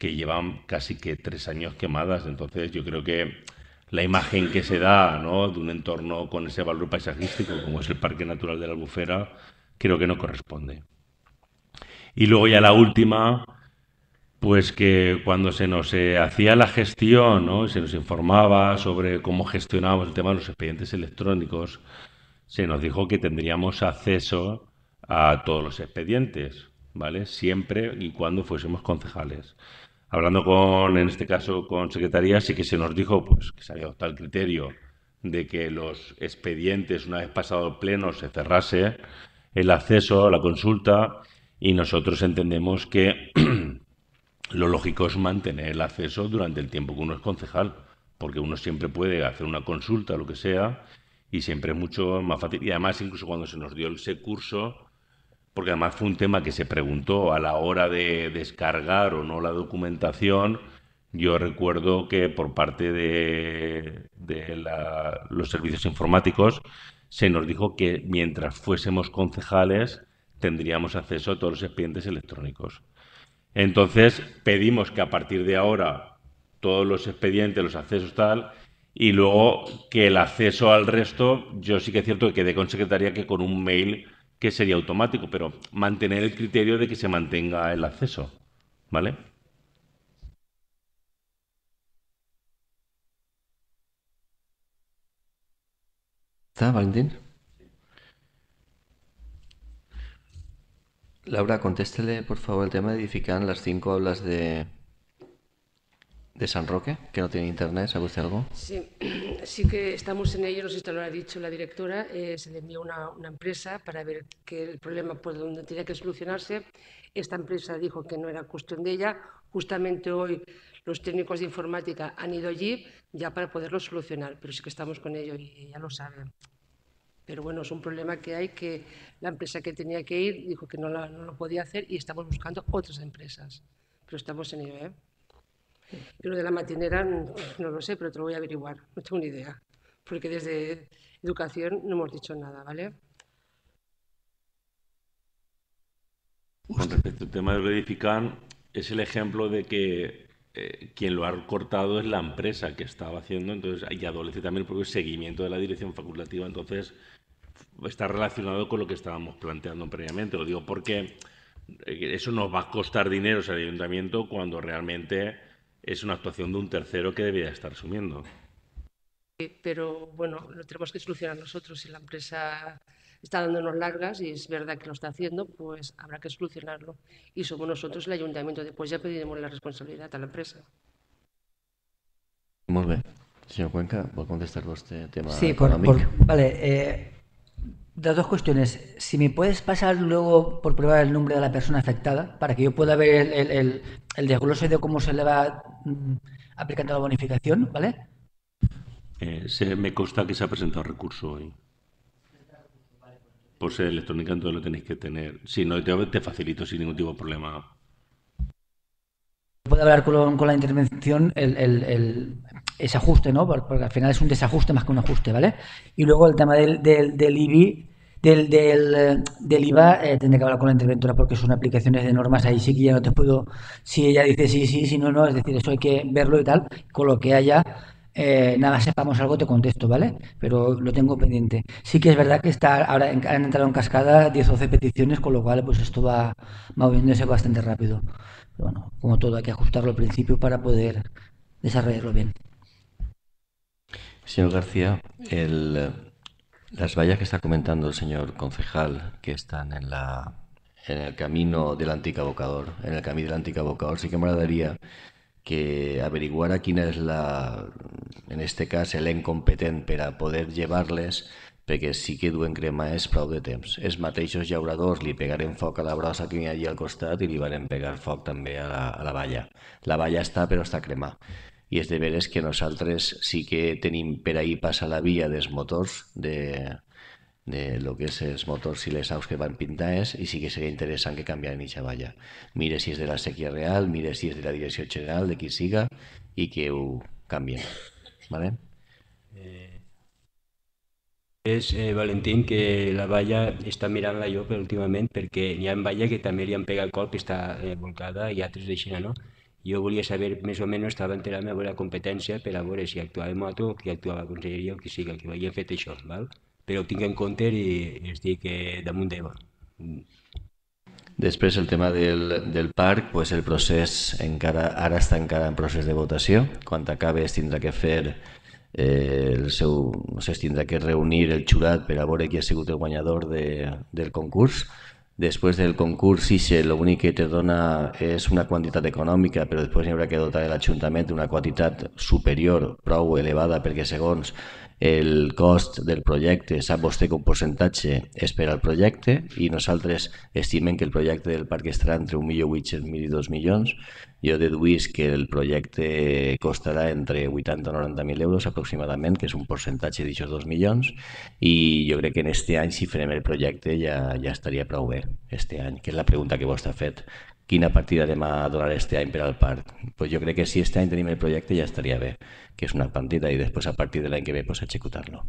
que llevan casi que tres años quemadas. Entonces yo creo que la imagen que se da de un entorno con ese valor paisajístico como es el Parque Natural de la Albufera, creo que no corresponde. Y luego ya la última, pues que cuando se nos eh, hacía la gestión, ¿no? se nos informaba sobre cómo gestionábamos el tema de los expedientes electrónicos, se nos dijo que tendríamos acceso a todos los expedientes, ¿vale? Siempre y cuando fuésemos concejales. Hablando con, en este caso, con Secretaría, sí que se nos dijo pues, que se había adoptado el criterio de que los expedientes, una vez pasado el pleno, se cerrase el acceso a la consulta y nosotros entendemos que lo lógico es mantener el acceso durante el tiempo que uno es concejal, porque uno siempre puede hacer una consulta, lo que sea, y siempre es mucho más fácil. Y además, incluso cuando se nos dio ese curso, porque además fue un tema que se preguntó a la hora de descargar o no la documentación. Yo recuerdo que por parte de, los servicios informáticos se nos dijo que mientras fuésemos concejales tendríamos acceso a todos los expedientes electrónicos. Entonces pedimos que a partir de ahora todos los expedientes, los accesos tal, y luego que el acceso al resto, yo sí que es cierto que quedé con secretaría que con un mail que sería automático, pero mantener el criterio de que se mantenga el acceso, ¿vale? ¿Está, Valentín? Laura, contéstele por favor el tema de edificar las cinco hablas de, de San Roque, que no tiene internet, ¿sabe usted algo? Sí, sí que estamos en ello, no sé si lo ha dicho la directora, eh, se le envió una, una, empresa para ver que el problema por pues, donde tenía que solucionarse. Esta empresa dijo que no era cuestión de ella. Justamente hoy los técnicos de informática han ido allí ya para poderlo solucionar, pero sí que estamos con ello y ya lo saben. Pero bueno, es un problema que hay que la empresa que tenía que ir dijo que no, no lo podía hacer y estamos buscando otras empresas. Pero estamos en ello, ¿eh? lo de la matinera, pues, no lo sé, pero te lo voy a averiguar, no tengo ni idea. Porque desde educación no hemos dicho nada, ¿vale? Con respecto al tema de verificar, es el ejemplo de que eh, quien lo ha cortado es la empresa que estaba haciendo, entonces, y adolece también porque propio seguimiento de la dirección facultativa, entonces está relacionado con lo que estábamos planteando previamente. Lo digo porque eh, eso nos va a costar dinero o al ayuntamiento cuando realmente es una actuación de un tercero que debería estar asumiendo. Eh, pero bueno, lo tenemos que solucionar nosotros. Si la empresa está dándonos largas y es verdad que lo está haciendo, pues habrá que solucionarlo. Y somos nosotros el ayuntamiento. Después ya pediremos la responsabilidad a la empresa. Muy Cuenca, ¿Puedo contestar este tema sí, vale. Eh, dos cuestiones. Si me puedes pasar luego por prueba el nombre de la persona afectada, para que yo pueda ver el, el, desglose de cómo se le va mm, aplicando la bonificación, ¿vale? Eh, se, me consta que se ha presentado recurso hoy. Por ser electrónica, entonces lo tenéis que tener. Si no, te, te facilito sin ningún tipo de problema. Puedo hablar con, la intervención ese ajuste, ¿no? Porque, al final es un desajuste más que un ajuste, ¿vale? Y luego el tema del, del, del IBI del, del, del IVA tiene eh, tendré que hablar con la interventora porque son aplicaciones de normas, ahí sí que ya no te puedo, si ella dice sí, sí, si no, no, es decir, eso hay que verlo y tal, con lo que haya, eh, nada más sepamos algo te contesto, ¿vale? Pero lo tengo pendiente. Sí que es verdad que está ahora en, han entrado en cascada 10 o 12 peticiones, con lo cual pues esto va moviéndose bastante rápido. Pero bueno, como todo hay que ajustarlo al principio para poder desarrollarlo bien. Señor García, el Las vallas que está comentando el señor concejal, que están en la en el camino del anticabocador, en el camino del anticabocador, sí que me agradaría que averiguara quién es la, en este cas, el competent per a poder llevar-les, perquè sí que duen crema és prou de temps. Els mateixos llauradors li pegaren foc a la brossa que hi ha allà al costat i li varen pegar foc també a la, a la valla. La valla està, però està crema i és de veres que nosaltres sí que tenim per ahir passar la via dels motors, de, de lo que és els motors i les aus que van pintar és, i sí que seria interessant que canviaran aquesta valla. Mire si és de la sequia real, mire si és de la direcció general, de qui siga, i que ho canvien. Vale? Eh, és eh, Valentín que la valla està mirant-la llop últimament perquè hi ha valla que també li han pegat el colp i està eh, volcada i altres deixen, no? Jo volia saber, més o menys, estava entre la meva competència per a veure si actuava moto o qui actuava a conselleria o qui siga, que havien fet això, val? però ho tinc en compte i estic eh, damunt d'Eva. Després el tema del, del parc, pues el procés encara ara està encara en procés de votació. Quan es tindrà que fer eh, el seu, no sé, tindrà que reunir el jurat per a veure qui ha sigut el guanyador de, del concurs Després del concurs, sí, l'únic que te dona és una quantitat econòmica, però després hi haurà que dotar l'Ajuntament d'una quantitat superior, prou elevada, perquè segons el cost del projecte, sap vostè que un percentatge és per al projecte i nosaltres estimem que el projecte del parc estarà entre 1.800.000 i 2 milions. Jo deduís que el projecte costarà entre 80 i 90.000 euros aproximadament, que és un percentatge d'aquests 2 milions, i jo crec que en este any, si farem el projecte, ja, ja estaria prou bé, este any, que és la pregunta que vostè ha fet quina partida anem a donar este any per al parc. Pues jo crec que si este any tenim el projecte ja estaria bé que es una partida y después a partir de la ve, pues ejecutarlo.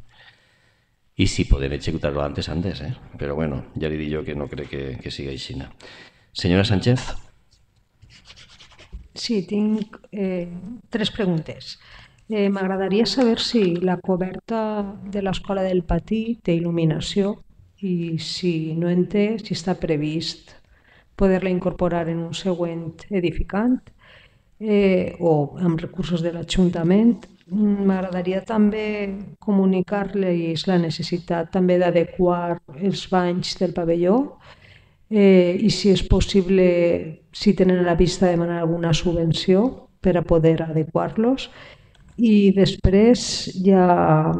Y si podem executar-lo antes, antes, eh? Però bueno, ja li dic jo que no crec que, que sigui així. Senyora Sánchez? Sí, tinc eh, tres preguntes. Eh, M'agradaria saber si la coberta de l'escola del patí té il·luminació i si no en té, si està previst poder-la incorporar en un següent edificant eh, o amb recursos de l'Ajuntament. Mm, m'agradaria també comunicar-los la necessitat també d'adequar els banys del pavelló eh, i si és possible, si tenen a la vista demanar alguna subvenció per a poder adequar-los. I després ja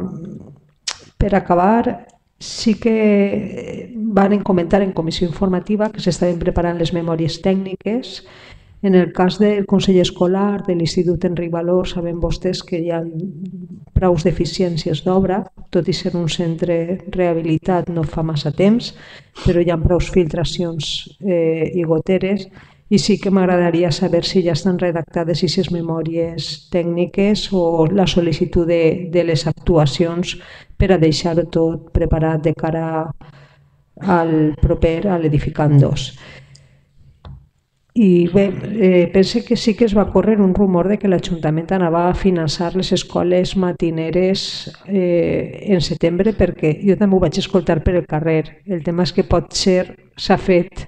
per acabar sí que van comentar en comissió informativa que s'estaven preparant les memòries tècniques en el cas del Consell Escolar, de l'Institut Enric Valor, saben vostès que hi ha prou deficiències d'obra, tot i ser un centre rehabilitat no fa massa temps, però hi ha prou filtracions eh, i goteres i sí que m'agradaria saber si ja estan redactades aquestes memòries tècniques o la sol·licitud de, de les actuacions per a deixar-ho tot preparat de cara al proper, a l'edificant 2. I bé, eh, pense que sí que es va córrer un rumor de que l'Ajuntament anava a finançar les escoles matineres eh, en setembre, perquè jo també ho vaig escoltar per el carrer. El tema és que pot ser s'ha fet,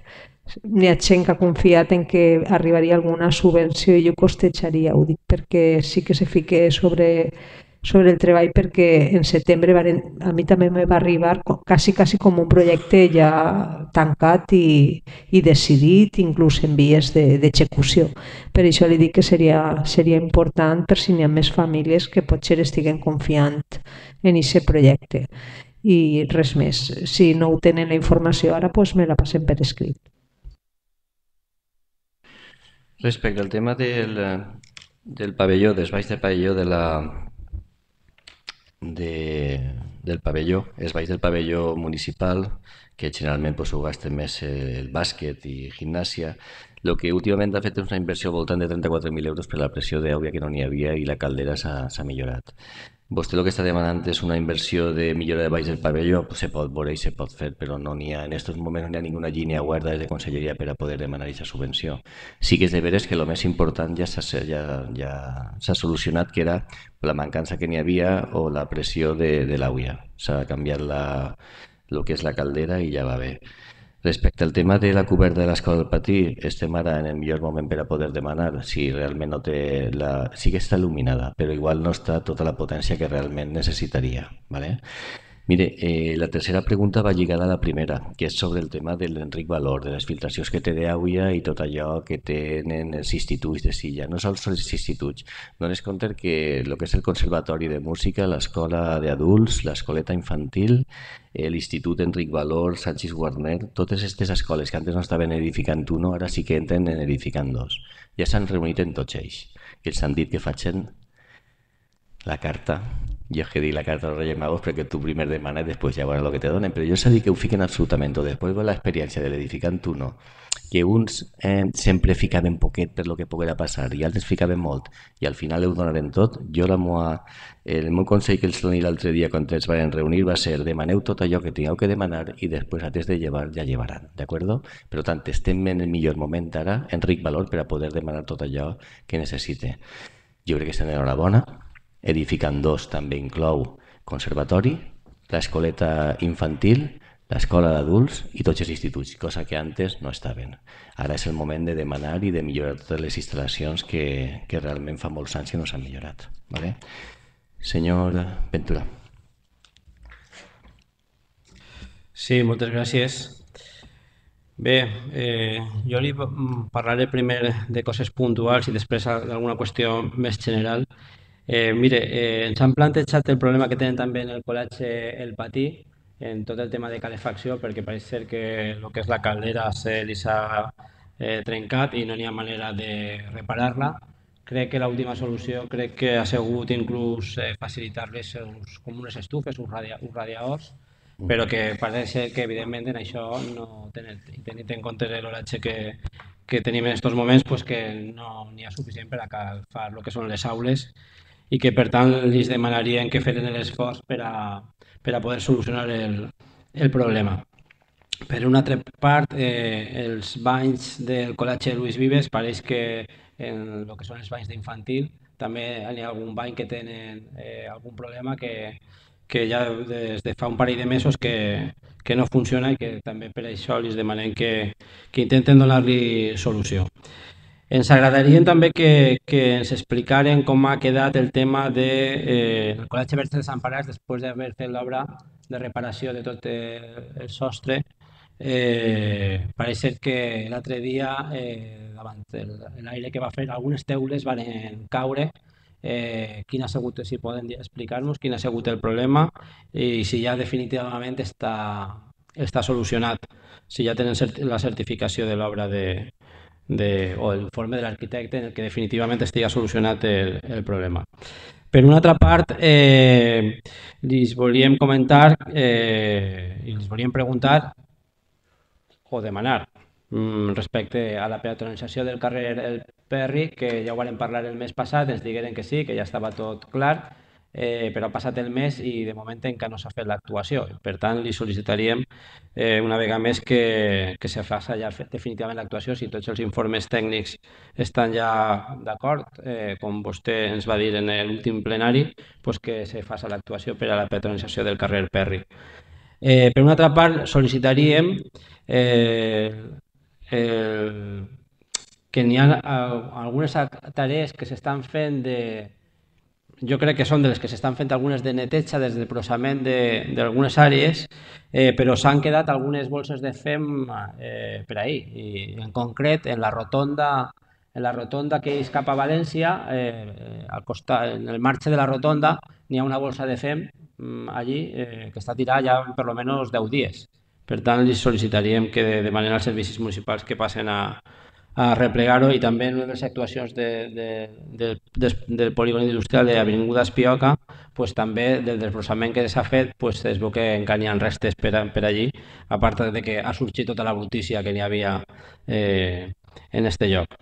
n'hi ha gent que ha confiat en que arribaria alguna subvenció i ho costejaria, ho dic perquè sí que se fique sobre sobre el treball perquè en setembre varen, a mi també me va arribar quasi, quasi com un projecte ja tancat i, i decidit, inclús en vies d'execució. De, per això li dic que seria, seria important per si n'hi ha més famílies que potser estiguen confiant en aquest projecte. I res més. Si no ho tenen la informació ara, doncs me la passen per escrit. Respecte al tema del, del pavelló, dels baix del pavelló de la, de, del pavelló, els balls del pavelló municipal, que generalment pues, ho gasten més el bàsquet i gimnàsia. El que últimament ha fet és una inversió voltant de 34.000 euros per la pressió d'àvia que no n'hi havia i la caldera s'ha millorat. Vostè el que està demanant és una inversió de millora de baix del pavelló, se pot veure i se pot fer, però no n'hi ha, en aquests moments no hi ha ninguna línia guarda de Conselleria per a poder demanar aquesta subvenció. Sí que és de veres que el més important ja s'ha ja, ja solucionat, que era la mancança que n'hi havia o la pressió de, de l'AUIA. S'ha canviat la, el que és la caldera i ja va bé. Respecte al tema de la coberta de l'escola del patí, estem ara en el millor moment per a poder demanar si realment no té la... sí que està il·luminada, però igual no està tota la potència que realment necessitaria. ¿vale? Mire, eh, la tercera pregunta va lligada a la primera, que és sobre el tema de l'Enric Valor, de les filtracions que té d'àvia i tot allò que tenen els instituts de Silla. No sols els instituts, dones compte que el que és el Conservatori de Música, l'Escola d'Adults, l'Escoleta Infantil, eh, l'Institut Enric Valor, Sánchez Guarner, totes aquestes escoles que antes no estaven edificant uno, ara sí que entren en edificant dos. Ja s'han reunit en tots ells, que els han dit que facin la carta jo és que dic la carta dels Reis Magos perquè tu primer demanes després ja veuràs el que te donen, però jo sabia que ho fiquen absolutament tot. Després va l'experiència de l'edificant tu no, que uns eh, sempre ficaven poquet per lo que poguera passar i altres ficaven molt i al final ho donaren tot, jo la meva, el meu consell que els doni l'altre dia quan ens van reunir va ser demaneu tot allò que tingueu que demanar i després a de llevar ja llevaran, d'acord? Per tant, estem en el millor moment ara, Enric Valor, per a poder demanar tot allò que necessite. Jo crec que és enhorabona, Edificant 2 també inclou conservatori, l'escoleta infantil, l'escola d'adults i tots els instituts, cosa que antes no estaven. Ara és el moment de demanar i de millorar totes les instal·lacions que, que realment fa molts anys que no s'han millorat. Vale? Senyor Ventura. Sí, moltes gràcies. Bé, eh, jo li parlaré primer de coses puntuals i després d'alguna qüestió més general. Eh, mire, eh, han plantejat el problema que tenen també en el col·legi el patí, en tot el tema de calefacció, perquè pareix ser que el que és la caldera se li s'ha eh, trencat i no hi ha manera de reparar-la. Crec que l'última solució crec que ha sigut inclús eh, facilitar-les com unes estufes, uns, radia, uns radiadors, però que pareix ser que evidentment en això no tenint, tenint en compte l'horatge que, que tenim en aquests moments pues, que no n'hi ha suficient per a calfar el que són les aules i que per tant li demanarien que feren l'esforç per, a, per a poder solucionar el, el problema. Per una altra part, eh, els banys del col·legi Lluís Vives pareix que en el que són els banys d'infantil també hi ha algun bany que tenen eh, algun problema que, que ja des de fa un parell de mesos que, que no funciona i que també per això els demanem que, que intenten donar-li solució. Ens agradarien també que, que ens explicaren com ha quedat el tema de, eh, el Col·legi Verge dels Emparats després d'haver fet l'obra de reparació de tot eh, el sostre. Eh, pareix que l'altre dia, eh, davant l'aire que va fer, algunes teules van caure. Eh, quin ha sigut, si poden explicar-nos quin ha sigut el problema i si ja definitivament està, està solucionat, si ja tenen cert la certificació de l'obra de, de, o el informe de l'arquitecte en el que definitivament estiga solucionat el, el problema. Per una altra part, eh, els volíem comentar eh, i els volíem preguntar o demanar mm, respecte a la peatonalització del carrer El Perri, que ja ho vam parlar el mes passat, ens digueren que sí, que ja estava tot clar, eh, però ha passat el mes i de moment encara no s'ha fet l'actuació. Per tant, li sol·licitaríem eh, una vegada més que, que se faci ja definitivament l'actuació, si tots els informes tècnics estan ja d'acord, eh, com vostè ens va dir en l'últim plenari, pues que se faci l'actuació per a la patronització del carrer Perri. Eh, per una altra part, sol·licitaríem eh, eh, que n'hi ha algunes tarees que s'estan fent de, jo crec que són de les que s'estan fent algunes de neteja des del processament d'algunes àrees, eh, però s'han quedat algunes bolses de fem eh, per ahir. I en concret, en la rotonda en la rotonda que és cap a València, eh, al costat, en el marge de la rotonda, n'hi ha una bolsa de fem mm, allí eh, que està tirada ja per almenys 10 dies. Per tant, li sol·licitaríem que demanen als servicis municipals que passen a, a replegar-ho i també en una de les actuacions de, de, de, de, del polígon industrial de l'Avinguda Espioca pues, també del desbrossament que s'ha fet pues, es veu que encara n'hi ha restes per, per allí, a part de que ha sorgit tota la brutícia que n'hi havia eh, en este lloc.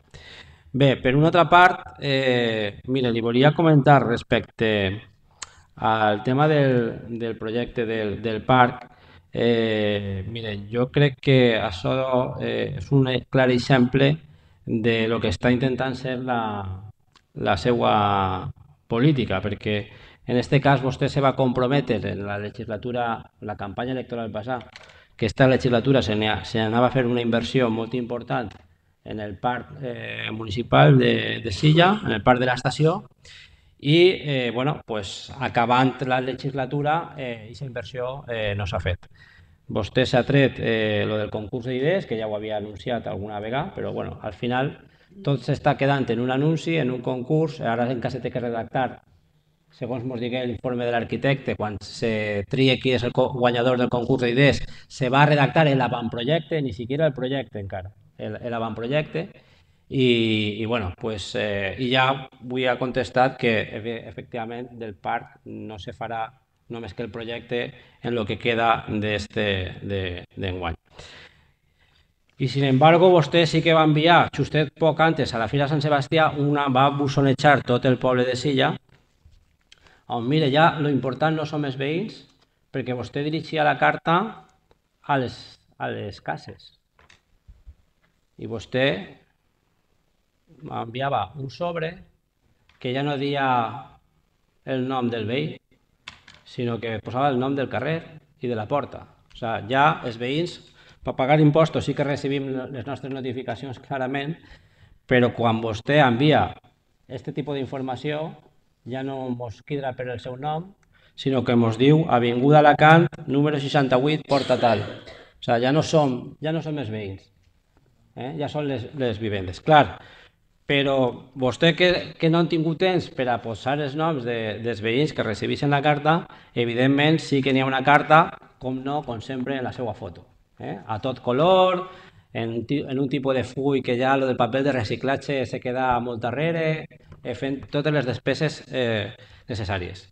Bé, per una altra part, eh, mira, li volia comentar respecte al tema del, del projecte del, del parc, eh, mire, jo crec que això eh, és un clar exemple de lo que està intentant ser la, la seva política, perquè en aquest cas vostè se va comprometre en la legislatura, la campanya electoral passada, que esta legislatura se n'anava a fer una inversió molt important en el parc eh, municipal de, de Silla, en el parc de l'estació, i eh, bueno, pues, acabant la legislatura eh, aquesta inversió eh, no s'ha fet. Vostè s'ha tret eh, lo del concurs d'idees, que ja ho havia anunciat alguna vegada, però bueno, al final tot s'està quedant en un anunci, en un concurs, ara en cas té que redactar segons ens digui l'informe de l'arquitecte, quan se trie qui és el guanyador del concurs d'idees, se va redactar l'avantprojecte, ni siquiera el projecte encara, l'avantprojecte, el, el i, i, bueno, pues, eh, i ja vull ha contestat que efectivament del parc no se farà només que el projecte en lo que queda d'enguany. De, y sin embargo, vostè sí que va enviar, justet poc antes, a la Fira Sant Sebastià, una, va bussonejar tot el poble de Silla, on, mire, ja lo important no som els veïns, perquè vostè dirigia la carta a les, a les cases. I vostè m'enviava un sobre que ja no dia el nom del veí, sinó que posava el nom del carrer i de la porta. O sigui, ja els veïns, per pagar impostos, sí que recibim les nostres notificacions clarament, però quan vostè envia aquest tipus d'informació, ja no mos quidra per el seu nom, sinó que mos diu Avinguda Alacant, número 68, porta tal. O sigui, ja no som, ja no som els veïns, eh? ja són les, les vivendes. Clar, però vostè que, que no han tingut temps per a posar els noms de, dels veïns que recebixen la carta, evidentment sí que n'hi ha una carta, com no, com sempre, en la seva foto. Eh? A tot color, en, en un tipus de full que ja el del paper de reciclatge se queda molt darrere, eh, fent totes les despeses eh, necessàries.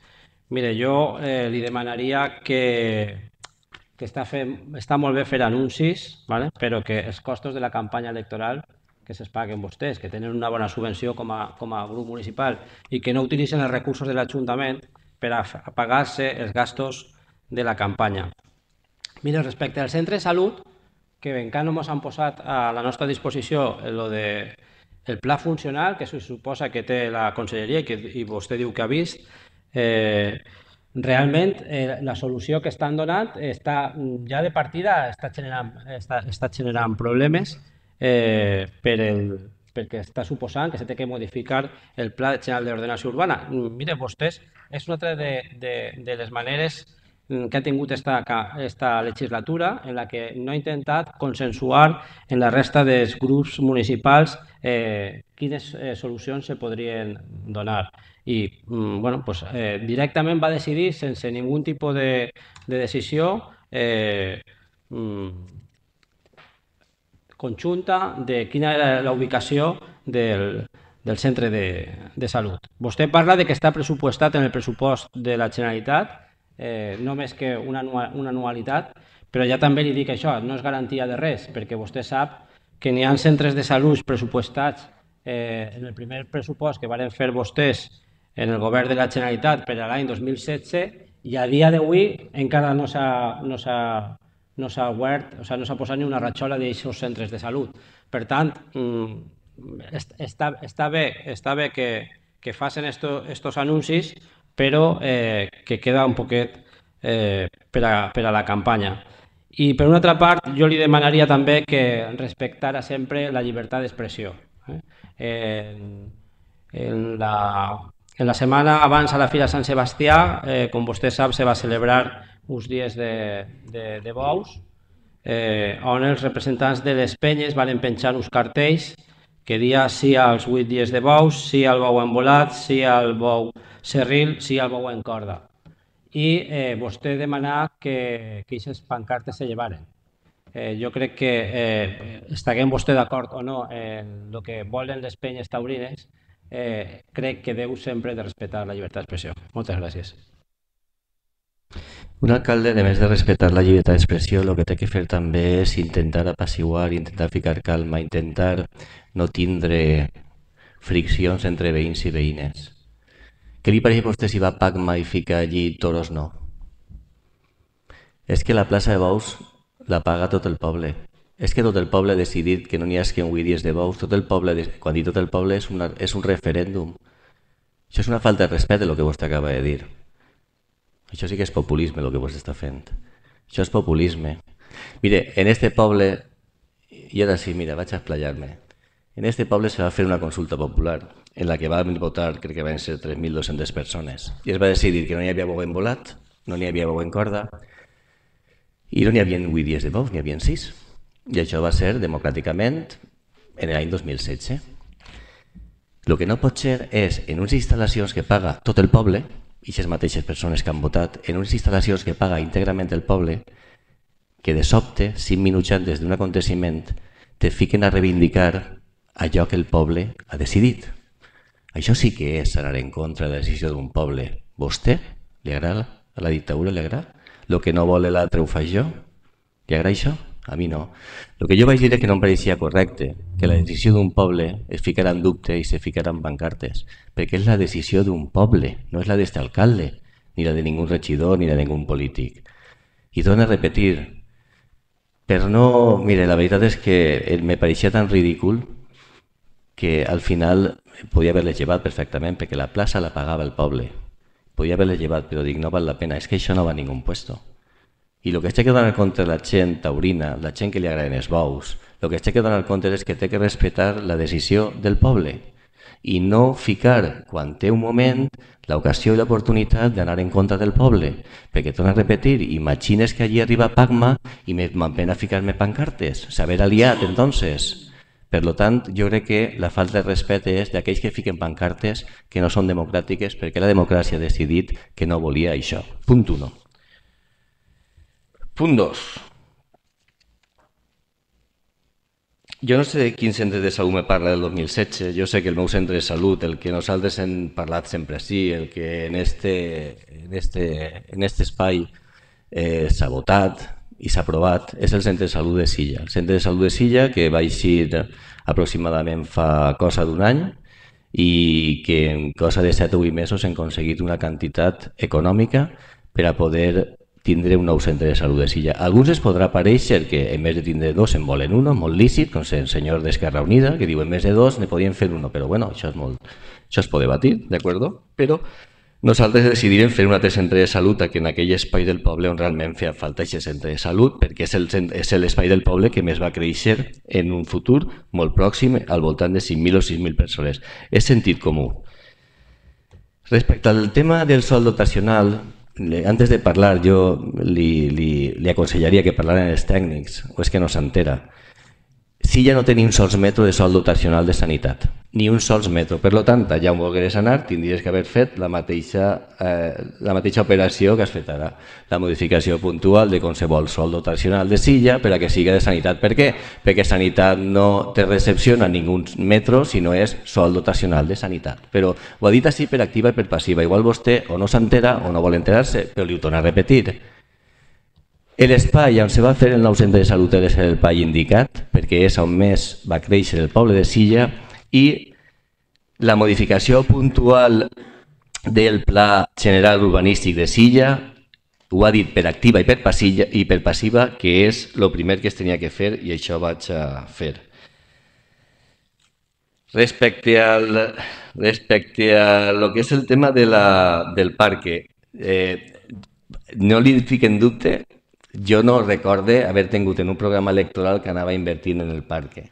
Mire, jo eh, li demanaria que, que està, fent, està molt bé fer anuncis, vale? però que els costos de la campanya electoral que se paguen vostès, que tenen una bona subvenció com a, com a grup municipal i que no utilitzen els recursos de l'Ajuntament per a, pagar-se els gastos de la campanya. Mira, respecte al centre de salut, que encara no ens han posat a la nostra disposició lo de el pla funcional, que se suposa que té la conselleria i que i vostè diu que ha vist, eh, realment eh, la solució que estan donant està, mm, ja de partida està generant, eh, està, està generant problemes eh, per el, perquè està suposant que s'ha de modificar el Pla General d'Ordenació Urbana. Mm, mire vostès, és una altra de, de, de les maneres mm, que ha tingut esta, esta legislatura en la que no ha intentat consensuar en la resta dels grups municipals eh, quines eh, solucions se podrien donar. I mm, bueno, pues, eh, directament va decidir, sense ningú tipus de, de decisió, eh, conjunta de quina era la ubicació del, del centre de, de salut. Vostè parla de que està pressupostat en el pressupost de la Generalitat, eh, no més que una, una anualitat, però ja també li dic això, no és garantia de res, perquè vostè sap que n'hi ha centres de salut pressupostats eh, en el primer pressupost que varen fer vostès en el govern de la Generalitat per a l'any 2016 i a dia d'avui encara no s'ha no no s'ha obert, o sigui, no s'ha posat ni una ratxola d'aquests centres de salut. Per tant, mm, està, està bé, està bé que, que facin aquests anuncis, però eh, que queda un poquet eh, per, a, per a la campanya. I per una altra part, jo li demanaria també que respectara sempre la llibertat d'expressió. Eh? Eh, en, la, en la setmana abans a la Fira Sant Sebastià, eh, com vostè sap, se va celebrar uns dies de, de, de bous, eh, on els representants de les penyes van penjar uns cartells que dia sí als 8 dies de bous, sí al bou embolat, sí al bou serril, sí al bou en corda. I eh, vostè demanà que aquestes pancartes se llevaren. Eh, jo crec que eh, estaguem vostè d'acord o no en el que volen les penyes taurines, eh, crec que deu sempre de respectar la llibertat d'expressió. Moltes gràcies. Un alcalde, a més de respectar la llibertat d'expressió, el que té que fer també és intentar apaciguar, intentar ficar calma, intentar no tindre friccions entre veïns i veïnes. Què li pareix a vostè si va Pacma i fica allí toros no? És que la plaça de Bous la paga tot el poble. És que tot el poble ha decidit que no n'hi ha que avui dies de Bous, tot el poble, quan dic tot el poble és, una, és un referèndum. Això és una falta de respecte el que vostè acaba de dir. Això sí que és populisme, el que vos està fent. Això és populisme. Mire, en este poble, i ara sí, mira, vaig a esplayar me En este poble se va fer una consulta popular en la que va votar, crec que van ser 3.200 persones, i es va decidir que no hi havia bo en volat, no n'hi havia bo en corda, i no n'hi havia 8 dies de bo, n'hi havia 6. I això va ser democràticament en l'any 2016. El que no pot ser és en unes instal·lacions que paga tot el poble, aquestes mateixes persones que han votat en unes instal·lacions que paga íntegrament el poble, que de sobte, cinc minuts antes d'un aconteciment, te fiquen a reivindicar allò que el poble ha decidit. Això sí que és anar en contra de la decisió d'un poble. Vostè li agrada? A la dictadura li agrada? Lo que no vol l'altre ho faig jo? Li agrada això? a mi no. El que jo vaig dir és que no em pareixia correcte, que la decisió d'un poble es ficaran en dubte i se ficara en bancartes, perquè és la decisió d'un poble, no és la d'este alcalde, ni la de ningú regidor, ni la de ningú polític. I dona a repetir, per no... Mire, la veritat és que em eh, pareixia tan ridícul que al final podia haver-les llevat perfectament, perquè la plaça la pagava el poble. Podia haver-les llevat, però dic, no val la pena, és que això no va a ningú puesto. I el que s'ha que donar compte la gent taurina, la gent que li agraden els bous, el que s'ha que donar compte és que té que respectar la decisió del poble i no ficar, quan té un moment, l'ocasió i l'oportunitat d'anar en contra del poble. Perquè, torna a repetir, imagines que allí arriba Pacma i me van a ficar-me pancartes. S'haver aliat, entonces. Per lo tant, jo crec que la falta de respecte és d'aquells que fiquen pancartes que no són democràtiques perquè la democràcia ha decidit que no volia això. Punt 1. Punt 2. Jo no sé de quin centre de salut me parla del 2016, jo sé que el meu centre de salut, el que nosaltres hem parlat sempre sí, el que en este, en este, en este espai eh, s'ha votat i s'ha aprovat, és el centre de salut de Silla. El centre de salut de Silla que va eixir aproximadament fa cosa d'un any i que en cosa de 7 o 8 mesos hem aconseguit una quantitat econòmica per a poder tindre un nou centre de salut de Silla. alguns es podrà aparèixer que en més de tindre dos en volen un, molt lícit, com el senyor d'Esquerra Unida, que diu en més de dos ne podien fer un, però bueno, això és molt... Això es pot debatir, d'acord? Però nosaltres decidirem fer un altre centre de salut que en aquell espai del poble on realment feia falta aquest centre de salut, perquè és l'espai del poble que més va créixer en un futur molt pròxim, al voltant de 5.000 o 6.000 persones. És sentit comú. Respecte al tema del sol dotacional, antes de hablar, yo le aconsejaría que parlara en o es que no entera. si ja no té ni un sols metro de sol dotacional de sanitat, ni un sols metro. Per lo tant, ja on volgués anar tindries que haver fet la mateixa, eh, la mateixa operació que has fet ara, la modificació puntual de qualsevol sol dotacional de silla per a que siga de sanitat. Per què? Perquè sanitat no te recepciona ningú metro si no és sol dotacional de sanitat. Però ho ha dit així per activa i per passiva. Igual vostè o no s'entera o no vol enterar-se, però li ho torna a repetir. L'espai on se va fer el nou centre de salut ha de ser el PAI indicat, que és on més va créixer el poble de Silla, i la modificació puntual del Pla General Urbanístic de Silla, ho ha dit per activa i per, passilla, i per passiva, que és el primer que es tenia que fer i això vaig a fer. Respecte al, respecte a lo que és el tema de la, del parque, eh, no li fiquen dubte jo no recorde haver tingut en un programa electoral que anava invertint en el parque.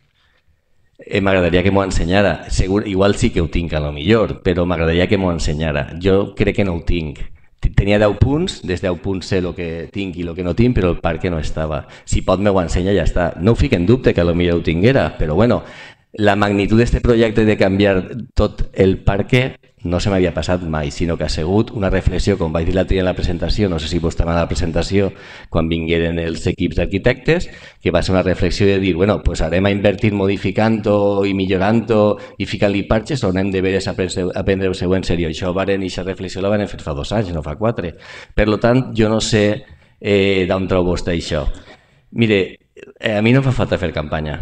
Eh, m'agradaria que m'ho ensenyara. Segur, igual sí que ho tinc, a lo millor, però m'agradaria que m'ho ensenyara. Jo crec que no ho tinc. Tenia 10 punts, des de 10 punts sé el que tinc i el que no tinc, però el parc no estava. Si pot me ho ensenya ja està. No ho fico en dubte que a lo millor ho tinguera, però bueno, la magnitud d'aquest projecte de canviar tot el parc no se m'havia passat mai, sinó que ha sigut una reflexió, com vaig dir l'altre dia en la presentació, no sé si vos a la presentació, quan vingueren els equips d'arquitectes, que va ser una reflexió de dir, bueno, pues anem a invertir modificant-ho i millorant-ho i ficant-li parxes o hem de veure aprendre ho segur en sèrio. Això varen, i aquesta reflexió la van fer fa dos anys, no fa quatre. Per tant, jo no sé eh, d'on trobo vostè això. Mire, eh, a mi no em fa falta fer campanya.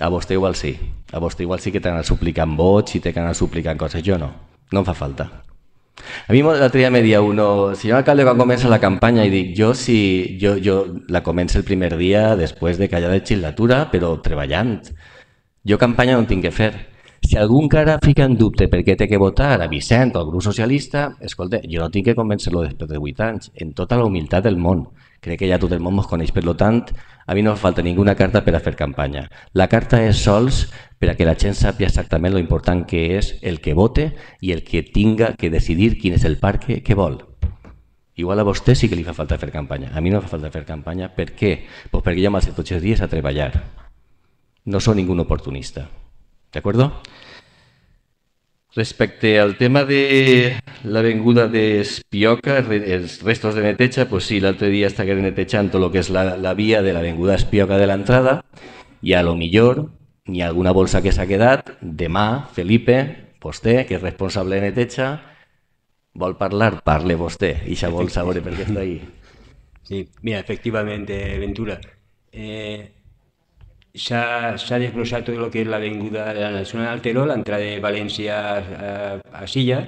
A vostè igual sí. A vostè igual sí que t'han anat suplicant vots i t'han anat suplicant coses. Jo no. No em fa falta. A mi l'altre dia me dia uno, señor alcalde, quan comença la campanya, i dic, jo si jo, jo la comença el primer dia després de que haya legislatura, però treballant. Jo campanya no tinc que fer. Si algun cara fica en dubte per què té que votar a Vicent o al grup socialista, escolta, jo no tinc que convèncer-lo després de 8 anys, en tota la humilitat del món. Crec que ja tot el món ens coneix. Per tant, a mi no em falta ninguna carta per a fer campanya. La carta és sols per a que la gent sàpiga exactament lo important que és el que vote i el que tinga que decidir quin és el parc que, vol. Igual a vostè sí que li fa falta fer campanya. A mi no fa falta fer campanya. Per què? Pues perquè jo me'ls he tots els dies a treballar. No sóc ningú oportunista. D'acord? Respecte al tema de la venguda d'Espioca, els restos de neteja, pues sí, l'altre dia estava netejant tot el que és la, la via de la venguda Espioca de l'entrada i a lo millor ni alguna bolsa que s'ha quedat, demà Felipe, vostè, que és responsable de neteja, vol parlar, parle vostè, i ja vol saber per què està ahí. Sí, mira, efectivament, eh, Ventura. Eh, s'ha desglossat tot el que és l'avinguda de la Nacional Terol, l'entrada de València a, eh, a Silla,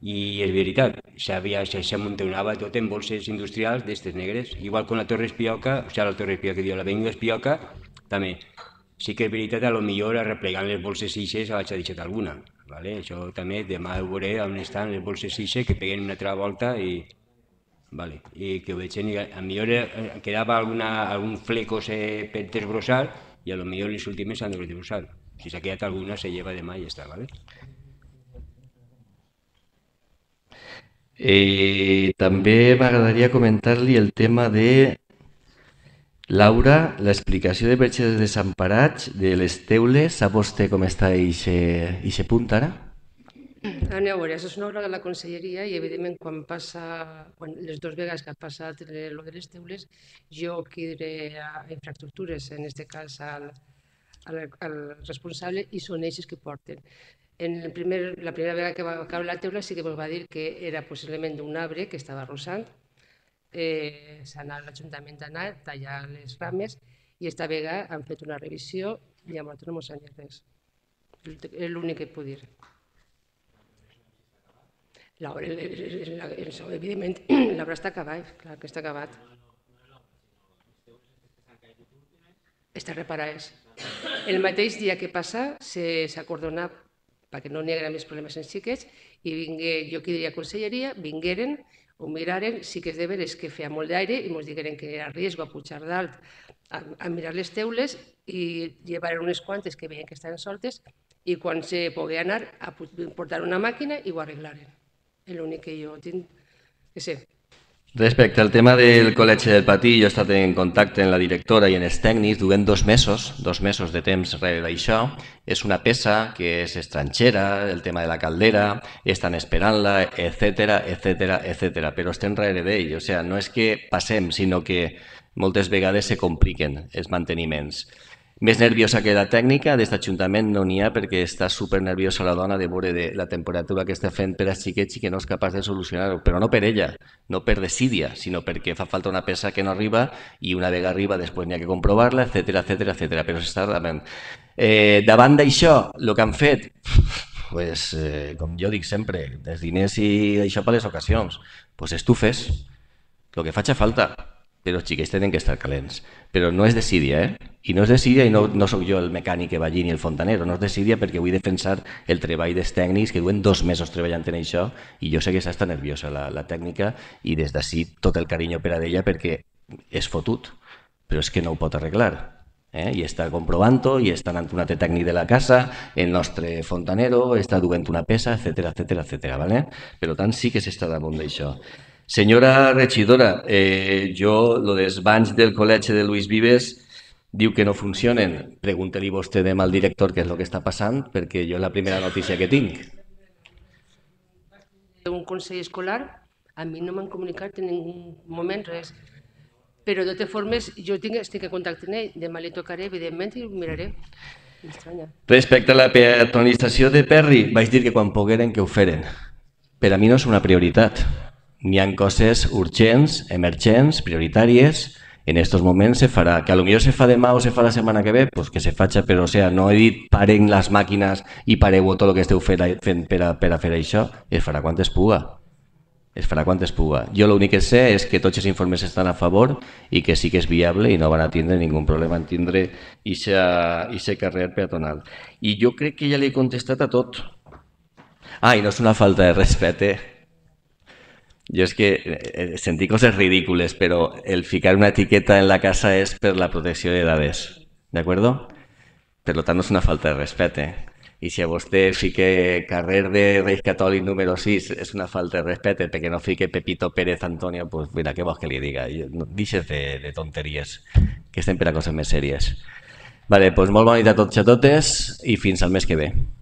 i és veritat, s'amuntonava tot en bolses industrials d'estes negres, igual que la Torre Espioca, o sigui, la Torre Espioca que diu l'avinguda Espioca, també. Sí que és veritat, a lo millor arreplegant les bolses ixes vaig deixat alguna. Vale? Això també demà ho veuré on estan les bolses ixes que peguen una altra volta i, vale. I que ho veig, a millor eh, quedava alguna, algun fleco eh, per desbrossar, y a lo mejor los últimos se han desglosado. Si se queda alguna, se lleva de más y está, ¿vale? Eh, també m'agradaria comentar-li el tema de Laura, l'explicació de Verges desemparats, de les teules, sap vostè com està ixe, ixe punt ara? Anna, a veure, això és una obra de la conselleria i, evidentment, quan passa, quan les dues vegades que ha passat eh, lo de les teules, jo cridaré a infraestructures, en aquest cas al, al, al responsable, i són ells que porten. En el primer, la primera vegada que va caure la teula sí que ens va dir que era possiblement d'un arbre que estava arrossant, eh, s'ha anat l'Ajuntament a tallar les rames, i esta vegada han fet una revisió i amb nosaltres no ens han dit res. És l'únic que puc dir. L'obra, evidentment, l'obra està acabada, clar que està acabat. Està reparat. El mateix dia que passa s'acordona perquè no n'hi haguera més problemes en xiquets i vingué, jo que diria conselleria, vingueren, ho miraren, sí que és de veres que feia molt d'aire i ens digueren que era riesgo a pujar dalt a, a mirar les teules i llevaren unes quantes que veien que estaven soltes i quan se pogué anar a portar una màquina i ho arreglaren és l'únic que jo tinc que sé. Respecte al tema del Col·legi del Patí, jo he estat en contacte amb la directora i en els tècnics, durant dos mesos, dos mesos de temps rere això. És una peça que és estrangera, el tema de la caldera, estan esperant-la, etc etc etc. però estem rere d'ell. O sigui, no és que passem, sinó que moltes vegades se compliquen els manteniments. Més nerviosa que la tècnica, des d'Ajuntament no n'hi ha perquè està super nerviosa la dona de veure de la temperatura que està fent per als xiquets i que no és capaç de solucionar-ho, però no per ella, no per desídia, sinó perquè fa falta una peça que no arriba i una vegada arriba després n'hi ha que comprovar-la, etc etc etc. però s'està davant. Eh, davant d'això, el que han fet, pues, eh, com jo dic sempre, des diners i això per les ocasions, pues estufes, el que a falta, però els xiquets tenen que estar calents. Però no és decidia, eh? I no és decidia i no, no sóc jo el mecànic que va allí ni el fontanero, no és decidia perquè vull defensar el treball dels tècnics que duen dos mesos treballant en això i jo sé que està nerviosa la, la tècnica i des d'ací tot el carinyo per a d'ella perquè és fotut, però és que no ho pot arreglar. Eh? I està comprovant-ho, i està anant un altre tècnic de la casa, el nostre fontanero està duent una peça, etc etc etc. Vale? Per tant, sí que s'està damunt d'això. Senyora regidora, eh, jo, lo dels banys del col·legi de Luis Vives, diu que no funcionen. Pregunte-li vostè demà al director què és el que està passant, perquè jo és la primera notícia que tinc. Un consell escolar, a mi no m'han comunicat en ningú moment res. Però, de totes formes, jo tinc, estic en contacte amb ell. Demà li tocaré, evidentment, i ho miraré. Respecte a la peatonalització de Perri, vaig dir que quan pogueren que ho feren. Per a mi no és una prioritat n'hi ha coses urgents, emergents, prioritàries, en aquests moments se farà. Que a lo millor se fa demà o se fa la setmana que ve, pues que se faci, però o sea, no he dit parem les màquines i pareu tot el que esteu fent, fent per, a, per a fer això, es farà quan es puga. Es farà quan es puga. Jo l'únic que sé és que tots els informes estan a favor i que sí que és viable i no van a tindre ningun problema en tindre aquest carrer peatonal. I jo crec que ja li he contestat a tot. Ah, i no és una falta de respecte, eh? Yo es que eh, eh, sentí cosas ridículas, pero el ficar una etiqueta en la casa es por la protección edades, ¿de acuerdo? Por lo tanto, es una falta de respeto. Y eh? si a usted fique carrer de Reis católico número 6 es una falta de respeto, porque no fique Pepito Pérez Antonio, pues mira, qué vos que le diga? No, de, tonterías, que estén para cosas más serias. Vale, pues muy bonita a todos y fins al mes que ve.